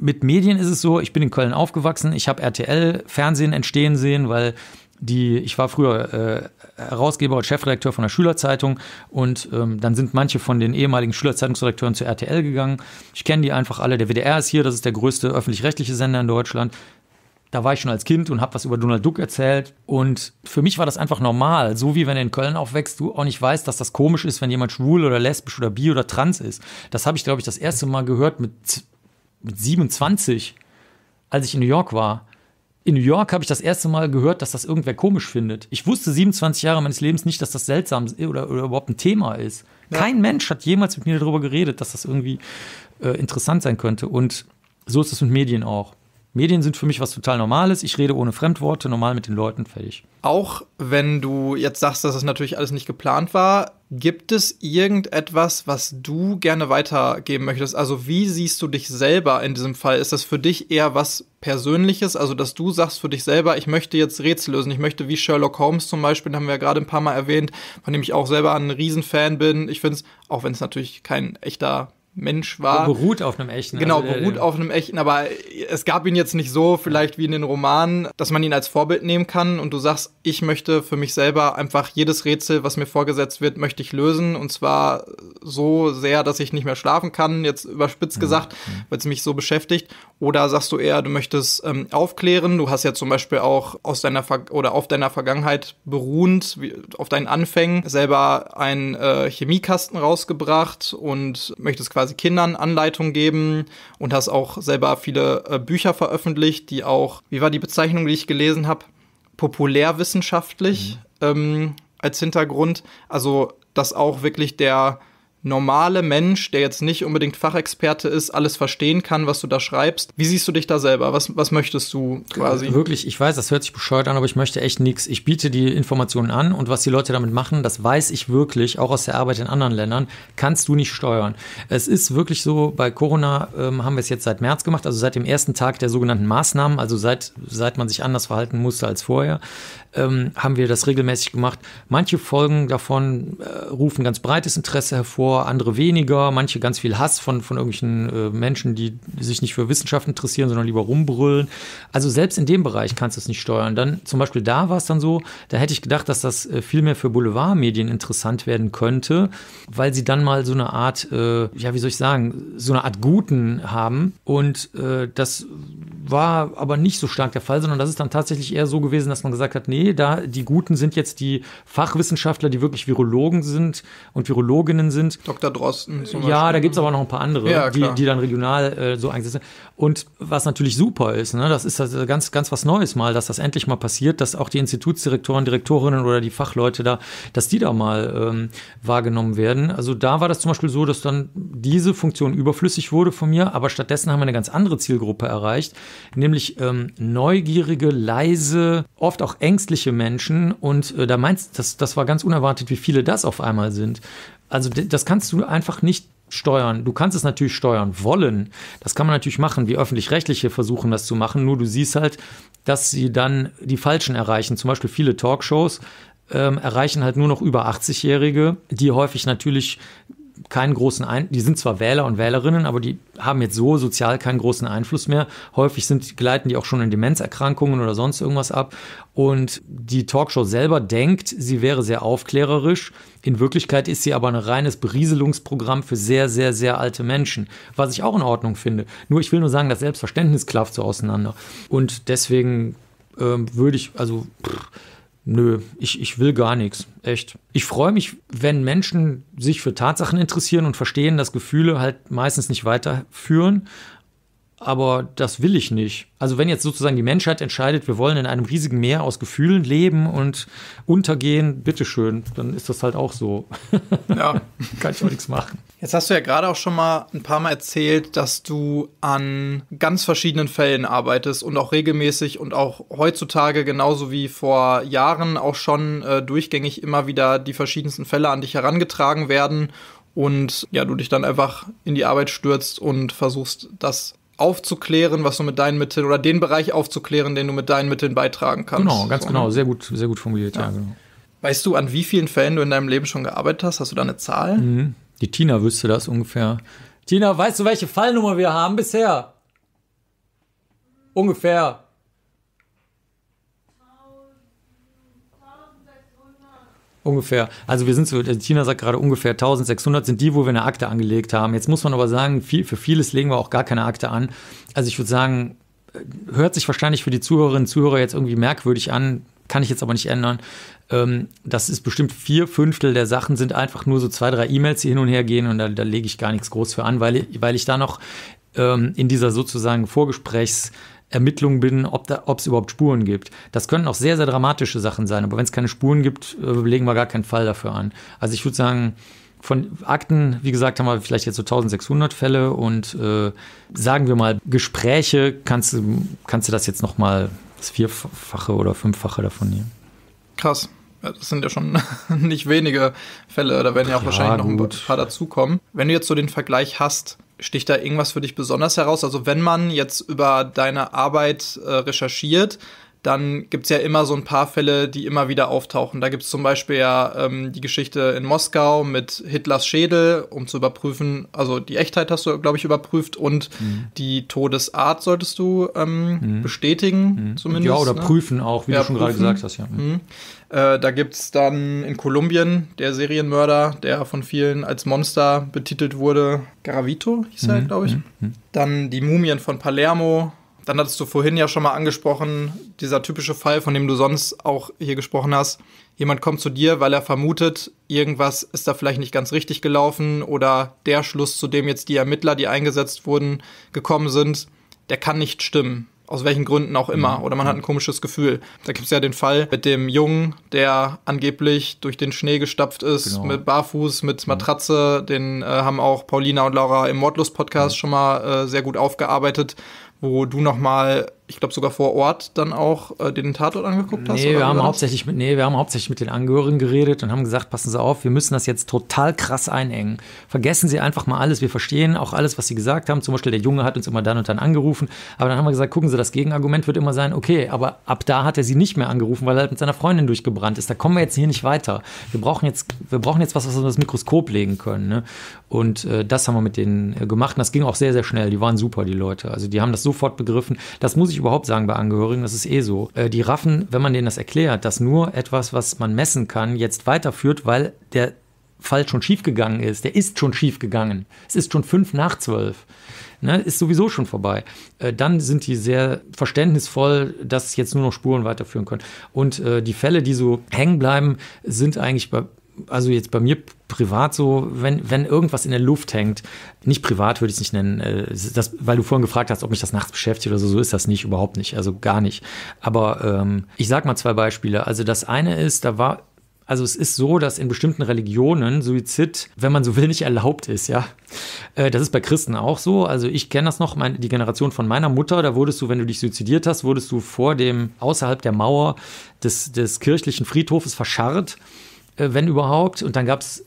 mit Medien ist es so, ich bin in Köln aufgewachsen, ich habe RTL Fernsehen entstehen sehen, weil die, ich war früher äh, Herausgeber und Chefredakteur von der Schülerzeitung und ähm, dann sind manche von den ehemaligen Schülerzeitungsredakteuren zu RTL gegangen. Ich kenne die einfach alle. Der WDR ist hier, das ist der größte öffentlich-rechtliche Sender in Deutschland. Da war ich schon als Kind und habe was über Donald Duck erzählt. Und für mich war das einfach normal. So wie wenn du in Köln aufwächst, du auch nicht weißt, dass das komisch ist, wenn jemand schwul oder lesbisch oder bi oder trans ist. Das habe ich, glaube ich, das erste Mal gehört mit mit 27, als ich in New York war. In New York habe ich das erste Mal gehört, dass das irgendwer komisch findet. Ich wusste 27 Jahre meines Lebens nicht, dass das seltsam oder, oder überhaupt ein Thema ist. Ja. Kein Mensch hat jemals mit mir darüber geredet, dass das irgendwie äh, interessant sein könnte. Und so ist es mit Medien auch. Medien sind für mich was total Normales. Ich rede ohne Fremdworte, normal mit den Leuten, fertig. Auch wenn du jetzt sagst, dass das natürlich alles nicht geplant war, gibt es irgendetwas, was du gerne weitergeben möchtest? Also, wie siehst du dich selber in diesem Fall? Ist das für dich eher was Persönliches? Also, dass du sagst für dich selber, ich möchte jetzt Rätsel lösen. Ich möchte wie Sherlock Holmes zum Beispiel, haben wir ja gerade ein paar Mal erwähnt, von dem ich auch selber ein Riesenfan bin. Ich finde es, auch wenn es natürlich kein echter Mensch war. Beruht auf einem echten. Genau, also, beruht äh, auf einem echten, aber es gab ihn jetzt nicht so, vielleicht wie in den Romanen, dass man ihn als Vorbild nehmen kann und du sagst, ich möchte für mich selber einfach jedes Rätsel, was mir vorgesetzt wird, möchte ich lösen und zwar so sehr, dass ich nicht mehr schlafen kann, jetzt überspitzt mhm. gesagt, weil es mich so beschäftigt. Oder sagst du eher, du möchtest ähm, aufklären, du hast ja zum Beispiel auch aus deiner Ver oder auf deiner Vergangenheit beruhend, wie, auf deinen Anfängen, selber einen äh, Chemiekasten rausgebracht und möchtest quasi quasi Kindern Anleitung geben und hast auch selber viele äh, Bücher veröffentlicht, die auch, wie war die Bezeichnung, die ich gelesen habe, populärwissenschaftlich mhm. ähm, als Hintergrund. Also, dass auch wirklich der normale Mensch, der jetzt nicht unbedingt Fachexperte ist, alles verstehen kann, was du da schreibst. Wie siehst du dich da selber? Was, was möchtest du quasi? Äh, wirklich, ich weiß, das hört sich bescheuert an, aber ich möchte echt nichts. Ich biete die Informationen an und was die Leute damit machen, das weiß ich wirklich, auch aus der Arbeit in anderen Ländern, kannst du nicht steuern. Es ist wirklich so, bei Corona ähm, haben wir es jetzt seit März gemacht, also seit dem ersten Tag der sogenannten Maßnahmen, also seit, seit man sich anders verhalten musste als vorher, ähm, haben wir das regelmäßig gemacht. Manche Folgen davon äh, rufen ganz breites Interesse hervor, andere weniger, manche ganz viel Hass von, von irgendwelchen äh, Menschen, die sich nicht für Wissenschaft interessieren, sondern lieber rumbrüllen. Also selbst in dem Bereich kannst du es nicht steuern. Dann zum Beispiel da war es dann so, da hätte ich gedacht, dass das äh, viel mehr für Boulevardmedien interessant werden könnte, weil sie dann mal so eine Art, äh, ja, wie soll ich sagen, so eine Art Guten haben und äh, das war aber nicht so stark der Fall, sondern das ist dann tatsächlich eher so gewesen, dass man gesagt hat, nee, da die Guten sind jetzt die Fachwissenschaftler, die wirklich Virologen sind und Virologinnen sind. Dr. Drosten zum Beispiel. Ja, da gibt es aber noch ein paar andere, ja, die, die dann regional äh, so eingesetzt sind. Und was natürlich super ist, ne, das ist also ganz, ganz was Neues mal, dass das endlich mal passiert, dass auch die Institutsdirektoren, Direktorinnen oder die Fachleute da, dass die da mal ähm, wahrgenommen werden. Also da war das zum Beispiel so, dass dann diese Funktion überflüssig wurde von mir, aber stattdessen haben wir eine ganz andere Zielgruppe erreicht, nämlich ähm, neugierige, leise, oft auch ängstliche Menschen. Und äh, da meinst das, das war ganz unerwartet, wie viele das auf einmal sind. Also das kannst du einfach nicht steuern. Du kannst es natürlich steuern wollen. Das kann man natürlich machen, wie öffentlich-rechtliche versuchen das zu machen. Nur du siehst halt, dass sie dann die Falschen erreichen. Zum Beispiel viele Talkshows ähm, erreichen halt nur noch über 80-Jährige, die häufig natürlich keinen großen Ein die sind zwar Wähler und Wählerinnen, aber die haben jetzt so sozial keinen großen Einfluss mehr. Häufig sind, gleiten die auch schon in Demenzerkrankungen oder sonst irgendwas ab. Und die Talkshow selber denkt, sie wäre sehr aufklärerisch. In Wirklichkeit ist sie aber ein reines Berieselungsprogramm für sehr, sehr, sehr alte Menschen, was ich auch in Ordnung finde. Nur ich will nur sagen, das Selbstverständnis klafft so auseinander. Und deswegen ähm, würde ich, also pff, Nö, ich, ich will gar nichts. Echt. Ich freue mich, wenn Menschen sich für Tatsachen interessieren und verstehen, dass Gefühle halt meistens nicht weiterführen, aber das will ich nicht. Also wenn jetzt sozusagen die Menschheit entscheidet, wir wollen in einem riesigen Meer aus Gefühlen leben und untergehen, bitteschön, dann ist das halt auch so. [LAUGHS] Ja. [LAUGHS] Kann ich auch nichts machen. Jetzt hast du ja gerade auch schon mal ein paar Mal erzählt, dass du an ganz verschiedenen Fällen arbeitest und auch regelmäßig und auch heutzutage genauso wie vor Jahren auch schon äh, durchgängig immer wieder die verschiedensten Fälle an dich herangetragen werden und ja, du dich dann einfach in die Arbeit stürzt und versuchst, das aufzuklären, was du mit deinen Mitteln oder den Bereich aufzuklären, den du mit deinen Mitteln beitragen kannst. Genau, ganz so, genau, ne? sehr gut, sehr gut formuliert, ja. ja. genau. Weißt du, an wie vielen Fällen du in deinem Leben schon gearbeitet hast? Hast du da eine Zahl? Mhm. Die Tina wüsste das ungefähr. Tina, weißt du, welche Fallnummer wir haben bisher? Ungefähr. Ungefähr, also wir sind so, Tina also sagt gerade ungefähr 1600 sind die, wo wir eine Akte angelegt haben. Jetzt muss man aber sagen, viel, für vieles legen wir auch gar keine Akte an. Also ich würde sagen, äh, hört sich wahrscheinlich für die Zuhörerinnen und Zuhörer jetzt irgendwie merkwürdig an, kann ich jetzt aber nicht ändern. Ähm, das ist bestimmt vier Fünftel der Sachen sind einfach nur so zwei, drei E-Mails, die hin und her gehen und da, da lege ich gar nichts groß für an, weil, weil ich da noch ähm, in dieser sozusagen Vorgesprächs- Ermittlungen bin, ob es überhaupt Spuren gibt. Das können auch sehr, sehr dramatische Sachen sein, aber wenn es keine Spuren gibt, äh, legen wir gar keinen Fall dafür an. Also ich würde sagen, von Akten, wie gesagt, haben wir vielleicht jetzt so 1600 Fälle und äh, sagen wir mal, Gespräche, kannst, kannst du das jetzt nochmal das Vierfache oder Fünffache davon nehmen. Krass. das sind ja schon [LAUGHS] nicht wenige Fälle, da werden ja auch ja, wahrscheinlich gut. noch ein paar dazukommen. Wenn du jetzt so den Vergleich hast, sticht da irgendwas für dich besonders heraus? Also wenn man jetzt über deine Arbeit äh, recherchiert, dann gibt es ja immer so ein paar Fälle, die immer wieder auftauchen. Da gibt es zum Beispiel ja ähm, die Geschichte in Moskau mit Hitlers Schädel, um zu überprüfen, also die Echtheit hast du, glaube ich, überprüft und mhm. die Todesart solltest du ähm, mhm. bestätigen, mhm. zumindest. Ja, oder ne? prüfen auch, wie ja, du schon gerade gesagt hast, ja. Mhm. Äh, da gibt es dann in Kolumbien der Serienmörder, der von vielen als Monster betitelt wurde. Garavito hieß er, mhm. glaube ich. Mhm, mhm. Dann die Mumien von Palermo. Dann hattest du vorhin ja schon mal angesprochen, dieser typische Fall, von dem du sonst auch hier gesprochen hast. Jemand kommt zu dir, weil er vermutet, irgendwas ist da vielleicht nicht ganz richtig gelaufen oder der Schluss, zu dem jetzt die Ermittler, die eingesetzt wurden, gekommen sind, der kann nicht stimmen aus welchen Gründen auch immer, mhm. oder man hat ein mhm. komisches Gefühl. Da gibt es ja den Fall mit dem Jungen, der angeblich durch den Schnee gestapft ist, genau. mit Barfuß, mit mhm. Matratze. Den äh, haben auch Paulina und Laura im mordlos podcast ja. schon mal äh, sehr gut aufgearbeitet, wo du nochmal ich glaube, sogar vor Ort dann auch äh, den Tatort angeguckt hast? Nee wir, haben hauptsächlich mit, nee, wir haben hauptsächlich mit den Angehörigen geredet und haben gesagt, passen Sie auf, wir müssen das jetzt total krass einengen. Vergessen Sie einfach mal alles, wir verstehen auch alles, was Sie gesagt haben. Zum Beispiel der Junge hat uns immer dann und dann angerufen, aber dann haben wir gesagt, gucken Sie, das Gegenargument wird immer sein, okay, aber ab da hat er Sie nicht mehr angerufen, weil er halt mit seiner Freundin durchgebrannt ist. Da kommen wir jetzt hier nicht weiter. Wir brauchen jetzt, wir brauchen jetzt was, was wir das Mikroskop legen können. Ne? Und äh, das haben wir mit denen äh, gemacht und das ging auch sehr, sehr schnell. Die waren super, die Leute. Also die haben das sofort begriffen. Das muss ich überhaupt sagen bei Angehörigen, das ist eh so. Äh, die raffen, wenn man denen das erklärt, dass nur etwas, was man messen kann, jetzt weiterführt, weil der Fall schon schiefgegangen ist. Der ist schon schiefgegangen. Es ist schon fünf nach zwölf. Ne, ist sowieso schon vorbei. Äh, dann sind die sehr verständnisvoll, dass jetzt nur noch Spuren weiterführen können. Und äh, die Fälle, die so hängen bleiben, sind eigentlich bei also jetzt bei mir privat so, wenn, wenn irgendwas in der Luft hängt, nicht privat würde ich es nicht nennen, äh, das, weil du vorhin gefragt hast, ob mich das nachts beschäftigt oder so, so ist das nicht, überhaupt nicht, also gar nicht. Aber ähm, ich sag mal zwei Beispiele. Also das eine ist, da war also es ist so, dass in bestimmten Religionen Suizid, wenn man so will, nicht erlaubt ist, ja. Äh, das ist bei Christen auch so. Also ich kenne das noch, die Generation von meiner Mutter, da wurdest du, wenn du dich suizidiert hast, wurdest du vor dem, außerhalb der Mauer des, des kirchlichen Friedhofes verscharrt äh, wenn überhaupt. Und dann gab es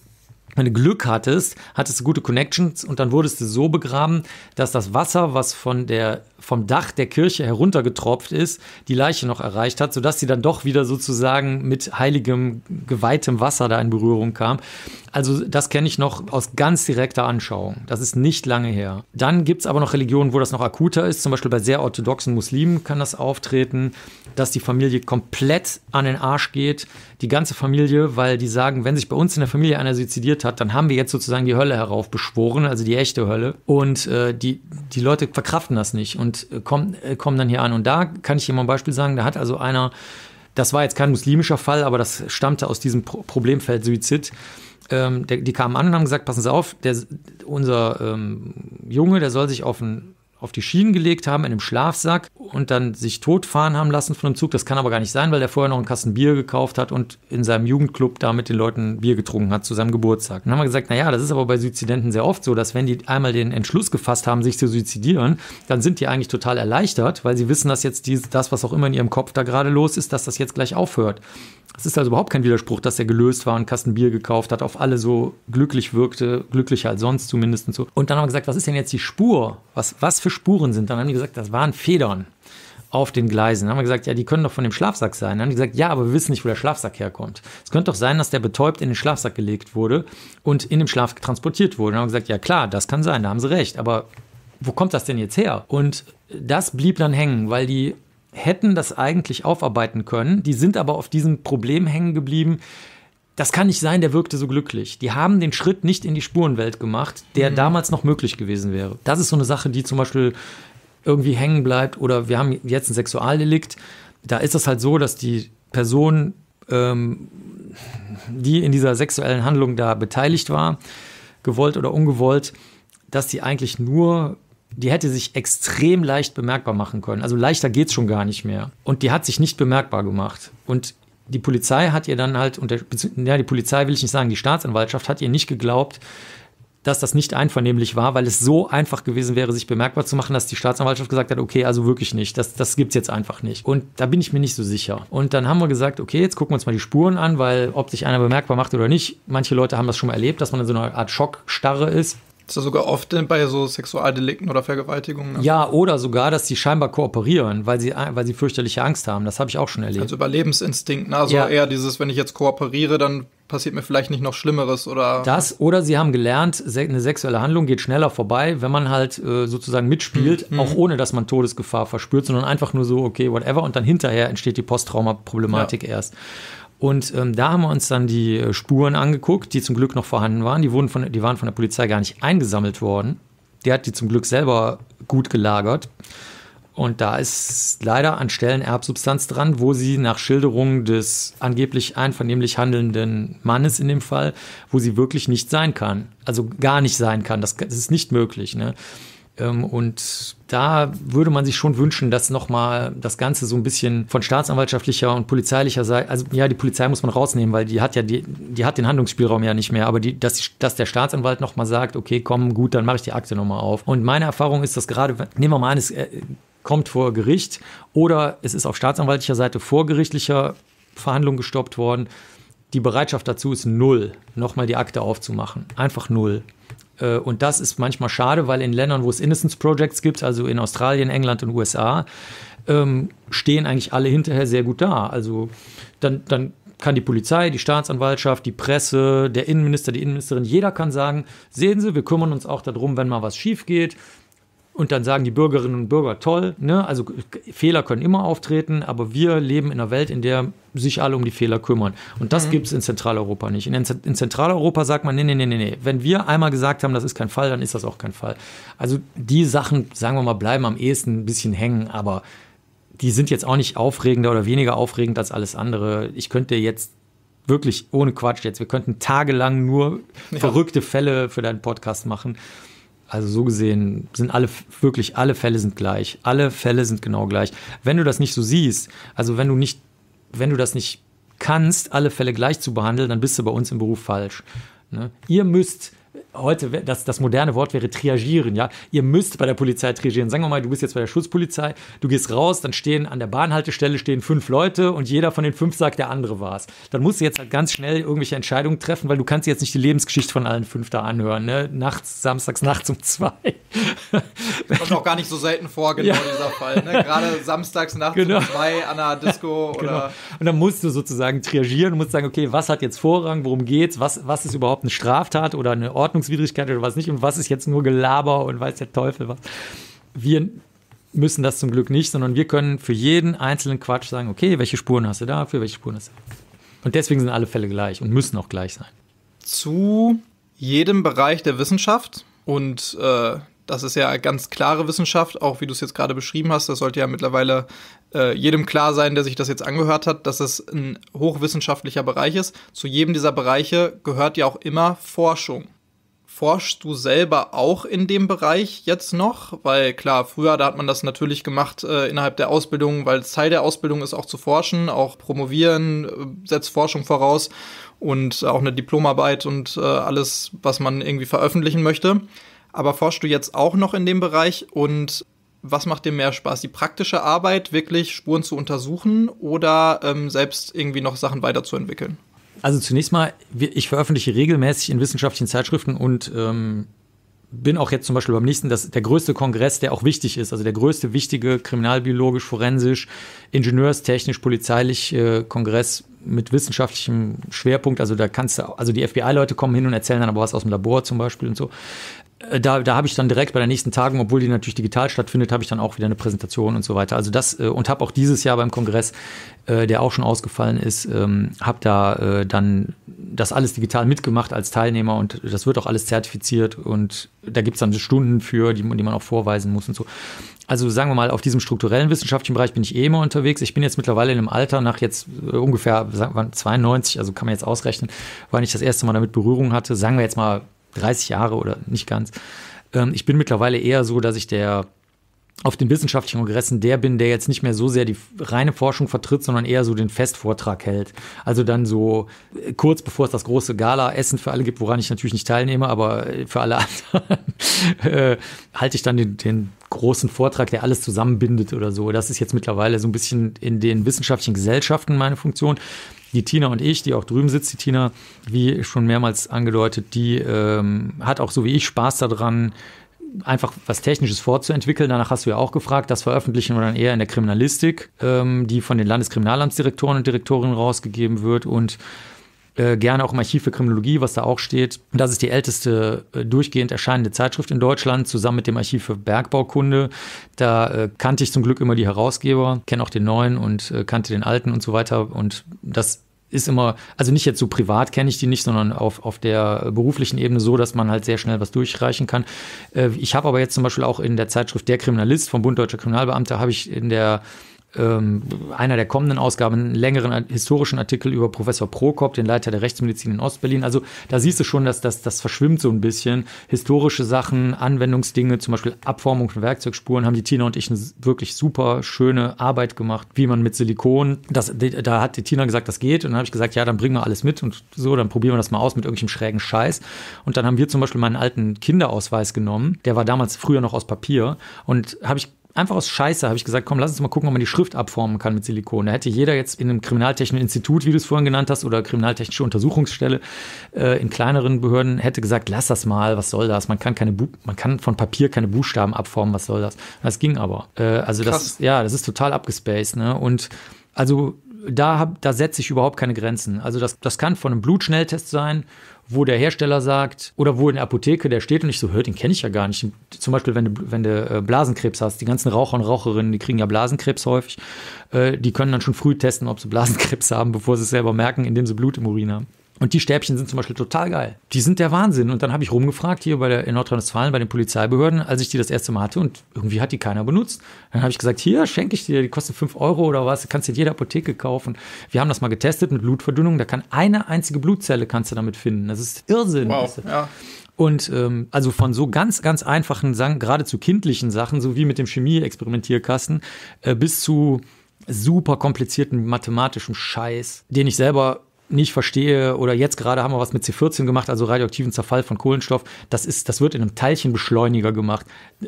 wenn du Glück hattest, hattest du gute Connections und dann wurdest du so begraben, dass das Wasser, was von der vom Dach der Kirche heruntergetropft ist, die Leiche noch erreicht hat, sodass sie dann doch wieder sozusagen mit heiligem, geweihtem Wasser da in Berührung kam. Also das kenne ich noch aus ganz direkter Anschauung. Das ist nicht lange her. Dann gibt es aber noch Religionen, wo das noch akuter ist. Zum Beispiel bei sehr orthodoxen Muslimen kann das auftreten, dass die Familie komplett an den Arsch geht. Die ganze Familie, weil die sagen, wenn sich bei uns in der Familie einer suizidiert hat, dann haben wir jetzt sozusagen die Hölle heraufbeschworen, also die echte Hölle. Und äh, die, die Leute verkraften das nicht. Und und äh, kommen, äh, kommen dann hier an. Und da kann ich dir mal ein Beispiel sagen, da hat also einer, das war jetzt kein muslimischer Fall, aber das stammte aus diesem Pro Problemfeld Suizid. Ähm, der, die kamen an und haben gesagt, passen Sie auf, der, unser ähm, Junge, der soll sich auf einen auf die Schienen gelegt haben in einem Schlafsack und dann sich totfahren haben lassen von einem Zug. Das kann aber gar nicht sein, weil der vorher noch einen Kasten Bier gekauft hat und in seinem Jugendclub da mit den Leuten Bier getrunken hat zu seinem Geburtstag. Dann haben wir gesagt, naja, das ist aber bei Suizidenten sehr oft so, dass wenn die einmal den Entschluss gefasst haben, sich zu suizidieren, dann sind die eigentlich total erleichtert, weil sie wissen, dass jetzt dies, das, was auch immer in ihrem Kopf da gerade los ist, dass das jetzt gleich aufhört. Es ist also überhaupt kein Widerspruch, dass er gelöst war und Kasten Bier gekauft hat, auf alle so glücklich wirkte, glücklicher als sonst zumindest und so. Und dann haben wir gesagt, was ist denn jetzt die Spur? Was, was für Spuren sind? Dann haben die gesagt, das waren Federn auf den Gleisen. Dann haben wir gesagt, ja, die können doch von dem Schlafsack sein. Dann haben die gesagt, ja, aber wir wissen nicht, wo der Schlafsack herkommt. Es könnte doch sein, dass der betäubt in den Schlafsack gelegt wurde und in dem Schlaf transportiert wurde. Dann haben wir gesagt, ja klar, das kann sein, da haben sie recht, aber wo kommt das denn jetzt her? Und das blieb dann hängen, weil die hätten das eigentlich aufarbeiten können. Die sind aber auf diesem Problem hängen geblieben. Das kann nicht sein, der wirkte so glücklich. Die haben den Schritt nicht in die Spurenwelt gemacht, der mhm. damals noch möglich gewesen wäre. Das ist so eine Sache, die zum Beispiel irgendwie hängen bleibt. Oder wir haben jetzt ein Sexualdelikt. Da ist es halt so, dass die Person, ähm, die in dieser sexuellen Handlung da beteiligt war, gewollt oder ungewollt, dass sie eigentlich nur die hätte sich extrem leicht bemerkbar machen können. Also leichter geht es schon gar nicht mehr. Und die hat sich nicht bemerkbar gemacht. Und die Polizei hat ihr dann halt, und ja, die Polizei will ich nicht sagen, die Staatsanwaltschaft hat ihr nicht geglaubt, dass das nicht einvernehmlich war, weil es so einfach gewesen wäre, sich bemerkbar zu machen, dass die Staatsanwaltschaft gesagt hat, okay, also wirklich nicht, das, das es jetzt einfach nicht. Und da bin ich mir nicht so sicher. Und dann haben wir gesagt, okay, jetzt gucken wir uns mal die Spuren an, weil ob sich einer bemerkbar macht oder nicht, manche Leute haben das schon mal erlebt, dass man in so einer Art Schockstarre ist. Ist das sogar oft bei so Sexualdelikten oder Vergewaltigungen? Ne? Ja, oder sogar, dass sie scheinbar kooperieren, weil sie, weil sie fürchterliche Angst haben. Das habe ich auch schon erlebt. Also Überlebensinstinkt, ne? also ja. eher dieses, wenn ich jetzt kooperiere, dann passiert mir vielleicht nicht noch Schlimmeres oder. Das oder sie haben gelernt, eine sexuelle Handlung geht schneller vorbei, wenn man halt äh, sozusagen mitspielt, mhm. auch ohne dass man Todesgefahr verspürt, sondern einfach nur so, okay, whatever, und dann hinterher entsteht die Posttrauma-Problematik ja. erst. Und ähm, da haben wir uns dann die äh, Spuren angeguckt, die zum Glück noch vorhanden waren. Die, wurden von, die waren von der Polizei gar nicht eingesammelt worden. Der hat die zum Glück selber gut gelagert. Und da ist leider an Stellen Erbsubstanz dran, wo sie nach Schilderungen des angeblich einvernehmlich handelnden Mannes in dem Fall, wo sie wirklich nicht sein kann. Also gar nicht sein kann. Das, das ist nicht möglich. Ne? Ähm, und da würde man sich schon wünschen, dass nochmal das Ganze so ein bisschen von staatsanwaltschaftlicher und polizeilicher Seite, also ja, die Polizei muss man rausnehmen, weil die hat ja die, die hat den Handlungsspielraum ja nicht mehr, aber die, dass, die, dass der Staatsanwalt nochmal sagt, okay, komm, gut, dann mache ich die Akte nochmal auf. Und meine Erfahrung ist, dass gerade, nehmen wir mal an, es äh, kommt vor Gericht oder es ist auf staatsanwaltlicher Seite vor gerichtlicher Verhandlung gestoppt worden. Die Bereitschaft dazu ist null, nochmal die Akte aufzumachen. Einfach null. Äh, und das ist manchmal schade, weil in Ländern, wo es Innocence Projects gibt, also in Australien, England und USA, ähm, stehen eigentlich alle hinterher sehr gut da. Also dann, dann kann die Polizei, die Staatsanwaltschaft, die Presse, der Innenminister, die Innenministerin, jeder kann sagen, sehen Sie, wir kümmern uns auch darum, wenn mal was schief geht. Und dann sagen die Bürgerinnen und Bürger, toll, ne? also Fehler können immer auftreten, aber wir leben in einer Welt, in der sich alle um die Fehler kümmern. Und das mhm. gibt es in Zentraleuropa nicht. In, in Zentraleuropa sagt man, nee, nee, nee, nee, nee. Wenn wir einmal gesagt haben, das ist kein Fall, dann ist das auch kein Fall. Also die Sachen, sagen wir mal, bleiben am ehesten ein bisschen hängen, aber die sind jetzt auch nicht aufregender oder weniger aufregend als alles andere. Ich könnte jetzt wirklich ohne Quatsch jetzt, wir könnten tagelang nur ja. verrückte Fälle für deinen Podcast machen. Also so gesehen sind alle, wirklich alle Fälle sind gleich. Alle Fälle sind genau gleich. Wenn du das nicht so siehst, also wenn du nicht, wenn du das nicht kannst, alle Fälle gleich zu behandeln, dann bist du bei uns im Beruf falsch. Ne? Ihr müsst heute, das, das moderne Wort wäre triagieren, ja. Ihr müsst bei der Polizei triagieren. Sagen wir mal, du bist jetzt bei der Schutzpolizei, du gehst raus, dann stehen an der Bahnhaltestelle stehen fünf Leute und jeder von den fünf sagt, der andere war es. Dann musst du jetzt halt ganz schnell irgendwelche Entscheidungen treffen, weil du kannst jetzt nicht die Lebensgeschichte von allen fünf da anhören, ne? Nachts, samstags nachts um zwei. Das Kommt auch gar nicht so selten vor, genau ja. dieser Fall, ne? Gerade samstags nachts genau. um zwei an der Disco genau. oder. Und dann musst du sozusagen triagieren und musst sagen, okay, was hat jetzt Vorrang, worum geht's, was, was ist überhaupt eine Straftat oder eine Ordnung Ordnungswidrigkeit oder was nicht und was ist jetzt nur Gelaber und weiß der Teufel was. Wir müssen das zum Glück nicht, sondern wir können für jeden einzelnen Quatsch sagen, okay, welche Spuren hast du dafür, welche Spuren hast du dafür. Und deswegen sind alle Fälle gleich und müssen auch gleich sein. Zu jedem Bereich der Wissenschaft und äh, das ist ja ganz klare Wissenschaft, auch wie du es jetzt gerade beschrieben hast, das sollte ja mittlerweile äh, jedem klar sein, der sich das jetzt angehört hat, dass es ein hochwissenschaftlicher Bereich ist. Zu jedem dieser Bereiche gehört ja auch immer Forschung. Forschst du selber auch in dem Bereich jetzt noch? Weil klar, früher, da hat man das natürlich gemacht äh, innerhalb der Ausbildung, weil Teil der Ausbildung ist auch zu forschen, auch promovieren, äh, setzt Forschung voraus und äh, auch eine Diplomarbeit und äh, alles, was man irgendwie veröffentlichen möchte. Aber forschst du jetzt auch noch in dem Bereich und was macht dir mehr Spaß? Die praktische Arbeit, wirklich Spuren zu untersuchen oder ähm, selbst irgendwie noch Sachen weiterzuentwickeln? Also zunächst mal, ich veröffentliche regelmäßig in wissenschaftlichen Zeitschriften und ähm, bin auch jetzt zum Beispiel beim nächsten, dass der größte Kongress, der auch wichtig ist, also der größte wichtige kriminalbiologisch, forensisch, ingenieurstechnisch, polizeilich äh, Kongress mit wissenschaftlichem Schwerpunkt. Also da kannst du, also die FBI-Leute kommen hin und erzählen dann aber was aus dem Labor zum Beispiel und so. Äh, da, da habe ich dann direkt bei der nächsten Tagung, obwohl die natürlich digital stattfindet, habe ich dann auch wieder eine Präsentation und so weiter. Also das äh, und habe auch dieses Jahr beim Kongress, äh, der auch schon ausgefallen ist, ähm, habe da dann das alles digital mitgemacht als Teilnehmer und das wird auch alles zertifiziert und da gibt es dann Stunden für, die, die man auch vorweisen muss und so. Also sagen wir mal, auf diesem strukturellen wissenschaftlichen Bereich bin ich eh immer unterwegs. Ich bin jetzt mittlerweile in einem Alter nach jetzt ungefähr 92, also kann man jetzt ausrechnen, wann ich das erste Mal damit Berührung hatte. Sagen wir jetzt mal 30 Jahre oder nicht ganz. Ähm, ich bin mittlerweile eher so, dass ich der auf den wissenschaftlichen Kongressen der bin, der jetzt nicht mehr so sehr die reine Forschung vertritt, sondern eher so den Festvortrag hält. Also dann so äh, kurz bevor es das große Gala-Essen für alle gibt, woran ich natürlich nicht teilnehme, aber äh, für alle [LAUGHS] anderen äh, halte ich dann den, den, großen Vortrag, der alles zusammenbindet oder so. Das ist jetzt mittlerweile so ein bisschen in den wissenschaftlichen Gesellschaften meine Funktion die Tina und ich, die auch drüben sitzt, die Tina, wie schon mehrmals angedeutet, die ähm, hat auch so wie ich Spaß daran, einfach was Technisches vorzuentwickeln. Danach hast du ja auch gefragt, das veröffentlichen wir dann eher in der Kriminalistik, ähm, die von den Landeskriminalamtsdirektoren und Direktorinnen rausgegeben wird und äh, gerne auch im Archiv für Kriminologie, was da auch steht. Das ist die älteste äh, durchgehend erscheinende Zeitschrift in Deutschland, zusammen mit dem Archiv für Bergbaukunde. Da äh, kannte ich zum Glück immer die Herausgeber, kenne auch den neuen und äh, kannte den alten und so weiter. Und das ist immer, also nicht jetzt so privat kenne ich die nicht, sondern auf, auf der beruflichen Ebene so, dass man halt sehr schnell was durchreichen kann. Äh, ich habe aber jetzt zum Beispiel auch in der Zeitschrift Der Kriminalist vom Bund Deutscher Kriminalbeamter, habe ich in der ähm, einer der kommenden Ausgaben einen längeren historischen Artikel über Professor Prokop, den Leiter der Rechtsmedizin in Ostberlin. Also da siehst du schon, dass das, das verschwimmt so ein bisschen. Historische Sachen, Anwendungsdinge, zum Beispiel Abformung von Werkzeugspuren, haben die Tina und ich eine wirklich super schöne Arbeit gemacht, wie man mit Silikon, das, da hat die Tina gesagt, das geht. Und dann habe ich gesagt, ja, dann bringen wir alles mit und so, dann probieren wir das mal aus mit irgendwelchem schrägen Scheiß. Und dann haben wir zum Beispiel meinen alten Kinderausweis genommen, der war damals früher noch aus Papier und habe ich einfach aus Scheiße habe ich gesagt, komm, lass uns mal gucken, ob man die Schrift abformen kann mit Silikon. Da hätte jeder jetzt in einem kriminaltechnischen Institut, wie du es vorhin genannt hast, oder kriminaltechnische Untersuchungsstelle äh, in kleineren Behörden, hätte gesagt, lass das mal, was soll das? Man kann keine Bu man kann von Papier keine Buchstaben abformen, was soll das? Das ging aber. Äh, also Krass. das ja, das ist total abgespaced, ne? Und also da, hab, da setze ich überhaupt keine Grenzen. Also das, das kann von einem Blutschnelltest sein wo der Hersteller sagt oder wo in der Apotheke der steht und ich so, hör, den kenne ich ja gar nicht. Zum Beispiel, wenn du, wenn du äh, Blasenkrebs hast, die ganzen Raucher und Raucherinnen, die kriegen ja Blasenkrebs häufig, äh, die können dann schon früh testen, ob sie Blasenkrebs [LAUGHS] haben, bevor sie es selber merken, indem sie Blut im Urin haben. Und die Stäbchen sind zum Beispiel total geil. Die sind der Wahnsinn. Und dann habe ich rumgefragt hier bei der, in Nordrhein-Westfalen bei den Polizeibehörden, als ich die das erste Mal hatte und irgendwie hat die keiner benutzt. Dann habe ich gesagt, hier schenke ich dir, die kosten 5 Euro oder was, kannst du in jeder Apotheke kaufen. Wir haben das mal getestet mit Blutverdünnung, da kann eine einzige Blutzelle kannst du damit finden. Das ist Irrsinn. Wow, weißt du? ja. Und ähm, also von so ganz, ganz einfachen, sagen, geradezu kindlichen Sachen, so wie mit dem Chemie-Experimentierkasten, äh, bis zu super komplizierten mathematischen Scheiß, den ich selber nicht verstehe, oder jetzt gerade haben wir was mit C14 gemacht, also radioaktiven Zerfall von Kohlenstoff, das, ist, das wird in einem Teilchenbeschleuniger gemacht.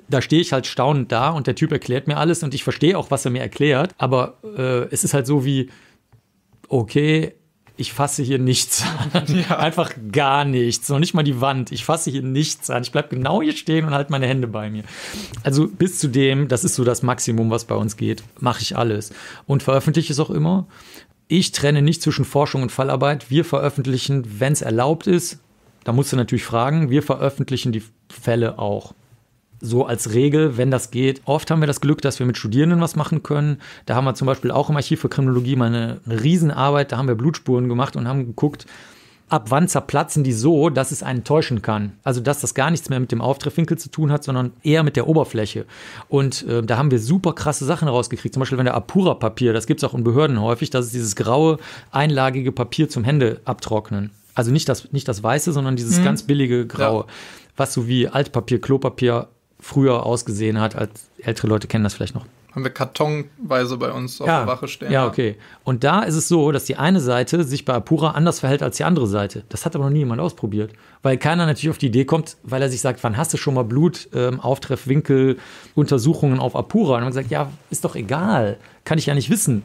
Da stehe ich halt staunend da und der Typ erklärt mir alles und ich verstehe auch, was er mir erklärt, aber äh, es ist halt so wie, okay, ich fasse hier nichts an. [LAUGHS] Ja. Einfach gar nichts. Noch nicht mal die Wand. Ich fasse hier nichts an. Ich bleibe genau hier stehen und halte meine Hände bei mir. Also bis zu dem, das ist so das Maximum, was bei uns geht, mache ich alles. Und veröffentliche es auch immer ich trenne nicht zwischen Forschung und Fallarbeit. Wir veröffentlichen, wenn es erlaubt ist, da musst du natürlich fragen, wir veröffentlichen die Fälle auch. So als Regel, wenn das geht. Oft haben wir das Glück, dass wir mit Studierenden was machen können. Da haben wir zum Beispiel auch im Archiv für Kriminologie mal eine Riesenarbeit, da haben wir Blutspuren gemacht und haben geguckt, ab wann zerplatzen die so, dass es einen täuschen kann. Also dass das gar nichts mehr mit dem Auftreffwinkel zu tun hat, sondern eher mit der Oberfläche. Und äh, da haben wir super krasse Sachen rausgekriegt. Zum Beispiel wenn der Apura-Papier, das gibt es auch in Behörden häufig, das ist dieses graue, einlagige Papier zum Hände abtrocknen. Also nicht das, nicht das weiße, sondern dieses mhm. ganz billige Graue, ja. was so wie Altpapier, Klopapier früher ausgesehen hat. Als ältere Leute kennen das vielleicht noch haben wir kartonweise bei uns auf ja, der Wache stehen. Ja, okay. Und da ist es so, dass die eine Seite sich bei Apura anders verhält als die andere Seite. Das hat aber noch nie jemand ausprobiert, weil keiner natürlich auf die Idee kommt, weil er sich sagt, wann hast du schon mal Blut, ähm, Auftreffwinkel, Untersuchungen auf Apura? Und man sagt, ja, ist doch egal, kann ich ja nicht wissen.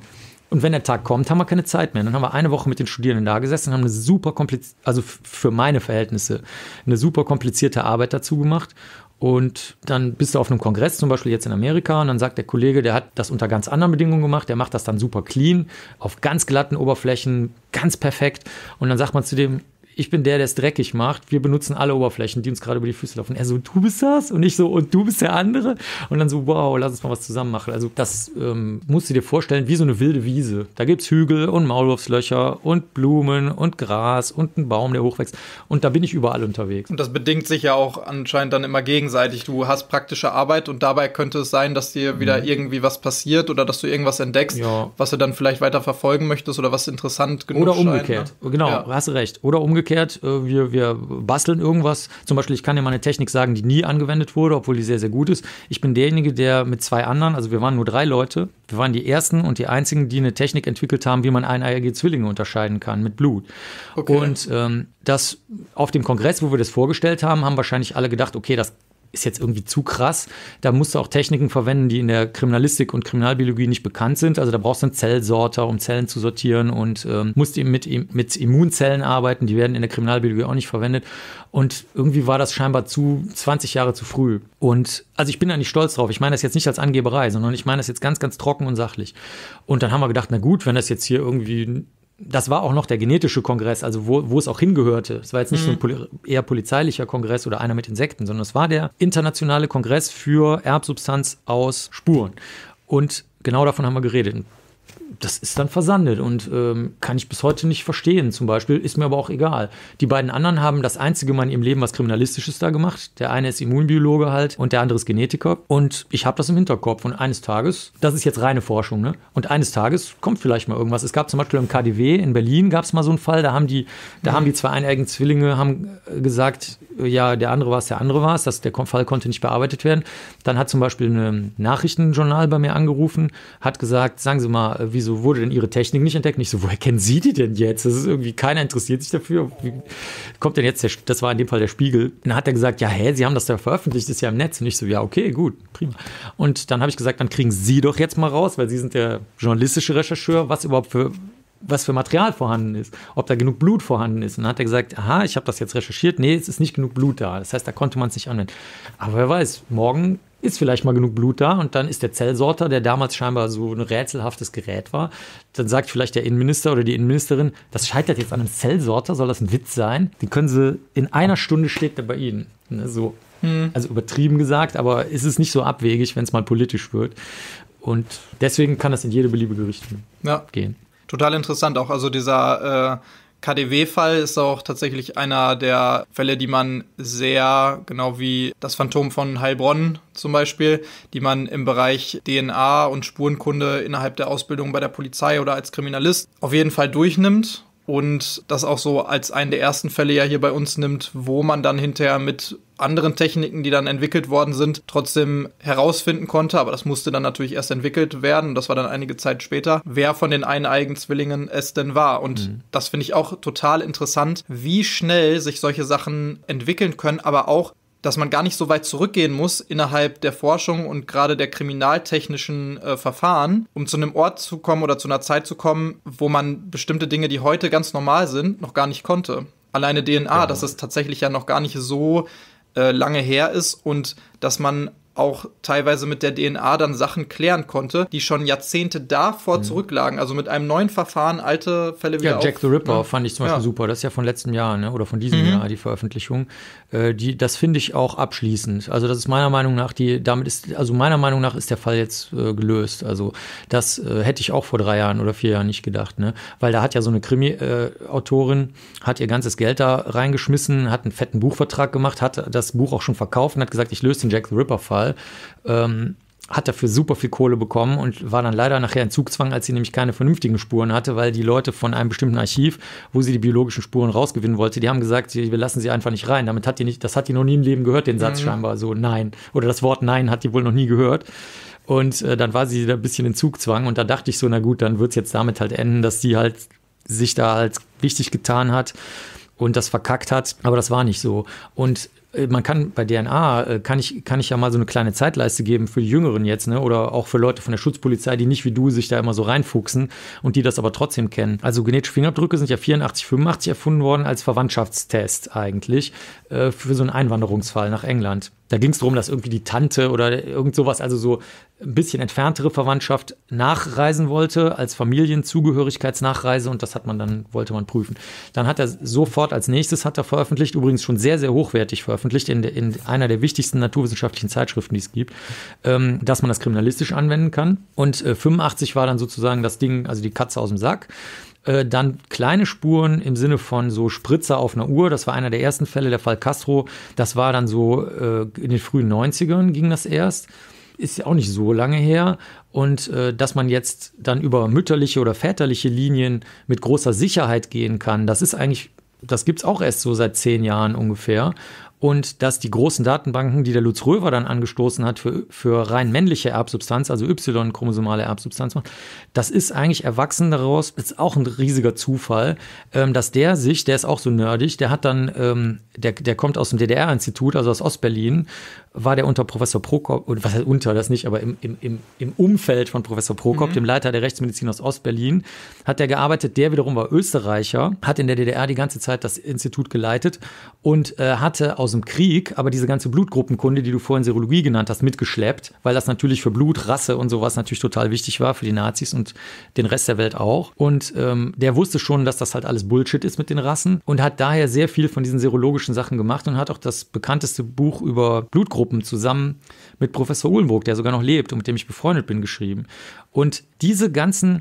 Und wenn der Tag kommt, haben wir keine Zeit mehr. Dann haben wir eine Woche mit den Studierenden da gesessen und haben eine super komplizierte, also für meine Verhältnisse, eine super komplizierte Arbeit dazu gemacht und dann bist du auf einem Kongress, zum Beispiel jetzt in Amerika, und dann sagt der Kollege, der hat das unter ganz anderen Bedingungen gemacht, der macht das dann super clean, auf ganz glatten Oberflächen, ganz perfekt. Und dann sagt man zu dem, ich bin der, der es dreckig macht. Wir benutzen alle Oberflächen, die uns gerade über die Füße laufen. Er so, du bist das? Und ich so, und du bist der andere? Und dann so, wow, lass uns mal was zusammen machen. Also das ähm, musst du dir vorstellen, wie so eine wilde Wiese. Da gibt es Hügel und Maulwurfslöcher und Blumen und Gras und einen Baum, der hochwächst. Und da bin ich überall unterwegs. Und das bedingt sich ja auch anscheinend dann immer gegenseitig. Du hast praktische Arbeit und dabei könnte es sein, dass dir wieder mhm. irgendwie was passiert oder dass du irgendwas entdeckst, ja. was du dann vielleicht weiter verfolgen möchtest oder was interessant genug ist. Oder umgekehrt. Scheint, ne? Genau, ja. hast recht. Oder umgekehrt umgekehrt, äh, wir, wir basteln irgendwas. Zum Beispiel, ich kann dir mal eine Technik sagen, die nie angewendet wurde, obwohl die sehr, sehr gut ist. Ich bin derjenige, der mit zwei anderen, also wir waren nur drei Leute, wir waren die ersten und die einzigen, die eine Technik entwickelt haben, wie man eineige Zwillinge unterscheiden kann mit Blut. Okay. Und ähm, das auf dem Kongress, wo wir das vorgestellt haben, haben wahrscheinlich alle gedacht, okay, das ist jetzt irgendwie zu krass. Da musst du auch Techniken verwenden, die in der Kriminalistik und Kriminalbiologie nicht bekannt sind. Also da brauchst du einen Zellsorter, um Zellen zu sortieren und ähm, musst eben mit, mit Immunzellen arbeiten. Die werden in der Kriminalbiologie auch nicht verwendet. Und irgendwie war das scheinbar zu 20 Jahre zu früh. Und also ich bin da nicht stolz drauf. Ich meine das jetzt nicht als Angeberei, sondern ich meine das jetzt ganz, ganz trocken und sachlich. Und dann haben wir gedacht, na gut, wenn das jetzt hier irgendwie das war auch noch der genetische Kongress, also wo, wo es auch hingehörte. Es war jetzt nicht mhm. so ein mhm. Poli eher polizeilicher Kongress oder einer mit Insekten, sondern es war der internationale Kongress für Erbsubstanz aus Spuren. Und genau davon haben wir geredet. Ein das ist dann versandet und ähm, kann ich bis heute nicht verstehen. Zum Beispiel ist mir aber auch egal. Die beiden anderen haben das einzige Mal in ihrem Leben was Kriminalistisches da gemacht. Der eine ist Immunbiologe halt und der andere ist Genetiker. Und ich habe das im Hinterkopf. Und eines Tages, das ist jetzt reine Forschung, ne? Und eines Tages kommt vielleicht mal irgendwas. Es gab zum Beispiel im KDW in Berlin gab es mal so einen Fall. Da haben die, da mhm. haben die zwei eineigen Zwillinge haben äh, gesagt, ja, der andere war es, der andere war es. der Fall konnte nicht bearbeitet werden. Dann hat zum Beispiel ein Nachrichtenjournal bei mir angerufen, hat gesagt, sagen Sie mal, äh, wie wieso wurde denn ihre Technik nicht entdeckt? Nicht so, woher kennen Sie die denn jetzt? Das ist irgendwie, keiner interessiert sich dafür. Wie kommt denn jetzt der, das war in dem Fall der Spiegel. Dann hat er gesagt, ja, hä, Sie haben das da veröffentlicht, ist ja im Netz. Und ich so, ja, okay, gut, prima. Und dann habe ich gesagt, dann kriegen Sie doch jetzt mal raus, weil Sie sind der journalistische Rechercheur, was überhaupt für was für Material vorhanden ist, ob da genug Blut vorhanden ist. Und dann hat er gesagt, aha, ich habe das jetzt recherchiert, nee, es ist nicht genug Blut da. Das heißt, da konnte man es nicht anwenden. Aber wer weiß, morgen ist vielleicht mal genug Blut da und dann ist der Zellsorter, der damals scheinbar so ein rätselhaftes Gerät war, dann sagt vielleicht der Innenminister oder die Innenministerin, das scheitert jetzt an einem Zellsorter, soll das ein Witz sein? Den können Sie in einer Stunde steht der bei Ihnen. Ne, so. Hm. Also übertrieben gesagt, aber ist es nicht so abwegig, wenn es mal politisch wird. Und deswegen kann das in jede beliebige Richtung ja. gehen. Total interessant, auch also dieser äh, KDW-Fall ist auch tatsächlich einer der Fälle, die man sehr, genau wie das Phantom von Heilbronn zum Beispiel, die man im Bereich DNA und Spurenkunde innerhalb der Ausbildung bei der Polizei oder als Kriminalist auf jeden Fall durchnimmt und das auch so als einen der ersten Fälle ja hier bei uns nimmt, wo man dann hinterher mit anderen Techniken, die dann entwickelt worden sind, trotzdem herausfinden konnte. Aber das musste dann natürlich erst entwickelt werden. Und das war dann einige Zeit später, wer von den eineigen Zwillingen es denn war. Und mhm. das finde ich auch total interessant, wie schnell sich solche Sachen entwickeln können, aber auch dass man gar nicht so weit zurückgehen muss innerhalb der Forschung und gerade der kriminaltechnischen äh, Verfahren, um zu einem Ort zu kommen oder zu einer Zeit zu kommen, wo man bestimmte Dinge, die heute ganz normal sind, noch gar nicht konnte. Alleine DNA, ja. das ist tatsächlich ja noch gar nicht so äh, lange her ist und dass man auch teilweise mit der DNA dann Sachen klären konnte, die schon Jahrzehnte davor mhm. zurücklagen. Also mit einem neuen Verfahren alte Fälle wieder. Ja, Jack auf, the Ripper ne? fand ich zum Beispiel ja. super. Das ist ja von letztem Jahr ne? oder von diesem mhm. Jahr die Veröffentlichung. Äh, die, das finde ich auch abschließend. Also das ist meiner Meinung nach die, damit ist, also meiner Meinung nach ist der Fall jetzt äh, gelöst. Also das äh, hätte ich auch vor drei Jahren oder vier Jahren nicht gedacht, ne? Weil da hat ja so eine Krimi-Autorin, hat ihr ganzes Geld da reingeschmissen, hat einen fetten Buchvertrag gemacht, hat das Buch auch schon verkauft und hat gesagt, ich löse den Jack the Ripper-Fall. Ähm, hat dafür super viel Kohle bekommen und war dann leider nachher in Zugzwang, als sie nämlich keine vernünftigen Spuren hatte, weil die Leute von einem bestimmten Archiv, wo sie die biologischen Spuren rausgewinnen wollte, die haben gesagt, wir lassen sie einfach nicht rein. Damit hat die nicht, das hat die noch nie im Leben gehört, den Satz mhm. scheinbar so nein. Oder das Wort nein hat die wohl noch nie gehört. Und äh, dann war sie da ein bisschen in Zugzwang und da dachte ich so, na gut, dann wird es jetzt damit halt enden, dass sie halt sich da halt wichtig getan hat und das verkackt hat, aber das war nicht so. Und äh, man kann bei DNA, äh, kann ich, kann ich ja mal so eine kleine Zeitleiste geben für die Jüngeren jetzt, ne? oder auch für Leute von der Schutzpolizei, die nicht wie du sich da immer so reinfuchsen und die das aber trotzdem kennen. Also genetische Fingerabdrücke sind ja 84, 85 erfunden worden als Verwandtschaftstest eigentlich äh, für so einen Einwanderungsfall nach England. Da ging es darum, dass irgendwie die Tante oder irgend sowas, also so ein bisschen entferntere Verwandtschaft nachreisen wollte als Familienzugehörigkeitsnachreise und das hat man dann, wollte man prüfen. Dann hat er sofort als nächstes hat er veröffentlicht, übrigens schon sehr, sehr hochwertig veröffentlicht, veröffentlicht, in, in einer der wichtigsten naturwissenschaftlichen Zeitschriften, die es gibt, ähm, dass man das kriminalistisch anwenden kann. Und äh, 85 war dann sozusagen das Ding, also die Katze aus dem Sack äh, dann kleine Spuren im Sinne von so Spritzer auf einer Uhr. Das war einer der ersten Fälle, der Fall Castro. Das war dann so äh, in den frühen 90ern ging das erst. Ist ja auch nicht so lange her. Und äh, dass man jetzt dann über mütterliche oder väterliche Linien mit großer Sicherheit gehen kann, das ist eigentlich das gibt es auch erst so seit zehn Jahren ungefähr und dass die großen Datenbanken, die der Lutz Röver dann angestoßen hat für, für rein männliche Erbsubstanz, also Y-chromosomale Erbsubstanz, das ist eigentlich erwachsen daraus, ist auch ein riesiger Zufall, ähm, dass der sich, der ist auch so nerdig, der hat dann, ähm, der, der kommt aus dem DDR-Institut, also aus Ostberlin, war der unter Professor Prokop, was heißt unter, das nicht, aber im, im, im Umfeld von Professor Prokop, mhm. dem Leiter der Rechtsmedizin aus Ostberlin, hat der gearbeitet, der wiederum war Österreicher, hat in der DDR die ganze Zeit das Institut geleitet und äh, hatte aus aus dem Krieg aber diese ganze Blutgruppenkunde, die du vorhin Serologie genannt hast, mitgeschleppt, weil das natürlich für Blut, Rasse und sowas natürlich total wichtig war, für die Nazis und den Rest der Welt auch. Und ähm, der wusste schon, dass das halt alles Bullshit ist mit den Rassen und hat daher sehr viel von diesen serologischen Sachen gemacht und hat auch das bekannteste Buch über Blutgruppen zusammen mit Professor Uhlenburg, der sogar noch lebt und mit dem ich befreundet bin, geschrieben. Und diese ganzen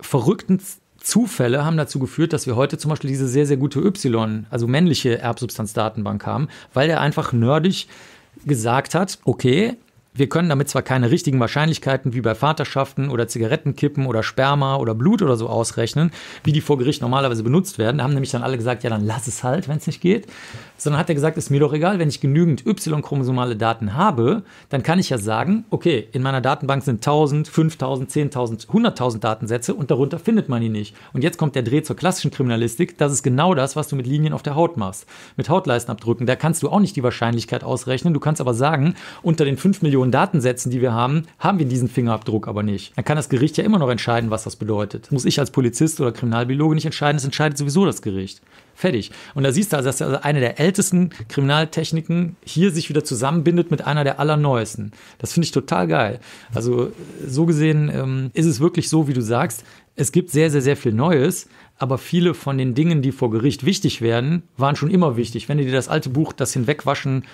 verrückten Zufälle haben dazu geführt, dass wir heute zum Beispiel diese sehr, sehr gute Y, also männliche Erbsubstanzdatenbank haben, weil er einfach nerdig gesagt hat, okay, wir können damit zwar keine richtigen Wahrscheinlichkeiten wie bei Vaterschaften oder Zigarettenkippen oder Sperma oder Blut oder so ausrechnen, wie die vor Gericht normalerweise benutzt werden. Da haben nämlich dann alle gesagt, ja, dann lass es halt, wenn es nicht geht sondern hat er gesagt, ist mir doch egal, wenn ich genügend Y-chromosomale Daten habe, dann kann ich ja sagen, okay, in meiner Datenbank sind 1000, 5000, 10.000, 100.000 Datensätze und darunter findet man die nicht. Und jetzt kommt der Dreh zur klassischen Kriminalistik, das ist genau das, was du mit Linien auf der Haut machst, mit Hautleistenabdrücken. Da kannst du auch nicht die Wahrscheinlichkeit ausrechnen, du kannst aber sagen, unter den 5 Millionen Datensätzen, die wir haben, haben wir diesen Fingerabdruck aber nicht. Dann kann das Gericht ja immer noch entscheiden, was das bedeutet. muss ich als Polizist oder Kriminalbiologe nicht entscheiden, das entscheidet sowieso das Gericht. Fertig. Und da siehst du also, dass also eine der ältesten Kriminaltechniken hier sich wieder zusammenbindet mit einer der allerneuesten. Das finde ich total geil. Also so gesehen ähm, ist es wirklich so, wie du sagst. Es gibt sehr, sehr, sehr viel Neues, aber viele von den Dingen, die vor Gericht wichtig werden, waren schon immer wichtig. Wenn du dir das alte Buch, das Hinwegwaschen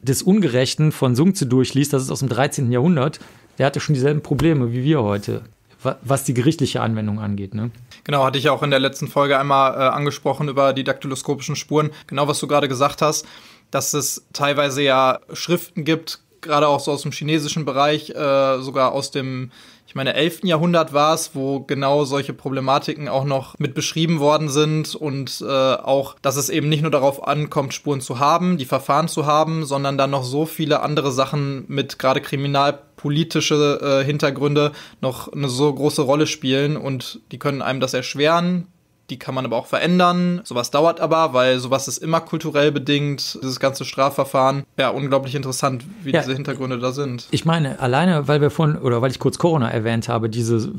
des Ungerechten von Sungze durchliest, das ist aus dem 13. Jahrhundert, der hatte schon dieselben Probleme wie wir heute was die gerichtliche Anwendung angeht. Ne? Genau, hatte ich auch in der letzten Folge einmal äh, angesprochen über die daktyloskopischen Spuren. Genau, was du gerade gesagt hast, dass es teilweise ja Schriften gibt, gerade auch so aus dem chinesischen Bereich, äh, sogar aus dem ich meine, 11. Jahrhundert war es, wo genau solche Problematiken auch noch mit beschrieben worden sind und äh, auch, dass es eben nicht nur darauf ankommt, Spuren zu haben, die Verfahren zu haben, sondern dann noch so viele andere Sachen mit gerade kriminalpolitische äh, Hintergründe noch eine so große Rolle spielen und die können einem das erschweren, die kann man aber auch verändern. Sowas dauert aber, weil sowas ist immer kulturell bedingt, dieses ganze Strafverfahren. Ja, unglaublich interessant, wie ja, diese Hintergründe da sind. Ich meine, alleine, weil wir vorhin, oder weil ich kurz Corona erwähnt habe, diese,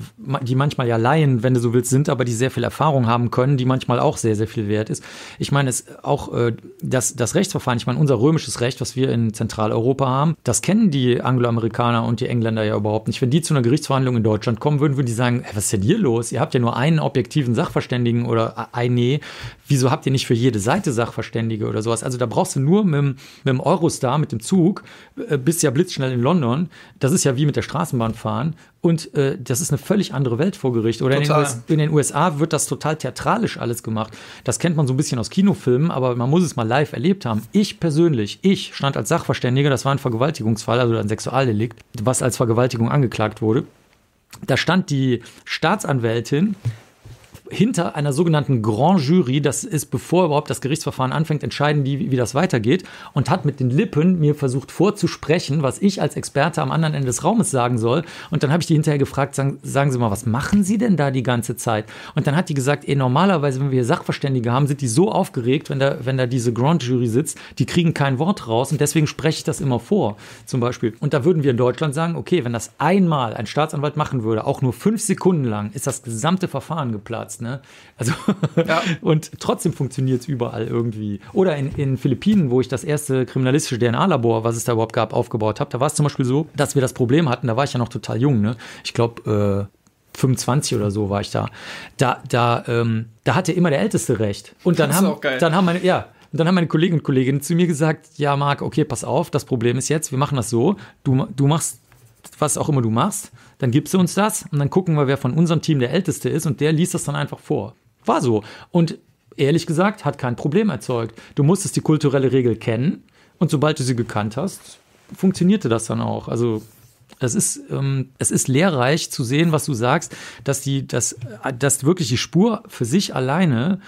die manchmal ja Laien, wenn du so willst, sind, aber die sehr viel Erfahrung haben können, die manchmal auch sehr, sehr viel wert ist. Ich meine, es auch äh, das, das Rechtsverfahren, ich meine, unser römisches Recht, was wir in Zentraleuropa haben, das kennen die Angloamerikaner und die Engländer ja überhaupt nicht. Wenn die zu einer Gerichtsverhandlung in Deutschland kommen würden, würden die sagen, hey, was ist denn hier los? Ihr habt ja nur einen objektiven Sachverständigen Sachverständigen oder ei, nee, wieso habt ihr nicht für jede Seite Sachverständige oder sowas? Also da brauchst du nur mit, mit dem Eurostar, mit dem Zug, äh, bist ja blitzschnell in London. Das ist ja wie mit der Straßenbahn fahren. Und äh, das ist eine völlig andere Welt vor Gericht. Oder in den, in den, USA wird das total theatralisch alles gemacht. Das kennt man so ein bisschen aus Kinofilmen, aber man muss es mal live erlebt haben. Ich persönlich, ich stand als Sachverständiger, das war ein Vergewaltigungsfall, also ein Sexualdelikt, was als Vergewaltigung angeklagt wurde. Da stand die Staatsanwältin hinter einer sogenannten Grand Jury, das ist bevor überhaupt das Gerichtsverfahren anfängt, entscheiden die, wie das weitergeht und hat mit den Lippen mir versucht vorzusprechen, was ich als Experte am anderen Ende des Raumes sagen soll. Und dann habe ich die hinterher gefragt, sagen, sagen, Sie mal, was machen Sie denn da die ganze Zeit? Und dann hat die gesagt, eh, normalerweise, wenn wir Sachverständige haben, sind die so aufgeregt, wenn da, wenn da diese Grand Jury sitzt, die kriegen kein Wort raus und deswegen spreche ich das immer vor, zum Beispiel. Und da würden wir in Deutschland sagen, okay, wenn das einmal ein Staatsanwalt machen würde, auch nur fünf Sekunden lang, ist das gesamte Verfahren geplatzt. Platz, ne? Also, ja. [LAUGHS] und trotzdem funktioniert es überall irgendwie. Oder in, in Philippinen, wo ich das erste kriminalistische DNA-Labor, was es da überhaupt gab, aufgebaut habe, da war es zum Beispiel so, dass wir das Problem hatten, da war ich ja noch total jung, ne? Ich glaube, äh, 25 oder so war ich da. Da, da, ähm, da hatte immer der Älteste recht. Und dann das haben, dann haben meine, ja, und dann haben meine Kollegen und Kolleginnen zu mir gesagt, ja, Marc, okay, pass auf, das Problem ist jetzt, wir machen das so, du, du machst, was auch immer du machst, dann gibst du uns das und dann gucken wir, wer von unserem Team der Älteste ist und der liest das dann einfach vor. War so. Und ehrlich gesagt, hat kein Problem erzeugt. Du musstest die kulturelle Regel kennen und sobald du sie gekannt hast, funktionierte das dann auch. Also das ist, ähm, es ist lehrreich zu sehen, was du sagst, dass die, dass, dass wirklich die Spur für sich alleine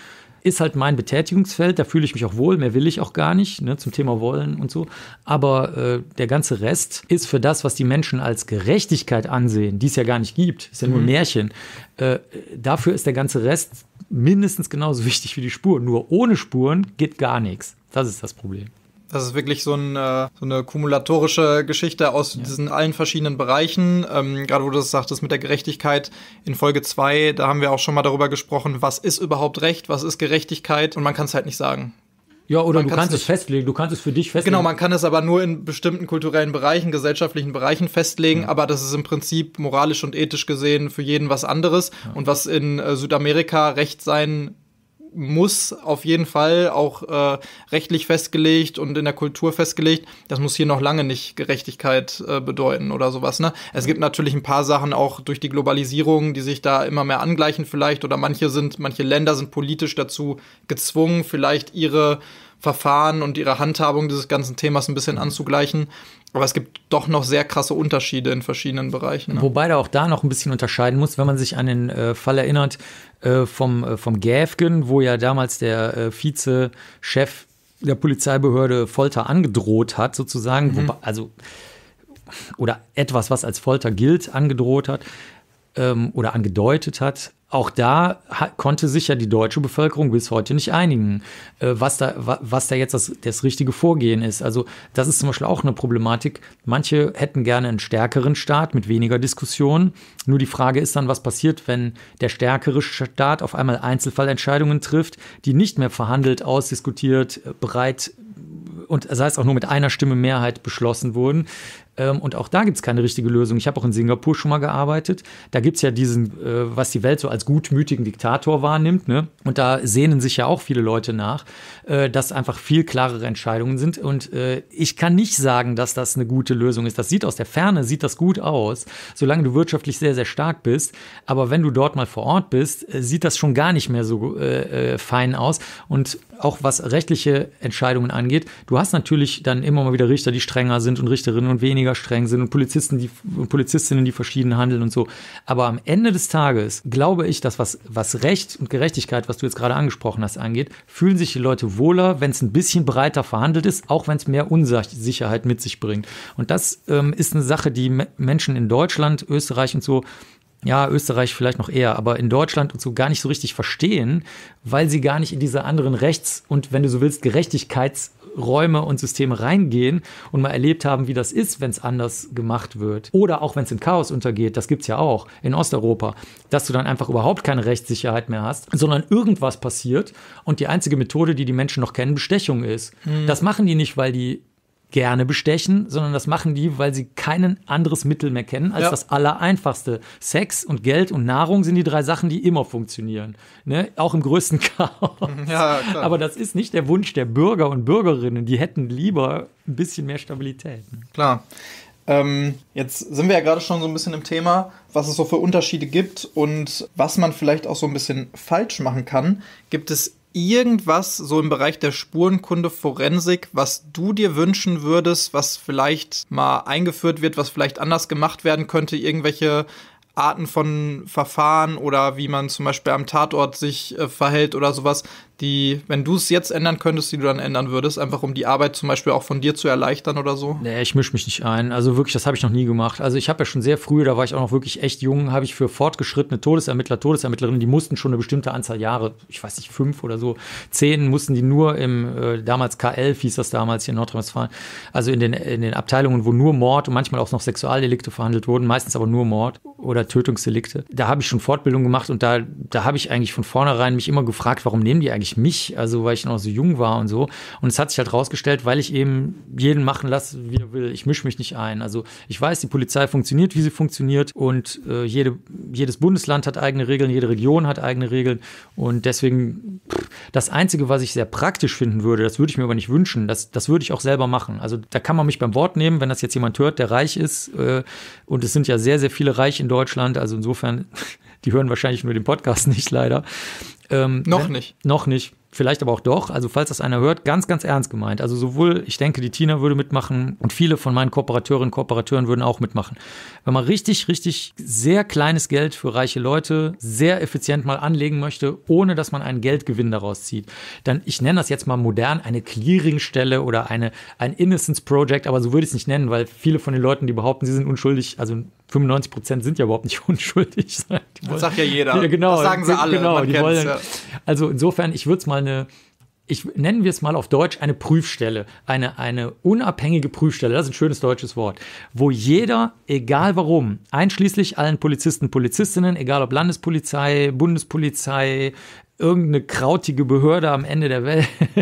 ist halt mein Betätigungsfeld, da fühle ich mich auch wohl, mehr will ich auch gar nicht, ne, zum Thema Wollen und so. Aber äh, der ganze Rest ist für das, was die Menschen als Gerechtigkeit ansehen, die es ja gar nicht gibt, ist ja nur ein mhm. Märchen. Äh, dafür ist der ganze Rest mindestens genauso [LAUGHS] wichtig wie die Spur. Nur ohne Spuren geht gar nichts. Das ist das Problem. Das ist wirklich so, ein, äh, so eine kumulatorische Geschichte aus ja. diesen allen verschiedenen Bereichen. Ähm, gerade wo du das sagtest mit der Gerechtigkeit in Folge 2, da haben wir auch schon mal darüber gesprochen, was ist überhaupt Recht, was ist Gerechtigkeit und man kann es halt nicht sagen. Ja, oder man du kannst es festlegen, du kannst es für dich festlegen. Genau, man kann es aber nur in bestimmten kulturellen Bereichen, gesellschaftlichen Bereichen festlegen, ja. aber das ist im Prinzip moralisch und ethisch gesehen für jeden was anderes. Ja. Und was in äh, Südamerika Recht sein muss auf jeden Fall auch äh, rechtlich festgelegt und in der Kultur festgelegt. Das muss hier noch lange nicht Gerechtigkeit äh, bedeuten oder sowas. Ne? Es gibt natürlich ein paar Sachen auch durch die Globalisierung, die sich da immer mehr angleichen vielleicht oder manche sind, manche Länder sind politisch dazu gezwungen, vielleicht ihre Verfahren und ihre Handhabung dieses ganzen Themas ein bisschen anzugleichen. Aber es gibt doch noch sehr krasse Unterschiede in verschiedenen Bereichen. Ne? Wobei da auch da noch ein bisschen unterscheiden muss, wenn man sich an den äh, Fall erinnert äh, vom, äh, vom Gäfgen, wo ja damals der äh, Vize-Chef der Polizeibehörde Folter angedroht hat, sozusagen. Mhm. Wobei, also, oder etwas, was als Folter gilt, angedroht hat ähm, oder angedeutet hat auch da konnte sich ja die deutsche Bevölkerung bis heute nicht einigen, äh, was, da, was da jetzt das, das richtige Vorgehen ist. Also das ist zum Beispiel auch eine Problematik. Manche hätten gerne einen stärkeren Staat mit weniger Diskussionen. Nur die Frage ist dann, was passiert, wenn der stärkere Staat auf einmal Einzelfallentscheidungen trifft, die nicht mehr verhandelt, ausdiskutiert, äh, bereit und sei es auch nur mit einer Stimme Mehrheit beschlossen wurden. Ähm, und auch da gibt es keine richtige Lösung. Ich habe auch in Singapur schon mal gearbeitet. Da gibt es ja diesen, äh, was die Welt so als gutmütigen Diktator wahrnimmt. Ne? Und da sehnen sich ja auch viele Leute nach äh, das einfach viel klarere Entscheidungen sind. Und äh, ich kann nicht sagen, dass das eine gute Lösung ist. Das sieht aus der Ferne, sieht das gut aus, solange du wirtschaftlich sehr, sehr stark bist. Aber wenn du dort mal vor Ort bist, äh, sieht das schon gar nicht mehr so äh, äh, fein aus. Und auch was rechtliche Entscheidungen angeht, du hast natürlich dann immer mal wieder Richter, die strenger sind und Richterinnen und weniger streng sind und Polizisten, die und Polizistinnen, die verschieden handeln und so. Aber am Ende des Tages glaube ich, dass was, was Recht und Gerechtigkeit, was du jetzt gerade angesprochen hast, angeht, fühlen sich die Leute wohl wohler, wenn es ein bisschen breiter verhandelt ist, auch wenn es mehr Unsicherheit mit sich bringt. Und das ähm, ist eine Sache, die Menschen in Deutschland, Österreich und so ja, Österreich vielleicht noch eher, aber in Deutschland und so gar nicht so richtig verstehen, weil sie gar nicht in diese anderen Rechts- und, wenn du so willst, Gerechtigkeitsräume und Systeme reingehen und mal erlebt haben, wie das ist, wenn es anders gemacht wird. Oder auch wenn es im Chaos untergeht, das gibt es ja auch in Osteuropa, dass du dann einfach überhaupt keine Rechtssicherheit mehr hast, sondern irgendwas passiert und die einzige Methode, die die Menschen noch kennen, Bestechung ist. Mhm. Das machen die nicht, weil die gerne bestechen, sondern das machen die, weil sie kein anderes Mittel mehr kennen als ja. das Allereinfachste. Sex und Geld und Nahrung sind die drei Sachen, die immer funktionieren. Ne? Auch im größten [LAUGHS] Chaos. Ja, Aber das ist nicht der Wunsch der Bürger und Bürgerinnen. Die hätten lieber ein bisschen mehr Stabilität. Klar. Ähm, jetzt sind wir ja gerade schon so ein bisschen im Thema, was es so für Unterschiede gibt und was man vielleicht auch so ein bisschen falsch machen kann. Gibt es irgendwas so im Bereich der Spurenkunde, Forensik, was du dir wünschen würdest, was vielleicht mal eingeführt wird, was vielleicht anders gemacht werden könnte, irgendwelche Arten von Verfahren oder wie man zum Beispiel am Tatort sich äh, verhält oder sowas, die, wenn du es jetzt ändern könntest, die du dann ändern würdest, einfach um die Arbeit zum Beispiel auch von dir zu erleichtern oder so? Nee, ich mische mich nicht ein. Also wirklich, das habe ich noch nie gemacht. Also ich habe ja schon sehr früh, da war ich auch noch wirklich echt jung, habe ich für fortgeschrittene Todesermittler, Todesermittlerinnen, die mussten schon eine bestimmte Anzahl Jahre, ich weiß nicht, fünf oder so, zehn mussten die nur im, äh, damals K11 hieß das damals hier in Nordrhein-Westfalen, also in den, in den Abteilungen, wo nur Mord und manchmal auch noch Sexualdelikte verhandelt wurden, meistens aber nur Mord oder Tötungsdelikte. Da habe ich schon Fortbildung gemacht und da, da habe ich eigentlich von vornherein mich immer gefragt, warum nehmen die eigentlich durch mich, also weil ich noch so jung war und so. Und es hat sich halt rausgestellt, weil ich eben jeden machen lasse, wie er will. Ich mische mich nicht ein. Also ich weiß, die Polizei funktioniert, wie sie funktioniert und äh, jede, jedes Bundesland hat eigene Regeln, jede Region hat eigene Regeln und deswegen pff, das Einzige, was ich sehr praktisch finden würde, das würde ich mir aber nicht wünschen, das, das würde ich auch selber machen. Also da kann man mich beim Wort nehmen, wenn das jetzt jemand hört, der reich ist äh, und es sind ja sehr, sehr viele reich in Deutschland, also insofern [LAUGHS] die hören wahrscheinlich nur den Podcast nicht leider. Ähm, noch wenn, nicht. Noch nicht vielleicht aber auch doch. Also falls das einer hört, ganz, ganz ernst gemeint. Also sowohl, ich denke, die Tina würde mitmachen und viele von meinen Kooperateurinnen und Kooperateuren würden auch mitmachen. Wenn man richtig, richtig sehr kleines Geld für reiche Leute sehr effizient mal anlegen möchte, ohne dass man einen Geldgewinn daraus zieht, dann, ich nenne das jetzt mal modern, eine Clearingstelle oder eine, ein Innocence Project, aber so würde ich es nicht nennen, weil viele von den Leuten, die behaupten, sie sind unschuldig, also 95 Prozent sind ja überhaupt nicht [LAUGHS] unschuldig. Das sagt ja jeder. Ja, genau, das sagen sie genau, alle. Genau, die wollen, ja. Also insofern, ich würde es mal eine, ich nennen wir es mal auf Deutsch eine Prüfstelle, eine, eine unabhängige Prüfstelle, das ist ein schönes deutsches Wort, wo jeder, egal warum, einschließlich allen Polizisten, Polizistinnen, egal ob Landespolizei, Bundespolizei, irgendeine krautige Behörde am Ende der Welt. [LAUGHS]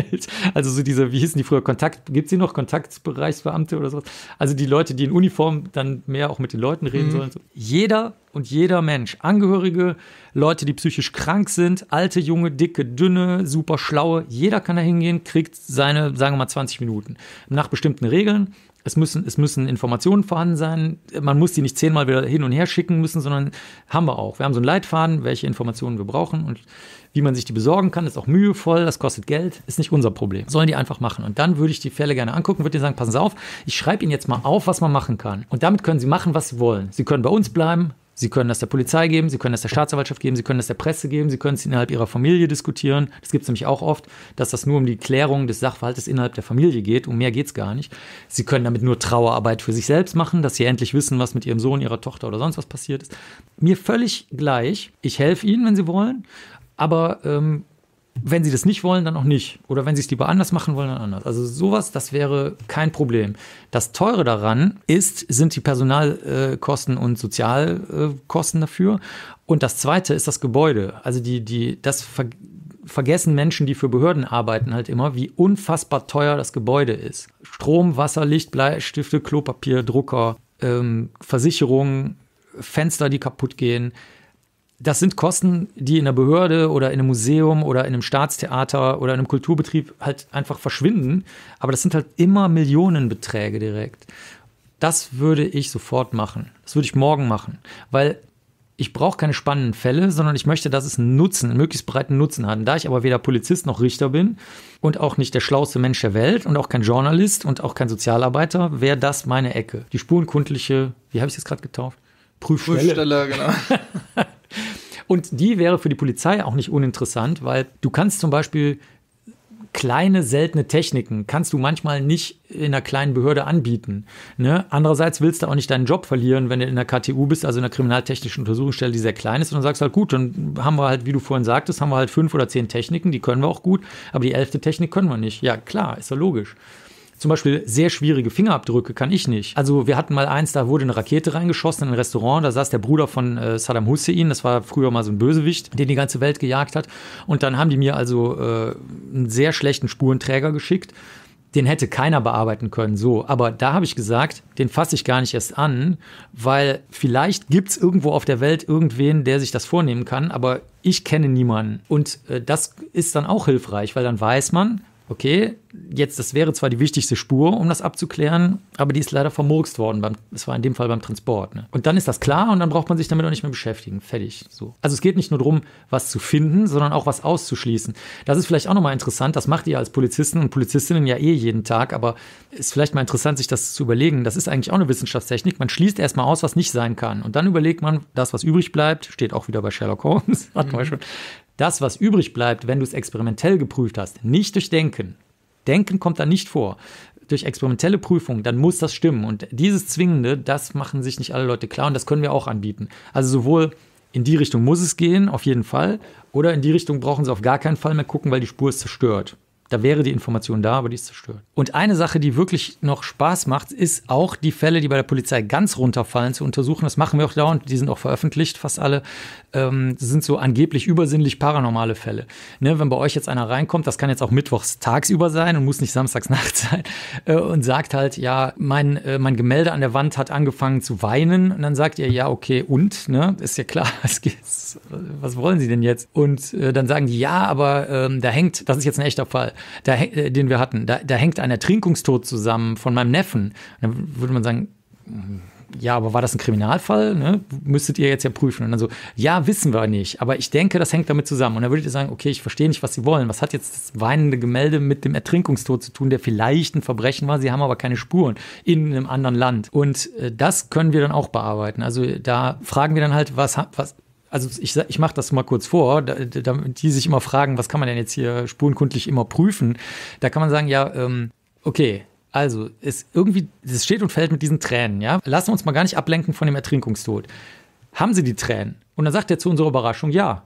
Also so diese, wie hießen die früher, Kontakt, gibt es die noch, Kontaktbereichsbeamte oder sowas? Also die Leute, die in Uniform dann mehr auch mit den Leuten reden mhm. sollen. Jeder und jeder Mensch, Angehörige, Leute, die psychisch krank sind, alte, junge, dicke, dünne, super schlaue, jeder kann da hingehen, kriegt seine, sagen wir mal, 20 Minuten. Nach bestimmten Regeln, es müssen, es müssen Informationen vorhanden sein. Man muss die nicht zehnmal wieder hin und her schicken müssen, sondern haben wir auch. Wir haben so einen Leitfaden, welche Informationen wir brauchen und wie man sich die besorgen kann, ist auch mühevoll, das kostet Geld, ist nicht unser Problem. Sollen die einfach machen. Und dann würde ich die Fälle gerne angucken, würde denen sagen, passen Sie auf, ich schreibe Ihnen jetzt mal auf, was man machen kann. Und damit können Sie machen, was Sie wollen. Sie können bei uns bleiben, Sie können das der Polizei geben, Sie können das der Staatsanwaltschaft geben, Sie können das der Presse geben, Sie können es innerhalb Ihrer Familie diskutieren. Das gibt es nämlich auch oft, dass das nur um die Klärung des Sachverhaltes innerhalb der Familie geht. Um mehr geht es gar nicht. Sie können damit nur Trauerarbeit für sich selbst machen, dass Sie endlich wissen, was mit Ihrem Sohn, Ihrer Tochter oder sonst was passiert ist. Mir völlig gleich. Ich helfe Ihnen, wenn Sie wollen. Aber ähm, wenn sie das nicht wollen, dann auch nicht. Oder wenn sie es lieber anders machen wollen, dann anders. Also sowas, das wäre kein Problem. Das Teure daran ist, sind die Personalkosten und Sozialkosten dafür. Und das Zweite ist das Gebäude. Also die, die, das ver vergessen Menschen, die für Behörden arbeiten, halt immer, wie unfassbar teuer das Gebäude ist. Strom, Wasser, Licht, Bleistifte, Klopapier, Drucker, ähm, Versicherungen, Fenster, die kaputt gehen das sind Kosten, die in der Behörde oder in einem Museum oder in einem Staatstheater oder in einem Kulturbetrieb halt einfach verschwinden. Aber das sind halt immer Millionenbeträge direkt. Das würde ich sofort machen. Das würde ich morgen machen. Weil ich brauche keine spannenden Fälle, sondern ich möchte, dass es einen Nutzen, einen möglichst breiten Nutzen hat. Und da ich aber weder Polizist noch Richter bin und auch nicht der schlauste Mensch der Welt und auch kein Journalist und auch kein Sozialarbeiter, wäre das meine Ecke. Die spurenkundliche, wie habe ich es jetzt gerade getauft? Prüfstelle. Prüfstelle, genau. [LAUGHS] Und die wäre für die Polizei auch nicht uninteressant, weil du kannst zum Beispiel kleine seltene Techniken kannst du manchmal nicht in einer kleinen Behörde anbieten. Ne? Andererseits willst du auch nicht deinen Job verlieren, wenn du in der KTU bist, also in der kriminaltechnischen Untersuchungsstelle, die sehr klein ist, und dann sagst du halt, gut, dann haben wir halt, wie du vorhin sagtest, haben wir halt fünf oder zehn Techniken, die können wir auch gut, aber die elfte Technik können wir nicht. Ja, klar, ist ja logisch. Zum Beispiel sehr schwierige Fingerabdrücke kann ich nicht. Also wir hatten mal eins, da wurde eine Rakete reingeschossen in ein Restaurant, da saß der Bruder von äh, Saddam Hussein, das war früher mal so ein Bösewicht, den die ganze Welt gejagt hat. Und dann haben die mir also äh, einen sehr schlechten Spurenträger geschickt den hätte keiner bearbeiten können, so. Aber da habe ich gesagt, den fasse ich gar nicht erst an, weil vielleicht gibt es irgendwo auf der Welt irgendwen, der sich das vornehmen kann, aber ich kenne niemanden. Und äh, das ist dann auch hilfreich, weil dann weiß man, okay, jetzt, das wäre zwar die wichtigste Spur, um das abzuklären, aber die ist leider vermurkst worden. Beim, das war in dem Fall beim Transport. Ne? Und dann ist das klar und dann braucht man sich damit auch nicht mehr beschäftigen. Fertig. So. Also es geht nicht nur darum, was zu finden, sondern auch was auszuschließen. Das ist vielleicht auch nochmal interessant. Das macht ihr als Polizisten und Polizistinnen ja eh jeden Tag, aber es ist vielleicht mal interessant, sich das zu überlegen. Das ist eigentlich auch eine Wissenschaftstechnik. Man schließt erstmal aus, was nicht sein kann. Und dann überlegt man, das, was übrig bleibt, steht auch wieder bei Sherlock Holmes, [LAUGHS] hatten wir mhm. schon, das, was übrig bleibt, wenn du es experimentell geprüft hast, nicht durch Denken. Denken kommt da nicht vor. Durch experimentelle Prüfung, dann muss das stimmen. Und dieses Zwingende, das machen sich nicht alle Leute klar und das können wir auch anbieten. Also sowohl in die Richtung muss es gehen, auf jeden Fall, oder in die Richtung brauchen sie auf gar keinen Fall mehr gucken, weil die Spur ist zerstört. Da wäre die Information da, aber die ist zerstört. Und eine Sache, die wirklich noch Spaß macht, ist auch die Fälle, die bei der Polizei ganz runterfallen, zu untersuchen. Das machen wir auch dauernd, die sind auch veröffentlicht, fast alle. Ähm, das sind so angeblich übersinnlich paranormale Fälle. Ne, wenn bei euch jetzt einer reinkommt, das kann jetzt auch mittwochs tagsüber sein und muss nicht samstags [LAUGHS] nachts sein, äh, und sagt halt, ja, mein, äh, mein Gemälde an der Wand hat angefangen zu weinen. Und dann sagt ihr, ja, okay, und? Ne? Ist ja klar, [LAUGHS] was, was wollen sie denn jetzt? Und äh, dann sagen die, ja, aber ähm, da hängt, das ist jetzt ein echter Fall da, äh, den wir hatten, da, da hängt ein Ertrinkungstod zusammen von meinem Neffen. Dann würde man sagen, hm, ja, aber war das ein Kriminalfall? Ne? Müsstet ihr jetzt ja prüfen. Und dann so, ja, wissen wir nicht, aber ich denke, das hängt damit zusammen. Und dann würdet ihr sagen, okay, ich verstehe nicht, was sie wollen. Was hat jetzt das weinende Gemälde mit dem Ertrinkungstod zu tun, der vielleicht ein Verbrechen war? Sie haben aber keine Spuren in einem anderen Land. Und äh, das können wir dann auch bearbeiten. Also da fragen wir dann halt, was, was also ich, ich mache das mal kurz vor, damit die sich immer fragen, was kann man denn jetzt hier spurenkundlich immer prüfen? Da kann man sagen, ja, ähm, okay, also es irgendwie, es steht und fällt mit diesen Tränen, ja. Lassen wir uns mal gar nicht ablenken von dem Ertrinkungstod. Haben Sie die Tränen? Und dann sagt er zu unserer Überraschung, ja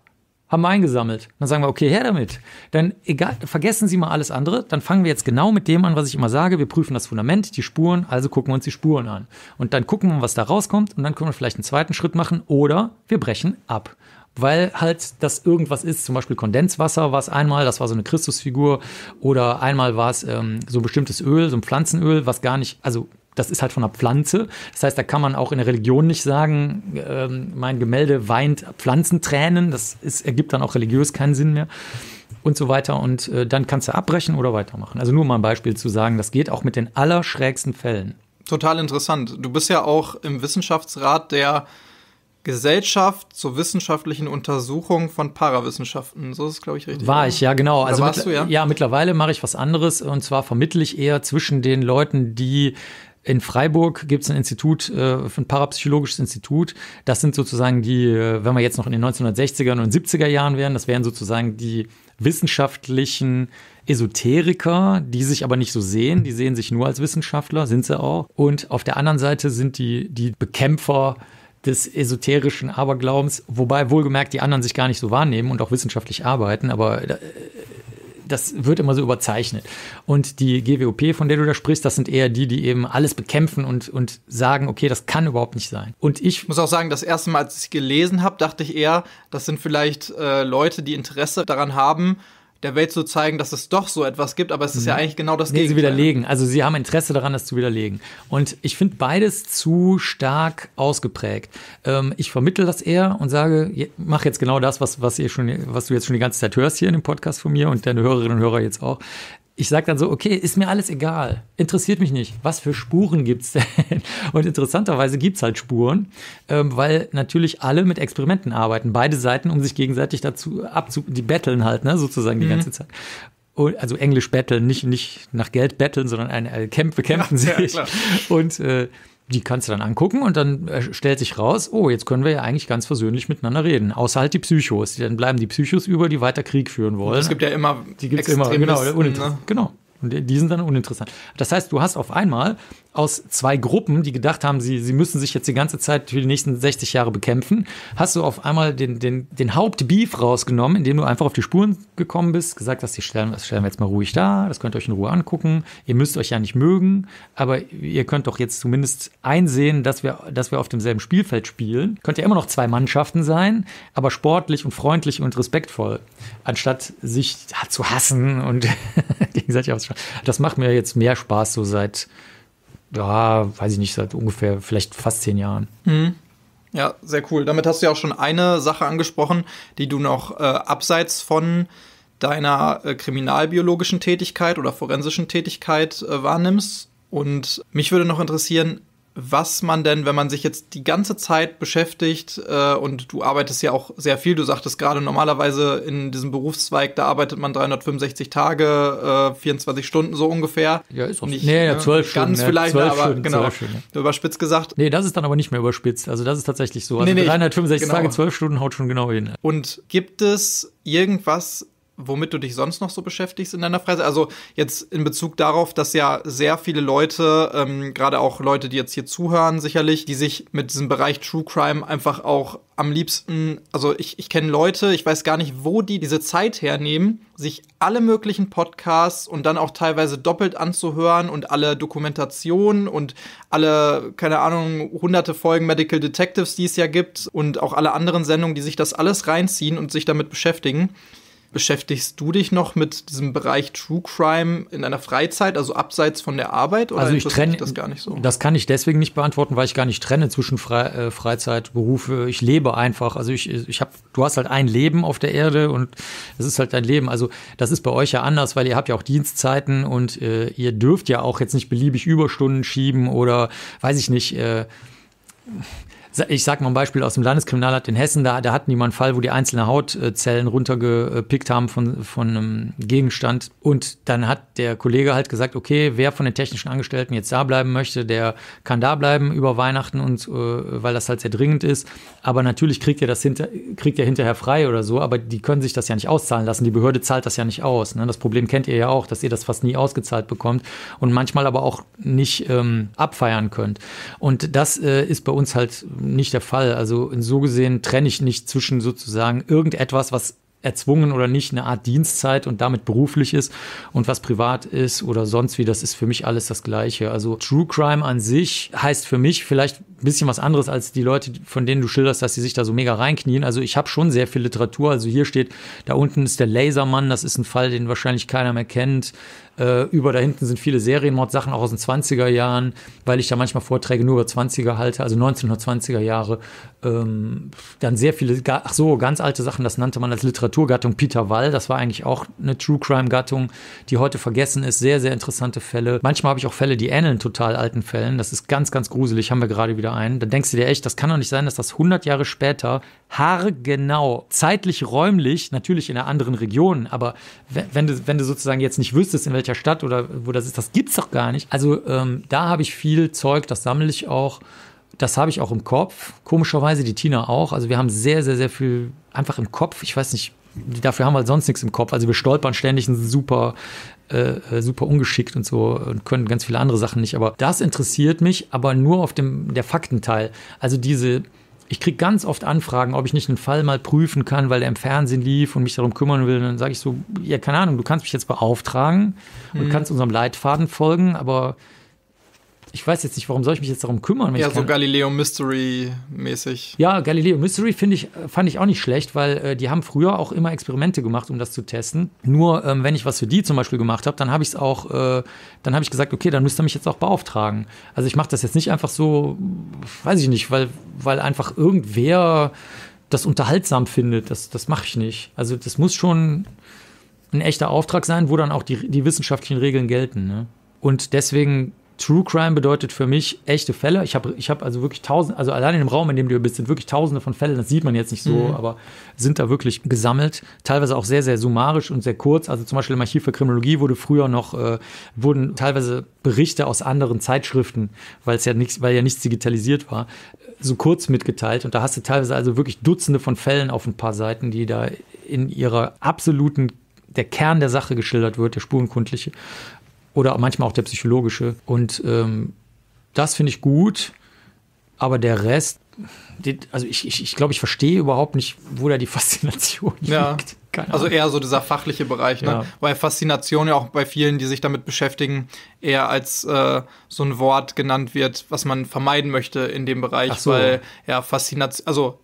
haben wir eingesammelt. dann sagen wir, okay, her damit. Dann egal, vergessen Sie mal alles andere. Dann fangen wir jetzt genau mit dem an, was ich immer sage. Wir prüfen das Fundament, die Spuren, also gucken wir uns die Spuren an. Und dann gucken wir, was da rauskommt. Und dann können wir vielleicht einen zweiten Schritt machen oder wir brechen ab. Weil halt das irgendwas ist, zum Beispiel Kondenswasser war es einmal, das war so eine Christusfigur, oder einmal war es ähm, so ein bestimmtes Öl, so ein Pflanzenöl, was gar nicht, also das ist halt von einer Pflanze. Das heißt, da kann man auch in der Religion nicht sagen, äh, mein Gemälde weint Pflanzentränen. Das ist, ergibt dann auch religiös keinen Sinn mehr und so weiter. Und äh, dann kannst du abbrechen oder weitermachen. Also nur mal ein Beispiel zu sagen, das geht auch mit den allerschrägsten Fällen. Total interessant. Du bist ja auch im Wissenschaftsrat der Gesellschaft zur wissenschaftlichen Untersuchung von Parawissenschaften. So ist es, glaube ich, richtig. War oder? ich, ja, genau. Oder also warst du, ja? ja, mittlerweile mache ich was anderes. Und zwar vermittle ich eher zwischen den Leuten, die in Freiburg gibt es ein Institut, äh, ein parapsychologisches Institut. Das sind sozusagen die, äh, wenn wir jetzt noch in den 1960 er und 70er Jahren wären, das wären sozusagen die wissenschaftlichen Esoteriker, die sich aber nicht so sehen. Die sehen sich nur als Wissenschaftler, sind sie auch. Und auf der anderen Seite sind die, die Bekämpfer des esoterischen Aberglaubens, wobei wohlgemerkt die anderen sich gar nicht so wahrnehmen und auch wissenschaftlich arbeiten, aber äh, das wird immer so überzeichnet. Und die GWOP, von der du da sprichst, das sind eher die, die eben alles bekämpfen und, und sagen, okay, das kann überhaupt nicht sein. Und ich muss auch sagen, das erste Mal, als ich gelesen habe, dachte ich eher, das sind vielleicht äh, Leute, die Interesse daran haben, der Welt zu zeigen, dass es doch so etwas gibt, aber es ist ja mhm. eigentlich genau das nee, Gegenteil. Sie widerlegen. Also sie haben Interesse daran, das zu widerlegen. Und ich finde beides zu stark ausgeprägt. Ähm, ich vermittel das eher und sage, mach jetzt genau das, was, was, ihr schon, was du jetzt schon die ganze Zeit hörst hier in dem Podcast von mir und deine Hörerinnen und Hörer jetzt auch ich sage dann so, okay, ist mir alles egal, interessiert mich nicht, was für Spuren gibt es denn? [LAUGHS] Und interessanterweise gibt es halt Spuren, ähm, weil natürlich alle mit Experimenten arbeiten, beide Seiten, um sich gegenseitig dazu abzu... Die betteln halt, ne, sozusagen die mhm. ganze Zeit. Und, also Englisch betteln, nicht, nicht nach Geld betteln, sondern ein, äh, kämpfen, kämpfen ja, sich. Ja, und äh, die kannst du dann angucken und dann äh, stellt sich raus, oh, jetzt können wir ja eigentlich ganz versöhnlich miteinander reden. Außer halt die Psychos. Dann bleiben die Psychos über, die weiter Krieg führen wollen. es gibt ja immer die gibt es immer, genau, ne? genau. Und die sind dann uninteressant. Das heißt, du hast auf einmal aus zwei Gruppen, die gedacht haben, sie, sie müssen sich jetzt die ganze Zeit für die nächsten 60 Jahre bekämpfen, hast du auf einmal den, den, den Hauptbeef rausgenommen, indem du einfach auf die Spuren gekommen bist, gesagt hast, die stellen, das stellen wir jetzt mal ruhig da, das könnt ihr euch in Ruhe angucken. Ihr müsst euch ja nicht mögen, aber ihr könnt doch jetzt zumindest einsehen, dass wir, dass wir auf demselben Spielfeld spielen. Könnt ihr immer noch zwei Mannschaften sein, aber sportlich und freundlich und respektvoll, anstatt sich zu hassen und [LAUGHS] gegenseitig aufzuschlagen das macht mir jetzt mehr Spaß, so seit, ja, weiß ich nicht, seit ungefähr vielleicht fast zehn Jahren. Mhm. Ja, sehr cool. Damit hast du ja auch schon eine Sache angesprochen, die du noch äh, abseits von deiner äh, kriminalbiologischen Tätigkeit oder forensischen Tätigkeit äh, wahrnimmst. Und mich würde noch interessieren, was man denn, wenn man sich jetzt die ganze Zeit beschäftigt äh, und du arbeitest ja auch sehr viel, du sagtest gerade normalerweise in diesem Berufszweig, da arbeitet man 365 Tage, äh, 24 Stunden so ungefähr. Ja, ist auch nicht, nee, ja, 12 Stunden. Ganz ja, vielleicht, 12 aber Stunden, genau. Stunden, ja. Überspitzt gesagt. Nee, das ist dann aber nicht mehr überspitzt. Also das ist tatsächlich so. Also nee, nee, 365 genau. Tage, 12 Stunden haut schon genau hin. Und gibt es irgendwas womit du dich sonst noch so beschäftigst in deiner Freizeit? Also jetzt in Bezug darauf, dass ja sehr viele Leute, ähm, gerade auch Leute, die jetzt hier zuhören, sicherlich, die sich mit diesem Bereich True Crime einfach auch am liebsten, also ich, ich kenne Leute, ich weiß gar nicht, wo die diese Zeit hernehmen, sich alle möglichen Podcasts und dann auch teilweise doppelt anzuhören und alle Dokumentationen und alle, keine Ahnung, hunderte Folgen Medical Detectives, die es ja gibt und auch alle anderen Sendungen, die sich das alles reinziehen und sich damit beschäftigen. Beschäftigst du dich noch mit diesem Bereich True Crime in deiner Freizeit, also abseits von der Arbeit? Oder also ich trenne das gar nicht so. Das kann ich deswegen nicht beantworten, weil ich gar nicht trenne zwischen Fre äh, Freizeit, Berufe. Ich lebe einfach. Also ich, ich habe, du hast halt ein Leben auf der Erde und es ist halt dein Leben. Also das ist bei euch ja anders, weil ihr habt ja auch Dienstzeiten und äh, ihr dürft ja auch jetzt nicht beliebig Überstunden schieben oder weiß ich nicht. Äh, ich sag mal ein Beispiel aus dem Landeskriminalamt in Hessen, da, da hatten die mal einen Fall, wo die einzelne Hautzellen runtergepickt haben von, von einem Gegenstand. Und dann hat der Kollege halt gesagt, okay, wer von den technischen Angestellten jetzt da bleiben möchte, der kann da bleiben über Weihnachten und äh, weil das halt sehr dringend ist. Aber natürlich kriegt er das hinter, kriegt er hinterher frei oder so, aber die können sich das ja nicht auszahlen lassen. Die Behörde zahlt das ja nicht aus. Ne? Das Problem kennt ihr ja auch, dass ihr das fast nie ausgezahlt bekommt und manchmal aber auch nicht ähm, abfeiern könnt. Und das äh, ist bei uns halt nicht der Fall. Also so gesehen trenne ich nicht zwischen sozusagen irgendetwas, was erzwungen oder nicht eine Art Dienstzeit und damit beruflich ist und was privat ist oder sonst wie, das ist für mich alles das Gleiche. Also True Crime an sich heißt für mich vielleicht ein bisschen was anderes als die Leute, von denen du schilderst, dass sie sich da so mega reinknien. Also ich habe schon sehr viel Literatur. Also hier steht, da unten ist der Lasermann, das ist ein Fall, den wahrscheinlich keiner mehr kennt äh, über. Da hinten sind viele Serienmordsachen auch aus den 20er Jahren, weil ich da manchmal Vorträge nur über 20er halte, also 1920er Jahre. Ähm, dann sehr viele, ach so, ganz alte Sachen, das nannte man als Literaturgattung Peter Wall. Das war eigentlich auch eine True Crime Gattung, die heute vergessen ist. Sehr, sehr interessante Fälle. Manchmal habe ich auch Fälle, die ähneln total alten Fällen. Das ist ganz, ganz gruselig. Haben wir gerade wieder einen. Da denkst du dir echt, das kann doch nicht sein, dass das 100 Jahre später haargenau, zeitlich, räumlich, natürlich in einer anderen Region, aber wenn du, wenn du sozusagen jetzt nicht wüsstest, in welcher Stadt oder wo das ist, das gibt es doch gar nicht. Also ähm, da habe ich viel Zeug, das sammle ich auch. Das habe ich auch im Kopf. Komischerweise die Tina auch. Also wir haben sehr, sehr, sehr viel einfach im Kopf. Ich weiß nicht, dafür haben wir halt sonst nichts im Kopf. Also wir stolpern ständig und sind super, äh, äh, super ungeschickt und so und können ganz viele andere Sachen nicht. Aber das interessiert mich, aber nur auf dem der Faktenteil. Also diese ich kriege ganz oft Anfragen, ob ich nicht einen Fall mal prüfen kann, weil der im Fernsehen lief und mich darum kümmern will. Und dann sage ich so, ja, keine Ahnung, du kannst mich jetzt beauftragen und mhm. kannst unserem Leitfaden folgen, aber ich weiß jetzt nicht, warum soll ich mich jetzt darum kümmern? ja, so Galileo Mystery mäßig. Ja, Galileo Mystery finde ich, äh, fand ich auch nicht schlecht, weil äh, die haben früher auch immer Experimente gemacht, um das zu testen. Nur ähm, wenn ich was für die zum Beispiel gemacht habe, dann habe ich es auch, äh, dann habe ich gesagt, okay, dann müsst ihr mich jetzt auch beauftragen. Also ich mache das jetzt nicht einfach so, weiß ich nicht, weil, weil einfach irgendwer das unterhaltsam findet. Das, das mache ich nicht. Also das muss schon ein echter Auftrag sein, wo dann auch die, die wissenschaftlichen Regeln gelten. Ne? Und deswegen True Crime bedeutet für mich echte Fälle. Ich habe ich hab also wirklich tausende, also allein in dem Raum, in dem du bist, sind wirklich tausende von Fällen. Das sieht man jetzt nicht so, mhm. aber sind da wirklich gesammelt. Teilweise auch sehr, sehr summarisch und sehr kurz. Also zum Beispiel im Archiv für Kriminologie wurde früher noch, äh, wurden teilweise Berichte aus anderen Zeitschriften, weil es ja nichts, weil ja nichts digitalisiert war, so kurz mitgeteilt. Und da hast du teilweise also wirklich Dutzende von Fällen auf ein paar Seiten, die da in ihrer absoluten der Kern der Sache geschildert wird, der spurenkundliche oder manchmal auch der psychologische. Und ähm, das finde ich gut, aber der Rest, also ich, ich, ich glaube, ich verstehe überhaupt nicht, wo da die [LAUGHS] Faszination ja. liegt. Keine also eher so dieser fachliche Bereich, ne? Ja. weil Faszination ja auch bei vielen, die sich damit beschäftigen, eher als äh, so ein Wort genannt wird, was man vermeiden möchte in dem Bereich, so. weil ja Faszination, also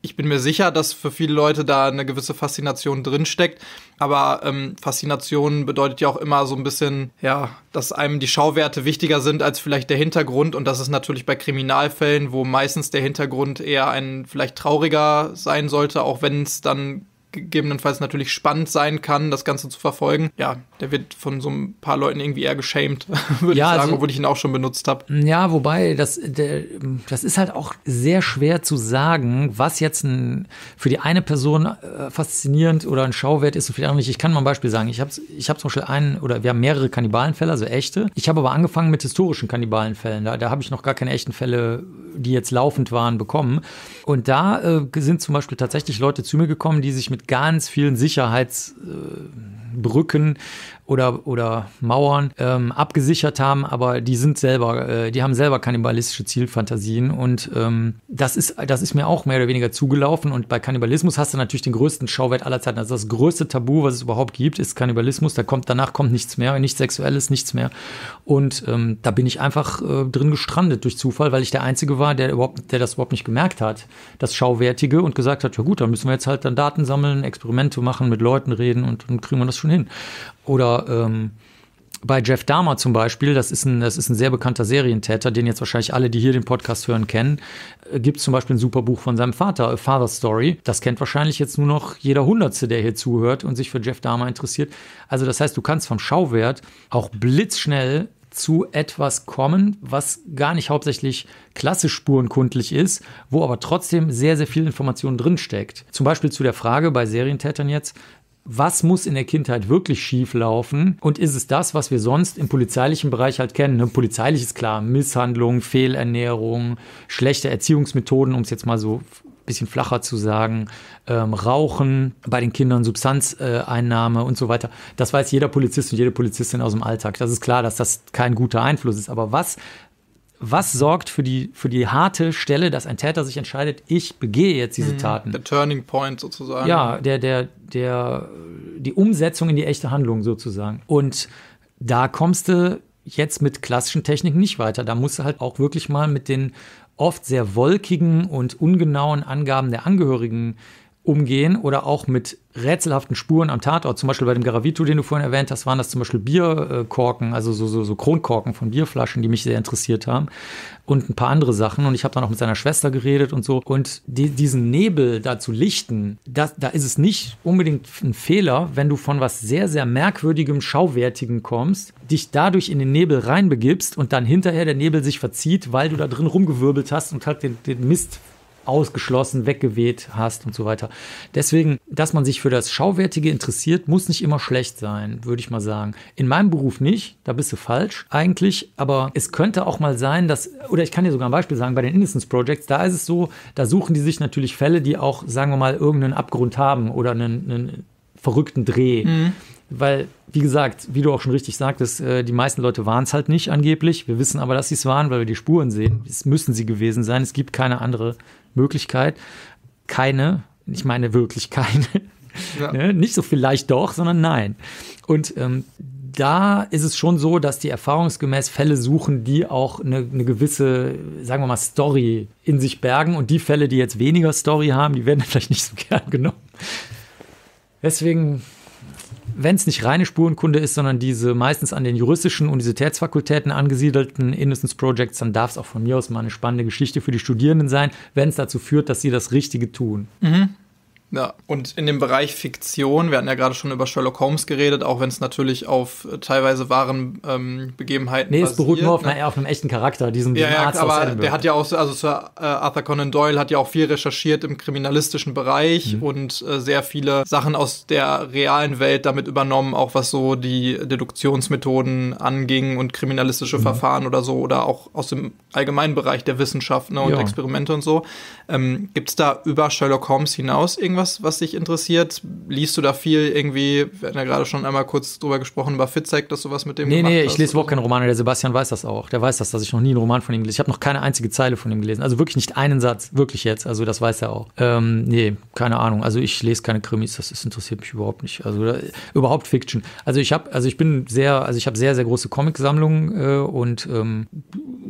ich bin mir sicher, dass für viele Leute da eine gewisse Faszination drinsteckt. Aber ähm, Faszination bedeutet ja auch immer so ein bisschen, ja, dass einem die Schauwerte wichtiger sind als vielleicht der Hintergrund. Und das ist natürlich bei Kriminalfällen, wo meistens der Hintergrund eher ein vielleicht trauriger sein sollte, auch wenn es dann gegebenenfalls natürlich spannend sein kann, das Ganze zu verfolgen. Ja, der wird von so ein paar Leuten irgendwie eher geschämt, [LAUGHS] würde ja, ich sagen, also, obwohl ich ihn auch schon benutzt habe. Ja, wobei, das, der, das ist halt auch sehr schwer zu sagen, was jetzt ein, für die eine Person äh, faszinierend oder ein Schauwert ist und für die andere nicht. Ich kann mal ein Beispiel sagen. Ich habe ich hab zum Beispiel einen, oder wir haben mehrere Kannibalenfälle, also echte. Ich habe aber angefangen mit historischen Kannibalenfällen. Da, da habe ich noch gar keine echten Fälle, die jetzt laufend waren, bekommen. Und da äh, sind zum Beispiel tatsächlich Leute zu mir gekommen, die sich mit ganz vielen Sicherheits... Äh, Brücken oder, oder Mauern ähm, abgesichert haben, aber die sind selber, äh, die haben selber kannibalistische Zielfantasien und ähm, das, ist, das ist mir auch mehr oder weniger zugelaufen und bei Kannibalismus hast du natürlich den größten Schauwert aller Zeiten. Also das größte Tabu, was es überhaupt gibt, ist Kannibalismus. Da kommt, danach kommt nichts mehr, nichts Sexuelles, nichts mehr. Und ähm, da bin ich einfach äh, drin gestrandet durch Zufall, weil ich der Einzige war, der, überhaupt, der das überhaupt nicht gemerkt hat, das Schauwertige und gesagt hat, ja gut, dann müssen wir jetzt halt dann Daten sammeln, Experimente machen, mit Leuten reden und dann kriegen wir das schon hin. Oder ähm, bei Jeff Dahmer zum Beispiel, das ist, ein, das ist ein sehr bekannter Serientäter, den jetzt wahrscheinlich alle, die hier den Podcast hören, kennen, äh, gibt es zum Beispiel ein super Buch von seinem Vater, A Father's Story. Das kennt wahrscheinlich jetzt nur noch jeder Hundertste, der hier zuhört und sich für Jeff Dahmer interessiert. Also das heißt, du kannst vom Schauwert auch blitzschnell zu etwas kommen, was gar nicht hauptsächlich klassisch spurenkundlich ist, wo aber trotzdem sehr, sehr viel Information drinsteckt. Zum Beispiel zu der Frage bei Serientätern jetzt, was muss in der Kindheit wirklich schief laufen und ist es das, was wir sonst im polizeilichen Bereich halt kennen. Ne? Polizeilich ist klar, Misshandlung, Fehlernährung, schlechte Erziehungsmethoden, um es jetzt mal so ein bisschen flacher zu sagen, ähm, Rauchen bei den Kindern, Substanzeinnahme äh, und so weiter. Das weiß jeder Polizist und jede Polizistin aus dem Alltag. Das ist klar, dass das kein guter Einfluss ist. Aber was was sorgt für die, für die harte Stelle, dass ein Täter sich entscheidet, ich begehe jetzt diese mhm. Taten? Der Turning Point sozusagen. Ja, der, der, der, die Umsetzung in die echte Handlung sozusagen. Und da kommst du jetzt mit klassischen Techniken nicht weiter. Da musst du halt auch wirklich mal mit den oft sehr wolkigen und ungenauen Angaben der Angehörigen umgehen oder auch mit rätselhaften Spuren am Tatort. Zum Beispiel bei dem Garavito, den du vorhin erwähnt hast, waren das zum Beispiel Bierkorken, also so, so, so Kronkorken von Bierflaschen, die mich sehr interessiert haben und ein paar andere Sachen. Und ich habe dann auch mit seiner Schwester geredet und so. Und die, diesen Nebel da zu lichten, das, da ist es nicht unbedingt ein Fehler, wenn du von was sehr, sehr merkwürdigem, schauwertigem kommst, dich dadurch in den Nebel reinbegibst und dann hinterher der Nebel sich verzieht, weil du da drin rumgewirbelt hast und halt den, den Mist ausgeschlossen, weggeweht hast und so weiter. Deswegen, dass man sich für das Schauwertige interessiert, muss nicht immer schlecht sein, würde ich mal sagen. In meinem Beruf nicht, da bist du falsch eigentlich, aber es könnte auch mal sein, dass, oder ich kann dir sogar ein Beispiel sagen, bei den Innocence Projects, da ist es so, da suchen die sich natürlich Fälle, die auch, sagen wir mal, irgendeinen Abgrund haben oder einen, einen verrückten Dreh. Mhm. Weil, wie gesagt, wie du auch schon richtig sagtest, äh, die meisten Leute waren es halt nicht angeblich. Wir wissen aber, dass sie es waren, weil wir die Spuren sehen. Es müssen sie gewesen sein. Es gibt keine andere Möglichkeit. Keine, ich meine wirklich keine. Ja. [LAUGHS] Ne? Nicht so vielleicht doch, sondern nein. Und ähm, da ist es schon so, dass die erfahrungsgemäß Fälle suchen, die auch eine, eine, gewisse, sagen wir mal, Story in sich bergen. Und die Fälle, die jetzt weniger Story haben, die werden [LAUGHS] vielleicht nicht so gern genommen. Deswegen wenn es nicht reine Spurenkunde ist, sondern diese meistens an den juristischen Universitätsfakultäten angesiedelten Innocence Projects, dann darf es auch von mir aus mal eine spannende Geschichte für die Studierenden sein, wenn es dazu führt, dass sie das Richtige tun. Mhm. Ja, und in dem Bereich Fiktion, wir hatten ja gerade schon über Sherlock Holmes geredet, auch wenn es natürlich auf äh, teilweise wahren ähm, Begebenheiten Nee, es basiert, beruht nur auf, ne? einer, auf einem echten Charakter, diesem, ja, ja, Arzt aber der hat ja auch, also Sir äh, Arthur Conan Doyle hat ja auch viel recherchiert im kriminalistischen Bereich mhm. und äh, sehr viele Sachen aus der realen Welt damit übernommen, auch was so die Deduktionsmethoden anging und kriminalistische mhm. Verfahren oder so oder auch aus dem allgemeinen Bereich der Wissenschaft ne, und ja. Experimente und so. Ähm, Gibt es da über Sherlock Holmes hinaus irgendwas? irgendwas, was dich interessiert? Liest du da viel irgendwie? Wir hatten ja gerade schon einmal kurz drüber gesprochen, über Fitzek, dass du was mit dem nee, gemacht Nee, nee, ich lese überhaupt keine Romane. Der Sebastian weiß das auch. Der weiß das, dass ich noch nie einen Roman von ihm gelesen Ich habe noch keine einzige Zeile von ihm gelesen. Also wirklich nicht einen Satz, wirklich jetzt. Also das weiß er auch. Ähm, nee, keine Ahnung. Also ich lese keine Krimis. Das, das interessiert mich überhaupt nicht. Also da, äh, überhaupt Fiction. Also ich habe, also ich bin sehr, also ich habe sehr, sehr große Comicsammlungen äh, und ähm,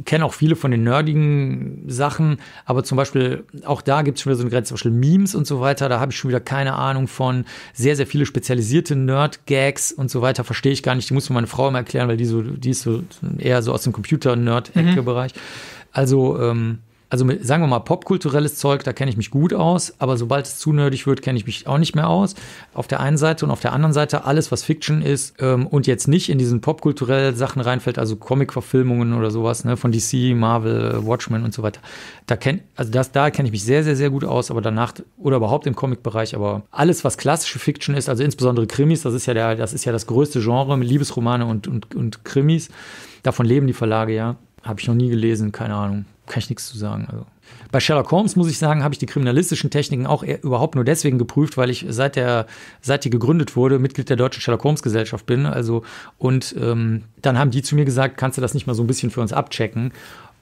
kenne auch viele von den nerdigen Sachen. Aber zum Beispiel auch da gibt es schon wieder so eine Grenze. Zum Beispiel Memes und so weiter. Da habe ich schon wieder keine Ahnung von. Sehr, sehr viele spezialisierte Nerd-Gags und so weiter verstehe ich gar nicht. Die muss mir meine Frau immer erklären, weil die, so, die ist so eher so aus dem Computer-Nerd-Ecke-Bereich. Mhm. Also ähm, also mit, sagen wir mal, popkulturelles Zeug, da kenne ich mich gut aus, aber sobald es zu nerdig wird, kenne ich mich auch nicht mehr aus. Auf der einen Seite und auf der anderen Seite alles, was Fiction ist ähm, und jetzt nicht in diesen popkulturellen Sachen reinfällt, also Comic-Verfilmungen oder sowas, ne, von DC, Marvel, Watchmen und so weiter. Da kenn, also das, da kenne ich mich sehr, sehr, sehr gut aus, aber danach oder überhaupt im Comic-Bereich, aber alles, was klassische Fiction ist, also insbesondere Krimis, das ist ja der, das ist ja das größte Genre, Liebesromane und, und, und Krimis. Davon leben die Verlage ja. Habe ich noch nie gelesen, keine Ahnung kann ich nichts zu sagen. Also. Bei Sherlock Holmes, muss ich sagen, habe ich die kriminalistischen Techniken auch überhaupt nur deswegen geprüft, weil ich seit, der, seit die gegründet wurde, Mitglied der Deutschen Sherlock Holmes Gesellschaft bin. Also, und ähm, dann haben die zu mir gesagt, kannst du das nicht mal so ein bisschen für uns abchecken?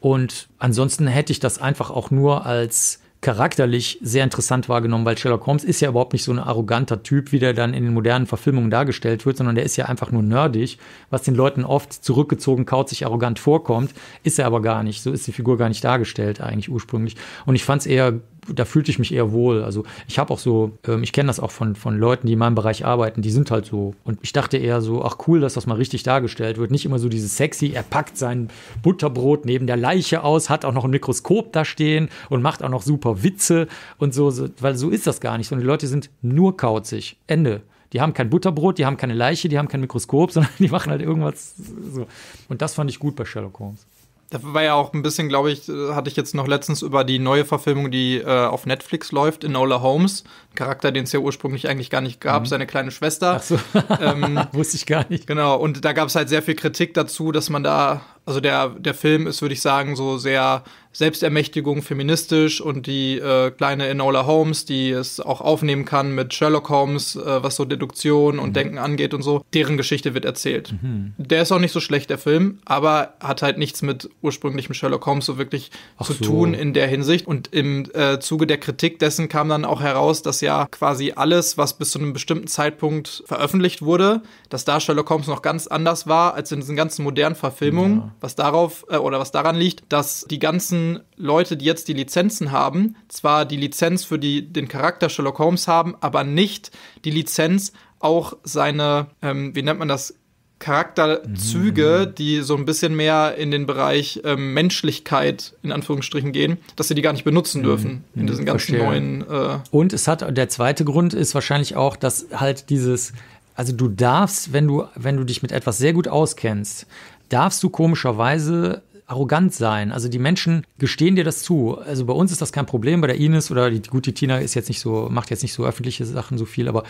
Und ansonsten hätte ich das einfach auch nur als charakterlich sehr interessant wahrgenommen, weil Sherlock Holmes ist ja überhaupt nicht so ein arroganter Typ, wie der dann in den modernen Verfilmungen dargestellt wird, sondern der ist ja einfach nur nerdig, was den Leuten oft zurückgezogen, kauzig, arrogant vorkommt, ist er aber gar nicht. So ist die Figur gar nicht dargestellt eigentlich ursprünglich. Und ich fand es eher da fühlte ich mich eher wohl. Also ich habe auch so, ähm, ich kenne das auch von, von Leuten, die in meinem Bereich arbeiten, die sind halt so. Und ich dachte eher so, ach cool, dass das mal richtig dargestellt wird. Nicht immer so dieses sexy, er packt sein Butterbrot neben der Leiche aus, hat auch noch ein Mikroskop da stehen und macht auch noch super Witze und so, so weil so ist das gar nicht. Und die Leute sind nur kauzig. Ende. Die haben kein Butterbrot, die haben keine Leiche, die haben kein Mikroskop, [LAUGHS] sondern die machen halt irgendwas so. Und das fand ich gut bei Sherlock Holmes da war ja auch ein bisschen, glaube ich, hatte ich jetzt noch letztens über die neue Verfilmung, die äh, auf Netflix läuft, in Nola Holmes. Charakter, den es ja ursprünglich eigentlich gar nicht gab, mhm. seine kleine Schwester. Ach so. ähm, [LAUGHS] Wusste ich gar nicht. Genau, und da gab es halt sehr viel Kritik dazu, dass man da also der, der Film ist, würde ich sagen, so sehr Selbstermächtigung feministisch und die äh, kleine Enola Holmes, die es auch aufnehmen kann mit Sherlock Holmes, äh, was so Deduktion und mhm. Denken angeht und so, deren Geschichte wird erzählt. Mhm. Der ist auch nicht so schlecht, der Film, aber hat halt nichts mit ursprünglichem Sherlock Holmes so wirklich Ach zu so. tun in der Hinsicht. Und im äh, Zuge der Kritik dessen kam dann auch heraus, dass ja quasi alles, was bis zu einem bestimmten Zeitpunkt veröffentlicht wurde, dass da Sherlock Holmes noch ganz anders war als in diesen ganzen modernen Verfilmungen. Ja was darauf äh, oder was daran liegt, dass die ganzen Leute, die jetzt die Lizenzen haben, zwar die Lizenz für die, den Charakter Sherlock Holmes haben, aber nicht die Lizenz auch seine, ähm, wie nennt man das, Charakterzüge, mhm. die so ein bisschen mehr in den Bereich ähm, Menschlichkeit in Anführungsstrichen gehen, dass sie die gar nicht benutzen mhm. dürfen mhm, in diesen ganzen verstehe. neuen. Äh Und es hat der zweite Grund ist wahrscheinlich auch, dass halt dieses also du darfst, wenn du wenn du dich mit etwas sehr gut auskennst, darfst du komischerweise arrogant sein. Also die Menschen gestehen dir das zu. Also bei uns ist das kein Problem, bei der Ines oder die gute Tina ist jetzt nicht so, macht jetzt nicht so öffentliche Sachen so viel, aber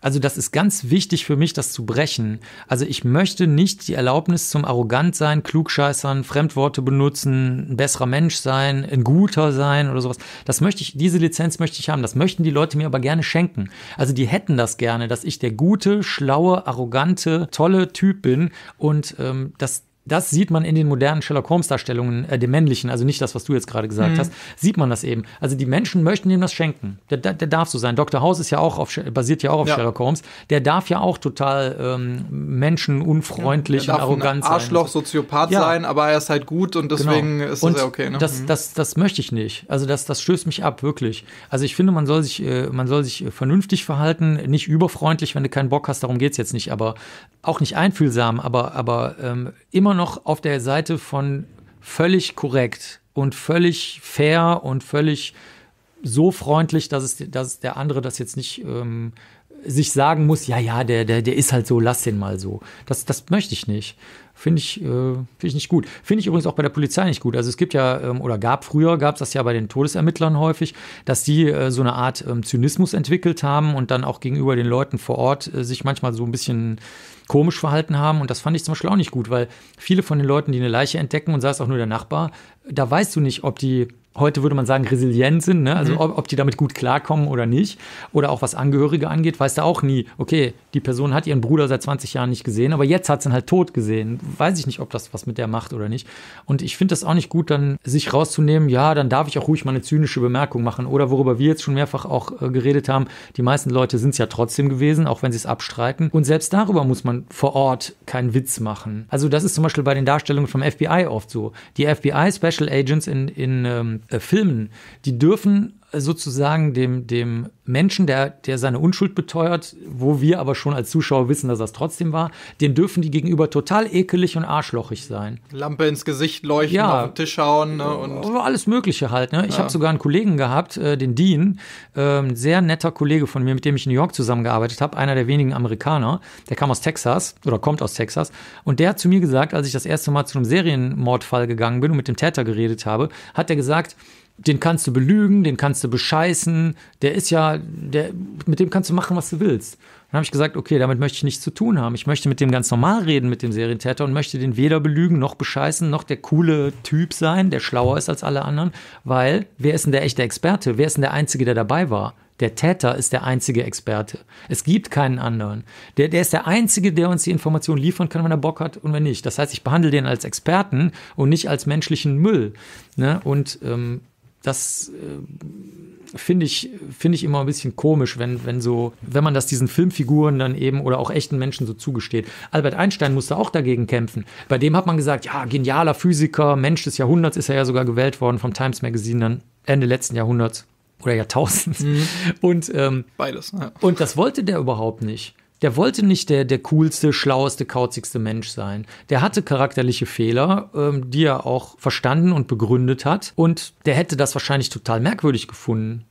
also das ist ganz wichtig für mich, das zu brechen. Also ich möchte nicht die Erlaubnis zum arrogant sein, klugscheißern, Fremdworte benutzen, ein besserer Mensch sein, ein guter sein oder sowas. Das möchte ich, diese Lizenz möchte ich haben. Das möchten die Leute mir aber gerne schenken. Also die hätten das gerne, dass ich der gute, schlaue, arrogante, tolle Typ bin und ähm, das das sieht man in den modernen Sherlock Holmes-Darstellungen, äh, dem männlichen, also nicht das, was du jetzt gerade gesagt mhm. hast, sieht man das eben. Also die Menschen möchten ihm das schenken. Der, der, der darf so sein. Dr. House ist ja auch auf, basiert ja auch auf ja. Sherlock Holmes. Der darf ja auch total ähm, menschenunfreundlich ja, und arrogant ein Arschloch, sein. Soziopath ja. sein, aber er ist halt gut und genau. deswegen genau. ist und das ja okay. Ne? Das, mhm. das, das möchte ich nicht. Also das, das stößt mich ab, wirklich. Also ich finde, man soll sich, äh, man soll sich äh, vernünftig verhalten, nicht überfreundlich, wenn du keinen Bock hast, darum geht es jetzt nicht, aber auch nicht einfühlsam, aber, aber ähm, immer immer noch auf der Seite von völlig korrekt und völlig fair und völlig so freundlich, dass, es, dass der andere das jetzt nicht ähm, sich sagen muss, ja, ja, der, der, der ist halt so, lass den mal so. Das, das möchte ich nicht. Finde ich, äh, find ich nicht gut. Finde ich übrigens auch bei der Polizei nicht gut. Also es gibt ja, ähm, oder gab früher, gab es das ja bei den Todesermittlern häufig, dass die äh, so eine Art ähm, Zynismus entwickelt haben und dann auch gegenüber den Leuten vor Ort äh, sich manchmal so ein bisschen komisch verhalten haben. Und das fand ich zum Beispiel auch nicht gut, weil viele von den Leuten, die eine Leiche entdecken und sei es auch nur der Nachbar, da weißt du nicht, ob die heute würde man sagen, resilient sind, ne? also mhm. ob, ob, die damit gut klarkommen oder nicht, oder auch was Angehörige angeht, weiß da auch nie, okay, die Person hat ihren Bruder seit 20 Jahren nicht gesehen, aber jetzt hat sie ihn halt tot gesehen. Weiß ich nicht, ob das was mit der macht oder nicht. Und ich finde das auch nicht gut, dann sich rauszunehmen, ja, dann darf ich auch ruhig mal eine zynische Bemerkung machen. Oder worüber wir jetzt schon mehrfach auch äh, geredet haben, die meisten Leute sind es ja trotzdem gewesen, auch wenn sie es abstreiten. Und selbst darüber muss man vor Ort keinen Witz machen. Also das ist zum Beispiel bei den Darstellungen vom FBI oft so. Die FBI Special Agents in, in ähm, äh, Filmen, die dürfen sozusagen dem, dem Menschen, der, der seine Unschuld beteuert, wo wir aber schon als Zuschauer wissen, dass das trotzdem war, den dürfen die gegenüber total ekelig und arschlochig sein. Lampe ins Gesicht leuchten, ja, auf den Tisch hauen. Ne, und alles Mögliche halt. Ne? Ich ja. habe sogar einen Kollegen gehabt, äh, den Dean, äh, sehr netter Kollege von mir, mit dem ich in New York zusammengearbeitet habe, einer der wenigen Amerikaner, der kam aus Texas oder kommt aus Texas. Und der hat zu mir gesagt, als ich das erste Mal zu einem Serienmordfall gegangen bin und mit dem Täter geredet habe, hat er gesagt, den kannst du belügen, den kannst du bescheißen, der ist ja, der, mit dem kannst du machen, was du willst. Dann habe ich gesagt, okay, damit möchte ich nichts zu tun haben. Ich möchte mit dem ganz normal reden, mit dem Serientäter und möchte den weder belügen noch bescheißen, noch der coole Typ sein, der schlauer ist als alle anderen, weil wer ist denn der echte Experte? Wer ist denn der Einzige, der dabei war? Der Täter ist der einzige Experte. Es gibt keinen anderen. Der, der ist der Einzige, der uns die Information liefern kann, wenn er Bock hat und wenn nicht. Das heißt, ich behandle den als Experten und nicht als menschlichen Müll. Ne? Und ähm, das äh, finde ich, finde ich immer ein bisschen komisch, wenn, wenn so, wenn man das diesen Filmfiguren dann eben oder auch echten Menschen so zugesteht. Albert Einstein musste auch dagegen kämpfen. Bei dem hat man gesagt, ja, genialer Physiker, Mensch des Jahrhunderts ist er ja sogar gewählt worden vom Times Magazine dann Ende letzten Jahrhunderts oder Jahrtausends. Mhm. Und ähm, beides. Ja. Und das wollte der überhaupt nicht der wollte nicht der, der coolste, schlaueste, kauzigste Mensch sein. Der hatte charakterliche Fehler, ähm, die er auch verstanden und begründet hat. Und der hätte das wahrscheinlich total merkwürdig gefunden.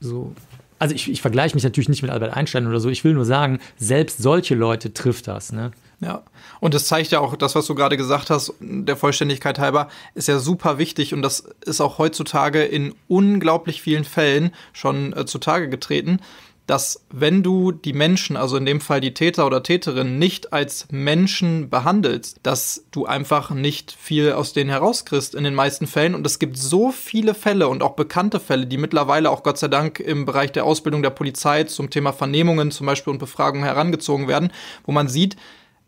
So. Also ich, ich vergleiche mich natürlich nicht mit Albert Einstein oder so. Ich will nur sagen, selbst solche Leute trifft das. Ne? Ja, und das zeigt ja auch das, was du gerade gesagt hast, der Vollständigkeit halber, ist ja super wichtig und das ist auch heutzutage in unglaublich vielen Fällen schon äh, zutage getreten, dass wenn du die Menschen, also in dem Fall die Täter oder Täterin, nicht als Menschen behandelst, dass du einfach nicht viel aus denen herauskriegst in den meisten Fällen. Und es gibt so viele Fälle und auch bekannte Fälle, die mittlerweile auch Gott sei Dank im Bereich der Ausbildung der Polizei zum Thema Vernehmungen zum Beispiel und Befragungen herangezogen werden, wo man sieht,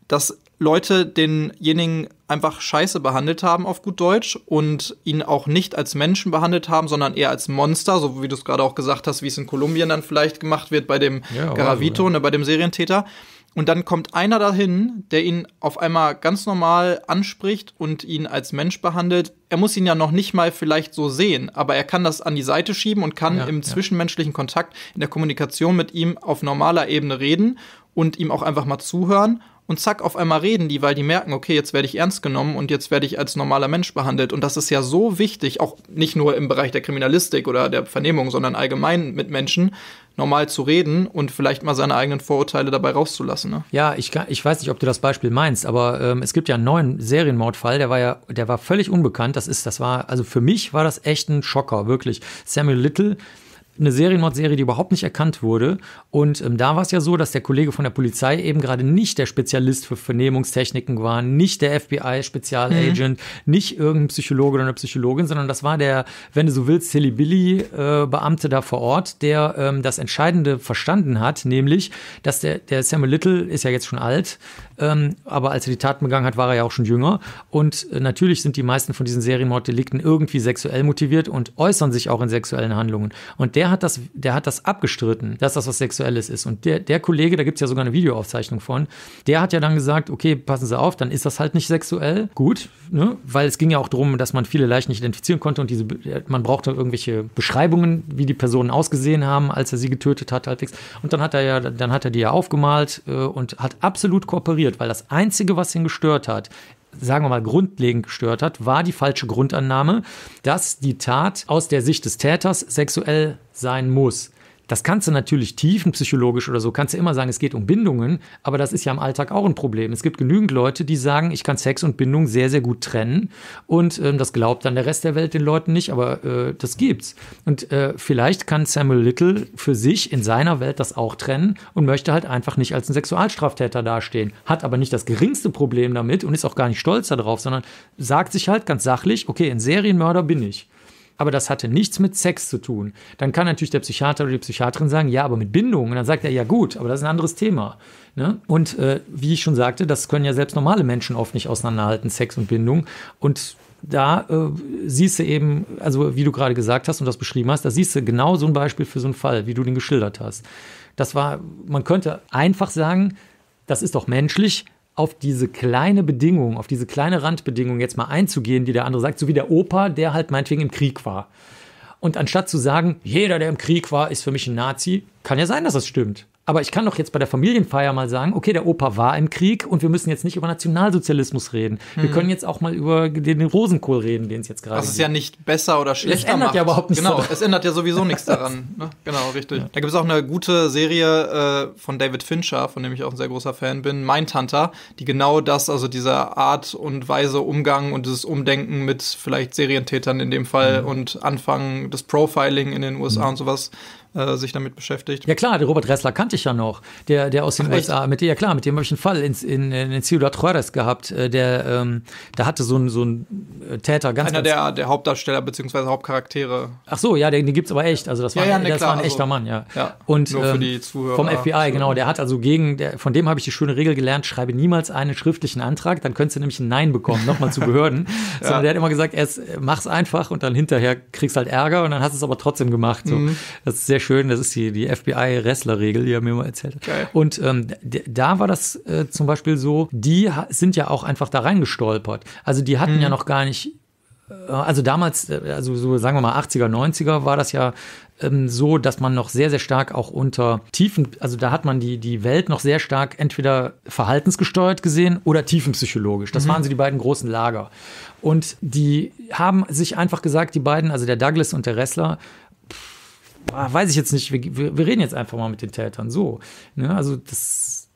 dass Leute denjenigen einfach scheiße behandelt haben auf gut Deutsch und ihn auch nicht als Menschen behandelt haben, sondern eher als Monster, so wie du es gerade auch gesagt hast, wie es in Kolumbien dann vielleicht gemacht wird bei dem ja, Garavito, also, ja. ne, bei dem Serientäter. Und dann kommt einer dahin, der ihn auf einmal ganz normal anspricht und ihn als Mensch behandelt. Er muss ihn ja noch nicht mal vielleicht so sehen, aber er kann das an die Seite schieben und kann ja, im zwischenmenschlichen Kontakt, in der Kommunikation mit ihm auf normaler Ebene reden und ihm auch einfach mal zuhören und zack, auf einmal reden die, weil die merken, okay, jetzt werde ich ernst genommen und jetzt werde ich als normaler Mensch behandelt. Und das ist ja so wichtig, auch nicht nur im Bereich der Kriminalistik oder der Vernehmung, sondern allgemein mit Menschen, normal zu reden und vielleicht mal seine eigenen Vorurteile dabei rauszulassen. Ne? Ja, ich, ich weiß nicht, ob du das Beispiel meinst, aber ähm, es gibt ja einen neuen Serienmordfall, der war ja, der war völlig unbekannt. Das ist, das war, also für mich war das echt ein Schocker, wirklich. Samuel Little, eine Serienmordserie, die überhaupt nicht erkannt wurde. Und ähm, da war es ja so, dass der Kollege von der Polizei eben gerade nicht der Spezialist für Vernehmungstechniken war, nicht der FBI-Spezialagent, mhm. nicht irgendein Psychologe oder eine Psychologin, sondern das war der, wenn du so willst, Silly Billy-Beamte äh, da vor Ort, der ähm, das Entscheidende verstanden hat, nämlich, dass der, der Samuel Little ist ja jetzt schon alt, ähm, aber als er die Taten begangen hat, war er ja auch schon jünger. Und äh, natürlich sind die meisten von diesen Serienmorddelikten irgendwie sexuell motiviert und äußern sich auch in sexuellen Handlungen. Und der hat das, der hat das abgestritten, dass das was Sexuelles ist. Und der, der Kollege, da gibt es ja sogar eine Videoaufzeichnung von, der hat ja dann gesagt, okay, passen Sie auf, dann ist das halt nicht sexuell. Gut, ne? weil es ging ja auch darum, dass man viele Leichen nicht identifizieren konnte und diese, äh, man brauchte irgendwelche Beschreibungen, wie die Personen ausgesehen haben, als er sie getötet hat, halbwegs. Und dann hat er ja, dann hat er die ja aufgemalt äh, und hat absolut kooperiert frustriert, weil das Einzige, was ihn gestört hat, sagen wir mal, grundlegend gestört hat, war die falsche Grundannahme, dass die Tat aus der Sicht des Täters sexuell sein muss. Das kannst du natürlich tiefenpsychologisch oder so, kannst du immer sagen, es geht um Bindungen, aber das ist ja im Alltag auch ein Problem. Es gibt genügend Leute, die sagen, ich kann Sex und Bindung sehr, sehr gut trennen und ähm, das glaubt dann der Rest der Welt den Leuten nicht, aber äh, das gibt's. Und äh, vielleicht kann Samuel Little für sich in seiner Welt das auch trennen und möchte halt einfach nicht als ein Sexualstraftäter dastehen, hat aber nicht das geringste Problem damit und ist auch gar nicht stolz darauf, sondern sagt sich halt ganz sachlich, okay, ein Serienmörder bin ich aber das hatte nichts mit Sex zu tun, dann kann natürlich der Psychiater oder die Psychiaterin sagen, ja, aber mit Bindung. Und dann sagt er, ja gut, aber das ist ein anderes Thema. Ne? Und äh, wie ich schon sagte, das können ja selbst normale Menschen oft nicht auseinanderhalten, Sex und Bindung. Und da äh, siehst du eben, also wie du gerade gesagt hast und das beschrieben hast, da siehst du genau so ein Beispiel für so einen Fall, wie du den geschildert hast. Das war, man könnte einfach sagen, das ist doch menschlich, auf diese kleine Bedingung, auf diese kleine Randbedingung jetzt mal einzugehen, die der andere sagt, so wie der Opa, der halt meinetwegen im Krieg war. Und anstatt zu sagen, jeder, der im Krieg war, ist für mich ein Nazi, kann ja sein, dass das stimmt. Aber ich kann doch jetzt bei der Familienfeier mal sagen, okay, der Opa war im Krieg und wir müssen jetzt nicht über Nationalsozialismus reden. Hm. Wir können jetzt auch mal über den Rosenkohl reden, den es jetzt gerade gibt. Das ist ja nicht besser oder schlechter. Es ändert macht. ja überhaupt nichts Genau, daran. es ändert ja sowieso nichts [LAUGHS] daran. Ne? Genau, richtig. Ja. Da gibt es auch eine gute Serie äh, von David Fincher, von dem ich auch ein sehr großer Fan bin, Mein Mindhunter, die genau das, also diese Art und Weise Umgang und dieses Umdenken mit vielleicht Serientätern in dem Fall mhm. und Anfang des Profiling in den USA mhm. und sowas äh, sich damit beschäftigt. Ja klar, der Robert Ressler kannte ich ja noch, der, der aus den USA, mit dem, ja klar, mit dem habe ich einen Fall in, in, in Ciudad Juarez gehabt, äh, der, ähm, da hatte so ein, so äh, Täter ganz Einer ganz der, der Hauptdarsteller bzw. Hauptcharaktere. Ach so, ja, den, den gibt es aber echt, also das war, ja, ja, ne, das klar, war ein echter also, Mann, ja. ja Und ähm, Zuhörer, vom FBI, also. genau, der hat also gegen, der, von dem habe ich die schöne Regel gelernt, schreibe niemals einen schriftlichen Antrag, dann könntest du nämlich ein Nein bekommen, nochmal zu Behörden, [LAUGHS] ja. sondern der hat immer gesagt, mach es einfach und dann hinterher kriegst halt Ärger und dann hast du es aber trotzdem gemacht, so. Mhm. Das ist sehr schön. Das ist die, die FBI-Wrestler-Regel, die er mir mal erzählt hat. Geil. Und ähm, da war das äh, zum Beispiel so, die sind ja auch einfach da reingestolpert. Also die hatten mhm. ja noch gar nicht äh, also damals, äh, also so sagen wir mal 80er, 90er war das ja ähm, so, dass man noch sehr, sehr stark auch unter Tiefen, also da hat man die, die Welt noch sehr stark entweder verhaltensgesteuert gesehen oder tiefenpsychologisch. Das mhm. waren so die beiden großen Lager. Und die haben sich einfach gesagt, die beiden, also der Douglas und der Ressler Ah, weiß ich jetzt nicht, wir, wir reden jetzt einfach mal mit den Tätern. So. Ne? Also das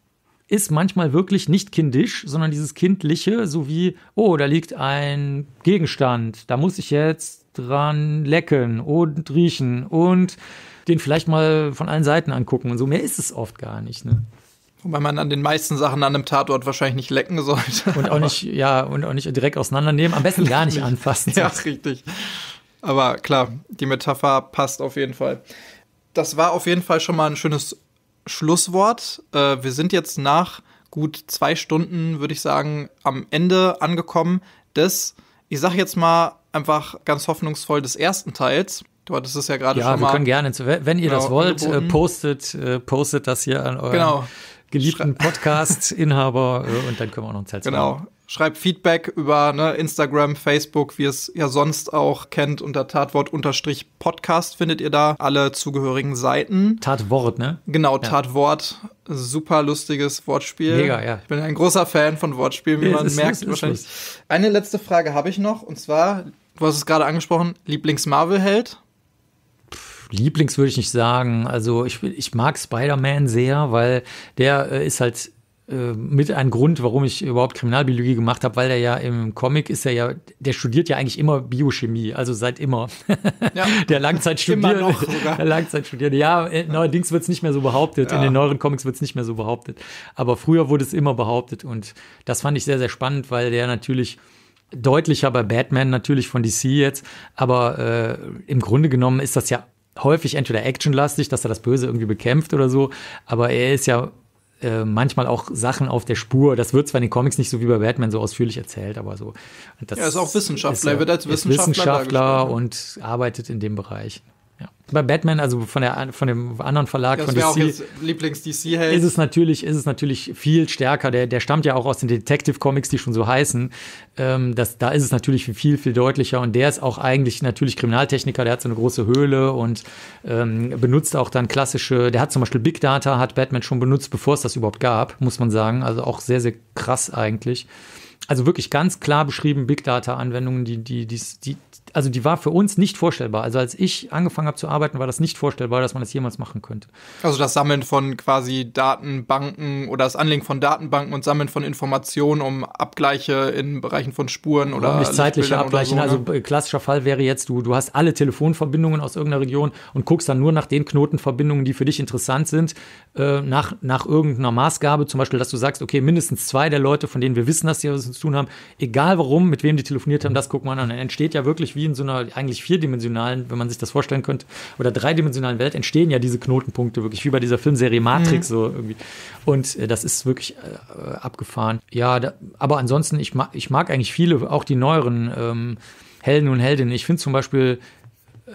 ist manchmal wirklich nicht kindisch, sondern dieses Kindliche, so wie, oh, da liegt ein Gegenstand, da muss ich jetzt dran lecken und riechen und den vielleicht mal von allen Seiten angucken und so. Mehr ist es oft gar nicht. Ne? Wobei man an den meisten Sachen an einem Tatort wahrscheinlich nicht lecken sollte. Und auch nicht, ja, und auch nicht direkt auseinandernehmen, am besten [LAUGHS] gar nicht anfassen. ja, richtig. Aber klar, die Metapher passt auf jeden Fall. Das war auf jeden Fall schon mal ein schönes Schlusswort. Äh, wir sind jetzt nach gut zwei Stunden, würde ich sagen, am Ende angekommen des, ich sag jetzt mal einfach ganz hoffnungsvoll des ersten Teils. Du hattest es ja gerade ja, schon mal. Ja, wir können gerne, wenn ihr genau, das wollt, äh, postet, äh, postet das hier an euren genau. geliebten Podcast-Inhaber äh, und dann können wir auch noch ein Teil Genau. Machen. Schreibt Feedback über ne, Instagram, Facebook, wie ihr es ja sonst auch kennt, unter Tatwort-Podcast findet ihr da alle zugehörigen Seiten. Tatwort, ne? Genau, ja. Tatwort. Super lustiges Wortspiel. Mega, ja. Ich bin ein großer Fan von Wortspielen, wie man ist, merkt ist, wahrscheinlich. Ist, Eine letzte Frage habe ich noch, und zwar, du hast es gerade angesprochen, Lieblings-Marvel-Held? Lieblings würde ich nicht sagen. Also ich, ich mag Spider-Man sehr, weil der äh, ist halt äh, mit ein Grund, warum ich überhaupt Kriminalbiologie gemacht habe, weil er ja im Comic ist er ja, der studiert ja eigentlich immer Biochemie, also seit immer. Ja. [LAUGHS] der Langzeitstudierende. Der [LAUGHS] Langzeitstudierende. Ja, äh, neuerdings wird es nicht mehr so behauptet. Ja. In den neueren Comics wird es nicht mehr so behauptet. Aber früher wurde es immer behauptet und das fand ich sehr, sehr spannend, weil der natürlich deutlicher bei Batman natürlich von DC jetzt, aber äh, im Grunde genommen ist das ja häufig entweder actionlastig, dass er das Böse irgendwie bekämpft oder so, aber er ist ja äh, manchmal auch Sachen auf der Spur. Das wird zwar in den Comics nicht so wie bei Batman so ausführlich erzählt, aber so. Das ja, ist auch Wissenschaftler, er wird als Wissenschaftler, Wissenschaftler und arbeitet in dem Bereich bei Batman, also von, der, von dem anderen Verlag, das von DC, auch Lieblings DC -Held. ist es natürlich, ist es natürlich viel stärker. Der, der stammt ja auch aus den Detective Comics, die schon so heißen. Ähm, das, da ist es natürlich viel, viel deutlicher. Und der ist auch eigentlich natürlich Kriminaltechniker. Der hat so eine große Höhle und ähm, benutzt auch dann klassische. Der hat zum Beispiel Big Data, hat Batman schon benutzt, bevor es das überhaupt gab, muss man sagen. Also auch sehr, sehr krass eigentlich also wirklich ganz klar beschrieben Big Data Anwendungen, die, die, die, also die war für uns nicht vorstellbar. Also als ich angefangen habe zu arbeiten, war das nicht vorstellbar, dass man das jemals machen könnte. Also das Sammeln von quasi Datenbanken oder das Anlegen von Datenbanken und Sammeln von Informationen um Abgleiche in Bereichen von Spuren oder nicht zeitliche Abgleiche. So, ne? Also äh, klassischer Fall wäre jetzt du du hast alle Telefonverbindungen aus irgendeiner Region und guckst dann nur nach den Knotenverbindungen, die für dich interessant sind, äh, nach nach irgendeiner Maßgabe, zum Beispiel, dass du sagst, okay, mindestens zwei der Leute, von denen wir wissen, dass sie was zu tun haben, egal warum, mit wem die telefoniert haben, das gucken wir an. Dann entsteht ja wirklich wie wie in so einer eigentlich vierdimensionalen, wenn man sich das vorstellen könnte, oder dreidimensionalen Welt entstehen ja diese Knotenpunkte wirklich, wie bei dieser Filmserie Matrix mhm. so irgendwie. Und äh, das ist wirklich äh, abgefahren. Ja, da, aber ansonsten, ich mag, ich mag eigentlich viele, auch die neueren ähm, Helden und Heldinnen. Ich finde zum Beispiel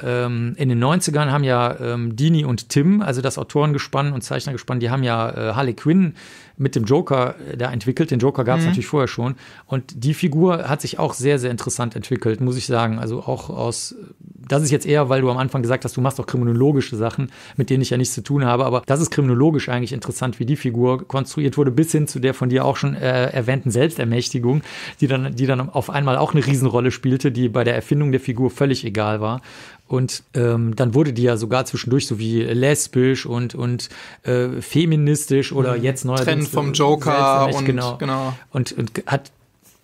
ähm, in den 90ern haben ja ähm, Dini und Tim, also das Autorengespann und Zeichnergespann, die haben ja äh, Harley Quinn mit dem Joker äh, da entwickelt. Den Joker gab es mhm. natürlich vorher schon. Und die Figur hat sich auch sehr, sehr interessant entwickelt, muss ich sagen. Also auch aus, das ist jetzt eher, weil du am Anfang gesagt hast, du machst auch kriminologische Sachen, mit denen ich ja nichts zu tun habe. Aber das ist kriminologisch eigentlich interessant, wie die Figur konstruiert wurde, bis hin zu der von dir auch schon äh, erwähnten Selbstermächtigung, die dann, die dann auf einmal auch eine Riesenrolle spielte, die bei der Erfindung der Figur völlig egal war. Und ähm, dann wurde die ja sogar zwischendurch so wie lesbisch und, und äh, feministisch oder mhm. jetzt neu. Trend vom äh, Joker und genau. genau. Und, und hat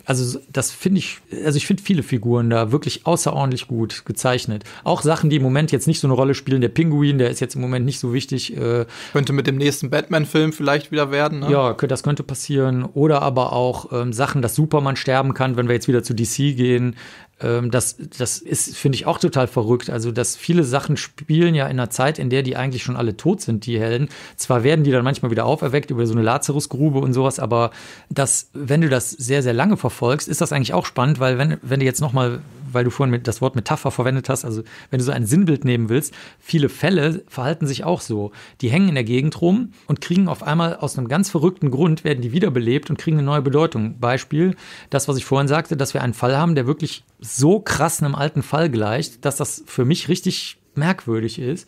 also das finde ich, also ich finde viele Figuren da wirklich außerordentlich gut gezeichnet. Auch Sachen, die im Moment jetzt nicht so eine Rolle spielen. Der Pinguin, der ist jetzt im Moment nicht so wichtig. Äh, könnte mit dem nächsten Batman-Film vielleicht wieder werden. Ne? Ja, das könnte passieren. Oder aber auch ähm, Sachen, dass Superman sterben kann, wenn wir jetzt wieder zu DC gehen. Ähm, das, das ist, finde ich, auch total verrückt. Also, dass viele Sachen spielen ja in einer Zeit, in der die eigentlich schon alle tot sind, die Helden. Zwar werden die dann manchmal wieder auferweckt über so eine Lazarusgrube und sowas, aber das, wenn du das sehr, sehr lange verfolgst, ist das eigentlich auch spannend, weil wenn, wenn du jetzt nochmal weil du vorhin das Wort Metapher verwendet hast, also wenn du so ein Sinnbild nehmen willst, viele Fälle verhalten sich auch so. Die hängen in der Gegend rum und kriegen auf einmal aus einem ganz verrückten Grund, werden die wiederbelebt und kriegen eine neue Bedeutung. Beispiel, das, was ich vorhin sagte, dass wir einen Fall haben, der wirklich so krass einem alten Fall gleicht, dass das für mich richtig merkwürdig ist.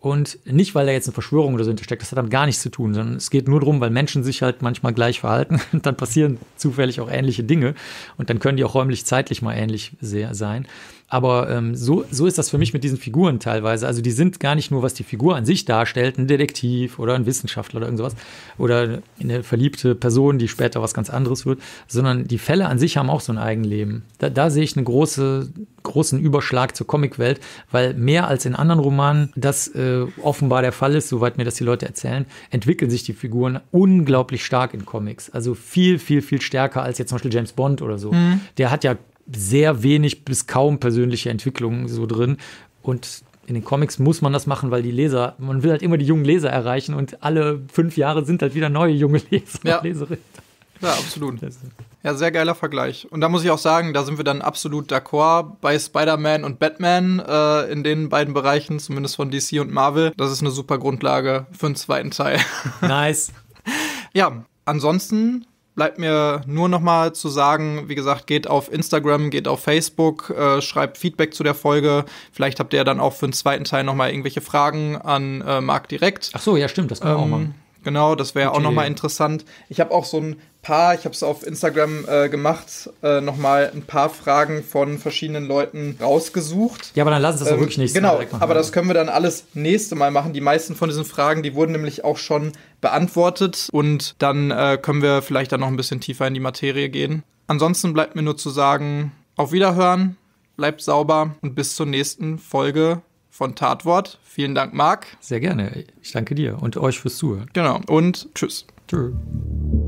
Und nicht, weil da jetzt eine Verschwörung oder so hintersteckt, das hat damit gar nichts zu tun, sondern es geht nur darum, weil Menschen sich halt manchmal gleich verhalten und [LAUGHS] dann passieren zufällig auch ähnliche Dinge und dann können die auch räumlich zeitlich mal ähnlich sehr sein. Aber ähm, so, so ist das für mich mit diesen Figuren teilweise. Also die sind gar nicht nur, was die Figur an sich darstellt, ein Detektiv oder ein Wissenschaftler oder irgendwas oder eine verliebte Person, die später was ganz anderes wird, sondern die Fälle an sich haben auch so ein Eigenleben. Da, da sehe ich einen große, großen Überschlag zur Comicwelt, weil mehr als in anderen Romanen das äh, offenbar der Fall ist, soweit mir das die Leute erzählen, entwickeln sich die Figuren unglaublich stark in Comics. Also viel, viel, viel stärker als jetzt zum Beispiel James Bond oder so. Mhm. Der hat ja sehr wenig bis kaum persönliche Entwicklung so drin. Und in den Comics muss man das machen, weil die Leser, man will halt immer die jungen Leser erreichen und alle fünf Jahre sind halt wieder neue junge Leser ja. Leserinnen. Ja, absolut. Ja, sehr geiler Vergleich. Und da muss ich auch sagen, da sind wir dann absolut d'accord bei Spider-Man und Batman äh, in den beiden Bereichen, zumindest von DC und Marvel. Das ist eine super Grundlage für einen zweiten Teil. Nice. ja, ansonsten bleibt mir nur nochmal zu sagen, wie gesagt, geht auf Instagram, geht auf Facebook, äh, schreibt Feedback zu der Folge. Vielleicht habt ihr ja dann auch für den zweiten Teil nochmal irgendwelche Fragen an äh, Marc direkt. Ach so, ja, stimmt, das können wir ähm, auch machen. Genau, das wäre auch nochmal interessant. Ich habe auch so ein paar, ich habe es auf Instagram äh, gemacht, äh, nochmal ein paar Fragen von verschiedenen Leuten rausgesucht. Ja, aber dann lassen Sie das ähm, wirklich nicht. genau, Mal direkt machen. Aber das können wir dann alles nächste Mal machen. Die meisten von diesen Fragen, die wurden nämlich auch schon beantwortet und dann äh, können wir vielleicht dann noch ein bisschen tiefer in die Materie gehen. Ansonsten bleibt mir nur zu sagen, auf Wiederhören, bleibt sauber und bis zur nächsten Folge von Tatwort. Vielen Dank, Marc. Sehr gerne. Ich danke dir und euch fürs Zuhören. Genau. Und tschüss. Tschüss.